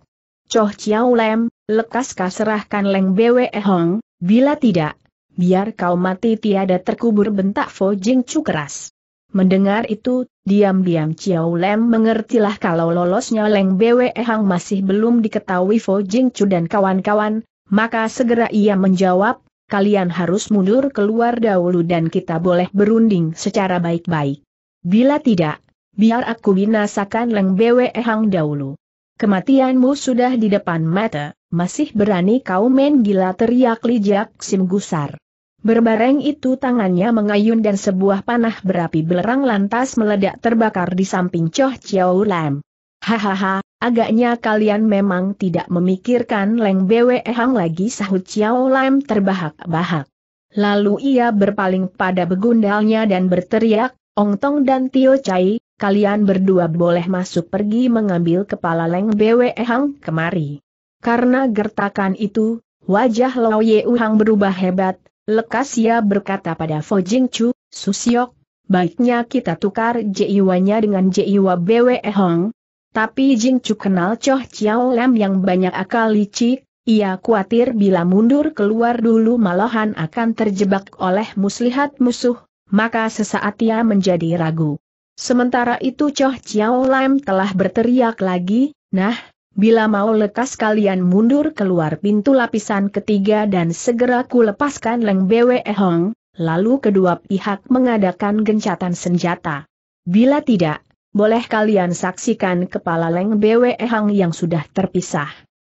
Coh Chiao Lem, lekas kaserahkan Leng Bwe Hong, bila tidak, biar kau mati tiada terkubur bentak Fo Jing Chu keras. Mendengar itu, diam-diam Chiao Lem mengertilah kalau lolosnya Leng Bwe Hong masih belum diketahui Fo Jing Chu dan kawan-kawan, maka segera ia menjawab, kalian harus mundur keluar dahulu dan kita boleh berunding secara baik-baik. Bila tidak, biar aku binasakan Leng Bwe Hang dahulu. Kematianmu sudah di depan mata, masih berani kau main gila teriak lijak Sim Gusar. Berbareng itu tangannya mengayun dan sebuah panah berapi belerang lantas meledak terbakar di samping Choh Chiao Lam. Hahaha, agaknya kalian memang tidak memikirkan Leng Bwe Hang lagi sahut Chiao Lam terbahak-bahak. Lalu ia berpaling pada begundalnya dan berteriak, Ong Tong dan Tio Chai, kalian berdua boleh masuk pergi mengambil kepala Leng Bwe Hang kemari. Karena gertakan itu, wajah Lo Ye Hang berubah hebat, lekas ia berkata pada Fo Jing Chu, Susiok, baiknya kita tukar jiwanya dengan jiwa Bwe Hang. Tapi Jing Chu kenal Choh Chiao Lam yang banyak akal licik, ia khawatir bila mundur keluar dulu malahan akan terjebak oleh muslihat musuh, maka sesaat ia menjadi ragu. Sementara itu Choh Chiao Lam telah berteriak lagi, nah, bila mau lekas kalian mundur keluar pintu lapisan ketiga dan segera ku lepaskan Leng Bwe Hong, lalu kedua pihak mengadakan gencatan senjata. Bila tidak, boleh kalian saksikan kepala Leng Bwe Hong yang sudah terpisah.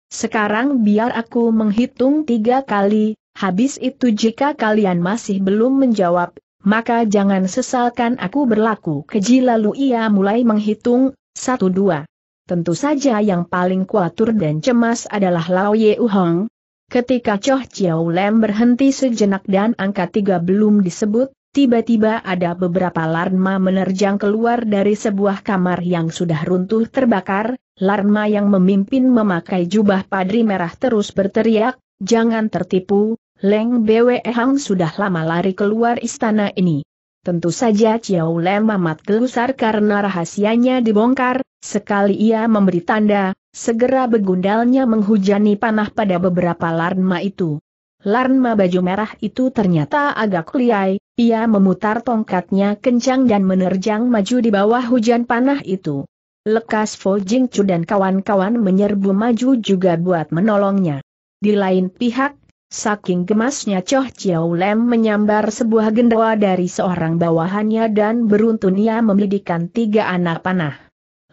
Sekarang biar aku menghitung tiga kali, habis itu jika kalian masih belum menjawab, maka jangan sesalkan aku berlaku keji lalu ia mulai menghitung, satu dua. Tentu saja yang paling kuatur dan cemas adalah Lao Ye Ketika Choh Chiao Lem berhenti sejenak dan angka tiga belum disebut, tiba-tiba ada beberapa larma menerjang keluar dari sebuah kamar yang sudah runtuh terbakar, larma yang memimpin memakai jubah padri merah terus berteriak, Jangan tertipu, Leng Bwe Hang sudah lama lari keluar istana ini. Tentu saja Chiao Lem mamat gelusar karena rahasianya dibongkar, sekali ia memberi tanda, segera begundalnya menghujani panah pada beberapa larma itu. Larma baju merah itu ternyata agak liai, ia memutar tongkatnya kencang dan menerjang maju di bawah hujan panah itu. Lekas Fo Jing Chu dan kawan-kawan menyerbu maju juga buat menolongnya. Di lain pihak, saking gemasnya Choh Chiao Lem menyambar sebuah gendawa dari seorang bawahannya dan beruntun ia membidikan tiga anak panah.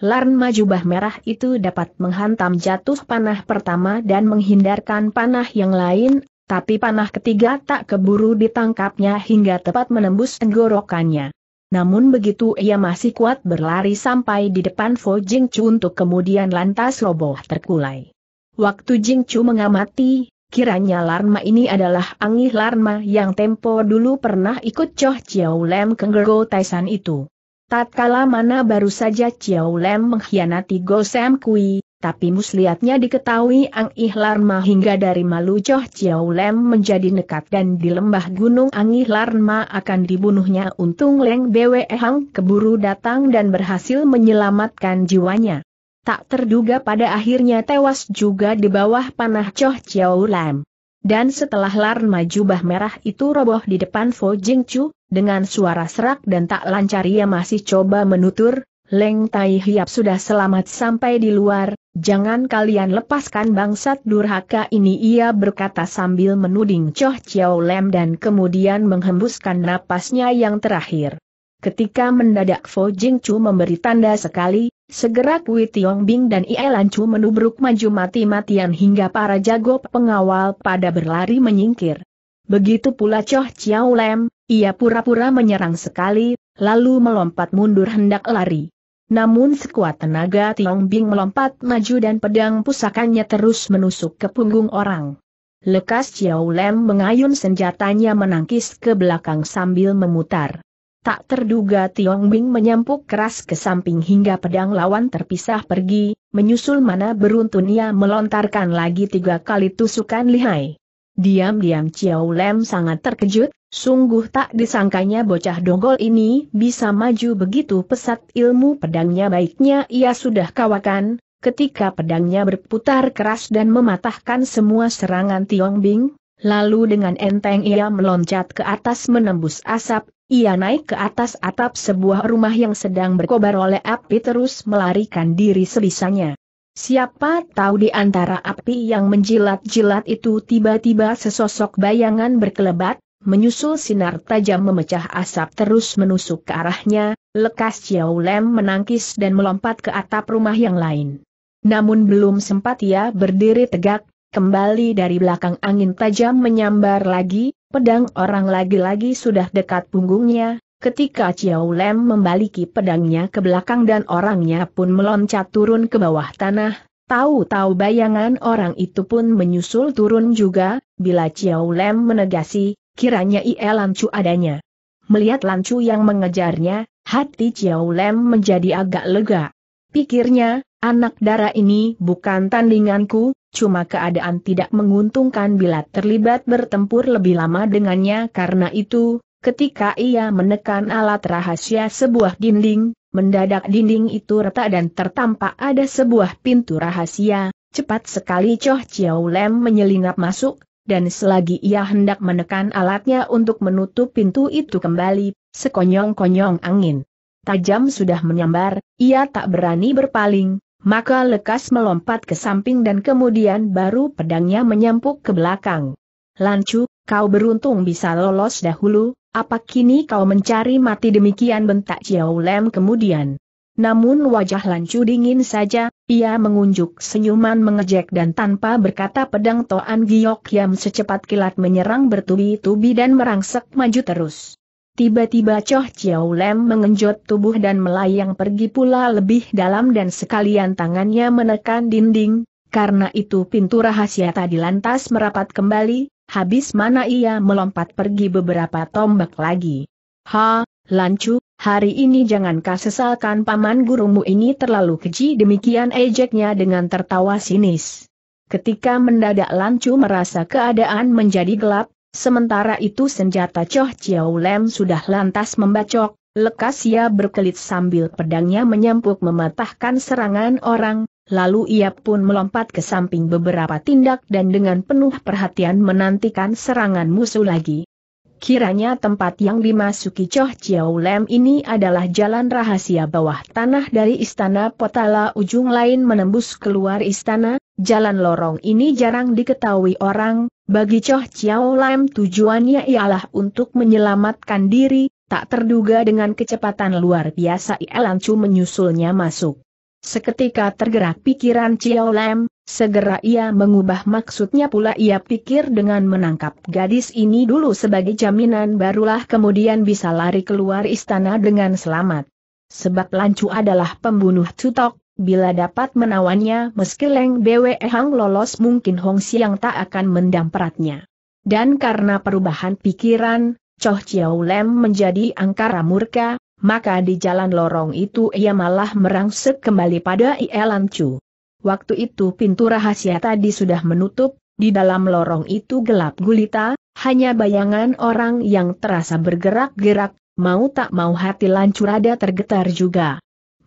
Larma jubah merah itu dapat menghantam jatuh panah pertama dan menghindarkan panah yang lain, tapi panah ketiga tak keburu ditangkapnya hingga tepat menembus tenggorokannya. Namun begitu ia masih kuat berlari sampai di depan Fo Jing Chu untuk kemudian lantas roboh terkulai. Waktu Jing Chu mengamati, kiranya Larma ini adalah Angih Larma yang tempo dulu pernah ikut Choh Chiao Lem Gergo Taisan itu. Tatkala mana baru saja Chiao Lem mengkhianati Go Sam Kui, tapi muslihatnya diketahui Angih Larma hingga dari malu Choh Chiao Lem menjadi nekat dan di lembah gunung Angih Larma akan dibunuhnya untung Leng Bwe Hang keburu datang dan berhasil menyelamatkan jiwanya tak terduga pada akhirnya tewas juga di bawah panah Choh Chiao Lam. Dan setelah Larma jubah merah itu roboh di depan Fo Jing Chu, dengan suara serak dan tak lancar ia masih coba menutur, Leng Tai Hiap sudah selamat sampai di luar, jangan kalian lepaskan bangsat durhaka ini ia berkata sambil menuding Choh Chiao Lam dan kemudian menghembuskan napasnya yang terakhir. Ketika mendadak Fo Jing Chu memberi tanda sekali, Segera Kui Tiong Bing dan Ie Chu menubruk maju mati-matian hingga para jago pengawal pada berlari menyingkir. Begitu pula Choh Chiao Lem, ia pura-pura menyerang sekali, lalu melompat mundur hendak lari. Namun sekuat tenaga Tiong Bing melompat maju dan pedang pusakanya terus menusuk ke punggung orang. Lekas Chiao Lem mengayun senjatanya menangkis ke belakang sambil memutar. Tak terduga Tiong Bing menyampuk keras ke samping hingga pedang lawan terpisah pergi, menyusul mana beruntun ia melontarkan lagi tiga kali tusukan lihai. Diam-diam Chiao Lem sangat terkejut, sungguh tak disangkanya bocah dongol ini bisa maju begitu pesat ilmu pedangnya baiknya ia sudah kawakan, ketika pedangnya berputar keras dan mematahkan semua serangan Tiong Bing, lalu dengan enteng ia meloncat ke atas menembus asap, ia naik ke atas atap sebuah rumah yang sedang berkobar oleh api terus melarikan diri sebisanya. Siapa tahu di antara api yang menjilat-jilat itu tiba-tiba sesosok bayangan berkelebat, menyusul sinar tajam memecah asap terus menusuk ke arahnya, lekas Xiao Lem menangkis dan melompat ke atap rumah yang lain. Namun belum sempat ia berdiri tegak, kembali dari belakang angin tajam menyambar lagi, Pedang orang lagi-lagi sudah dekat punggungnya, ketika Chiao Lem membaliki pedangnya ke belakang dan orangnya pun meloncat turun ke bawah tanah, tahu-tahu bayangan orang itu pun menyusul turun juga, bila Chiao Lem menegasi, kiranya Ie Lancu adanya. Melihat Lancu yang mengejarnya, hati Chiao Lem menjadi agak lega. Pikirnya, Anak darah ini bukan tandinganku, cuma keadaan tidak menguntungkan bila terlibat bertempur lebih lama dengannya karena itu, ketika ia menekan alat rahasia sebuah dinding, mendadak dinding itu retak dan tertampak ada sebuah pintu rahasia, cepat sekali Choh Chiao Lem menyelinap masuk, dan selagi ia hendak menekan alatnya untuk menutup pintu itu kembali, sekonyong-konyong angin. Tajam sudah menyambar, ia tak berani berpaling, maka lekas melompat ke samping dan kemudian baru pedangnya menyampuk ke belakang. Lancu, kau beruntung bisa lolos dahulu, apa kini kau mencari mati demikian bentak Chiao Lem kemudian. Namun wajah Lancu dingin saja, ia mengunjuk senyuman mengejek dan tanpa berkata pedang Toan Giok yang secepat kilat menyerang bertubi-tubi dan merangsek maju terus. Tiba-tiba Choh Chiao Lem mengenjot tubuh dan melayang pergi pula lebih dalam dan sekalian tangannya menekan dinding, karena itu pintu rahasia tadi lantas merapat kembali, habis mana ia melompat pergi beberapa tombak lagi. Ha, Lancu, hari ini jangan sesalkan paman gurumu ini terlalu keji demikian ejeknya dengan tertawa sinis. Ketika mendadak Lancu merasa keadaan menjadi gelap, Sementara itu senjata Choh Chiao Lem sudah lantas membacok, lekas ia berkelit sambil pedangnya menyempuk mematahkan serangan orang, lalu ia pun melompat ke samping beberapa tindak dan dengan penuh perhatian menantikan serangan musuh lagi. Kiranya tempat yang dimasuki Choh Chiao Lem ini adalah jalan rahasia bawah tanah dari istana Potala ujung lain menembus keluar istana, jalan lorong ini jarang diketahui orang, bagi Choh Chiao Lam tujuannya ialah untuk menyelamatkan diri, tak terduga dengan kecepatan luar biasa ia Chu menyusulnya masuk. Seketika tergerak pikiran Chiao Lam, segera ia mengubah maksudnya pula ia pikir dengan menangkap gadis ini dulu sebagai jaminan barulah kemudian bisa lari keluar istana dengan selamat. Sebab lancu adalah pembunuh tutok, bila dapat menawannya meski Leng Bwe Hang lolos mungkin Hong Siang tak akan mendampratnya. Dan karena perubahan pikiran, Choh Chiao Lem menjadi angkara murka, maka di jalan lorong itu ia malah merangsek kembali pada Ielan Chu. Waktu itu pintu rahasia tadi sudah menutup, di dalam lorong itu gelap gulita, hanya bayangan orang yang terasa bergerak-gerak, mau tak mau hati Lan ada tergetar juga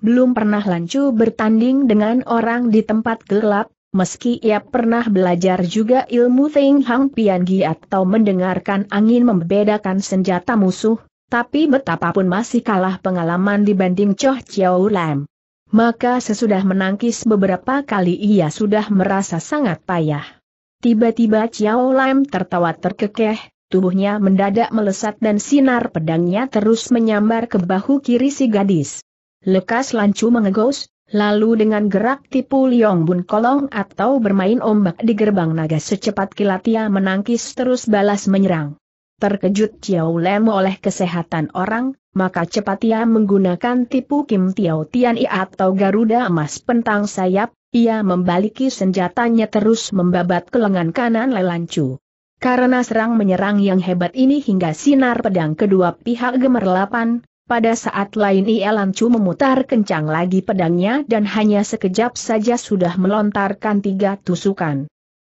belum pernah lancu bertanding dengan orang di tempat gelap, meski ia pernah belajar juga ilmu Feng Hang pian gi atau mendengarkan angin membedakan senjata musuh, tapi betapapun masih kalah pengalaman dibanding Choh Chiao Lam. Maka sesudah menangkis beberapa kali ia sudah merasa sangat payah. Tiba-tiba Chiao Lam tertawa terkekeh, tubuhnya mendadak melesat dan sinar pedangnya terus menyambar ke bahu kiri si gadis. Lekas Lancu mengegos, lalu dengan gerak tipu Liong Bun kolong atau bermain ombak di gerbang naga secepat kilat ia menangkis terus balas menyerang. Terkejut Chiao Lem oleh kesehatan orang, maka cepat ia menggunakan tipu Kim Tiao Tian I atau Garuda Emas Pentang Sayap, ia membaliki senjatanya terus membabat ke lengan kanan Lelancu. Karena serang menyerang yang hebat ini hingga sinar pedang kedua pihak gemerlapan, pada saat lain Ia Chu memutar kencang lagi pedangnya dan hanya sekejap saja sudah melontarkan tiga tusukan.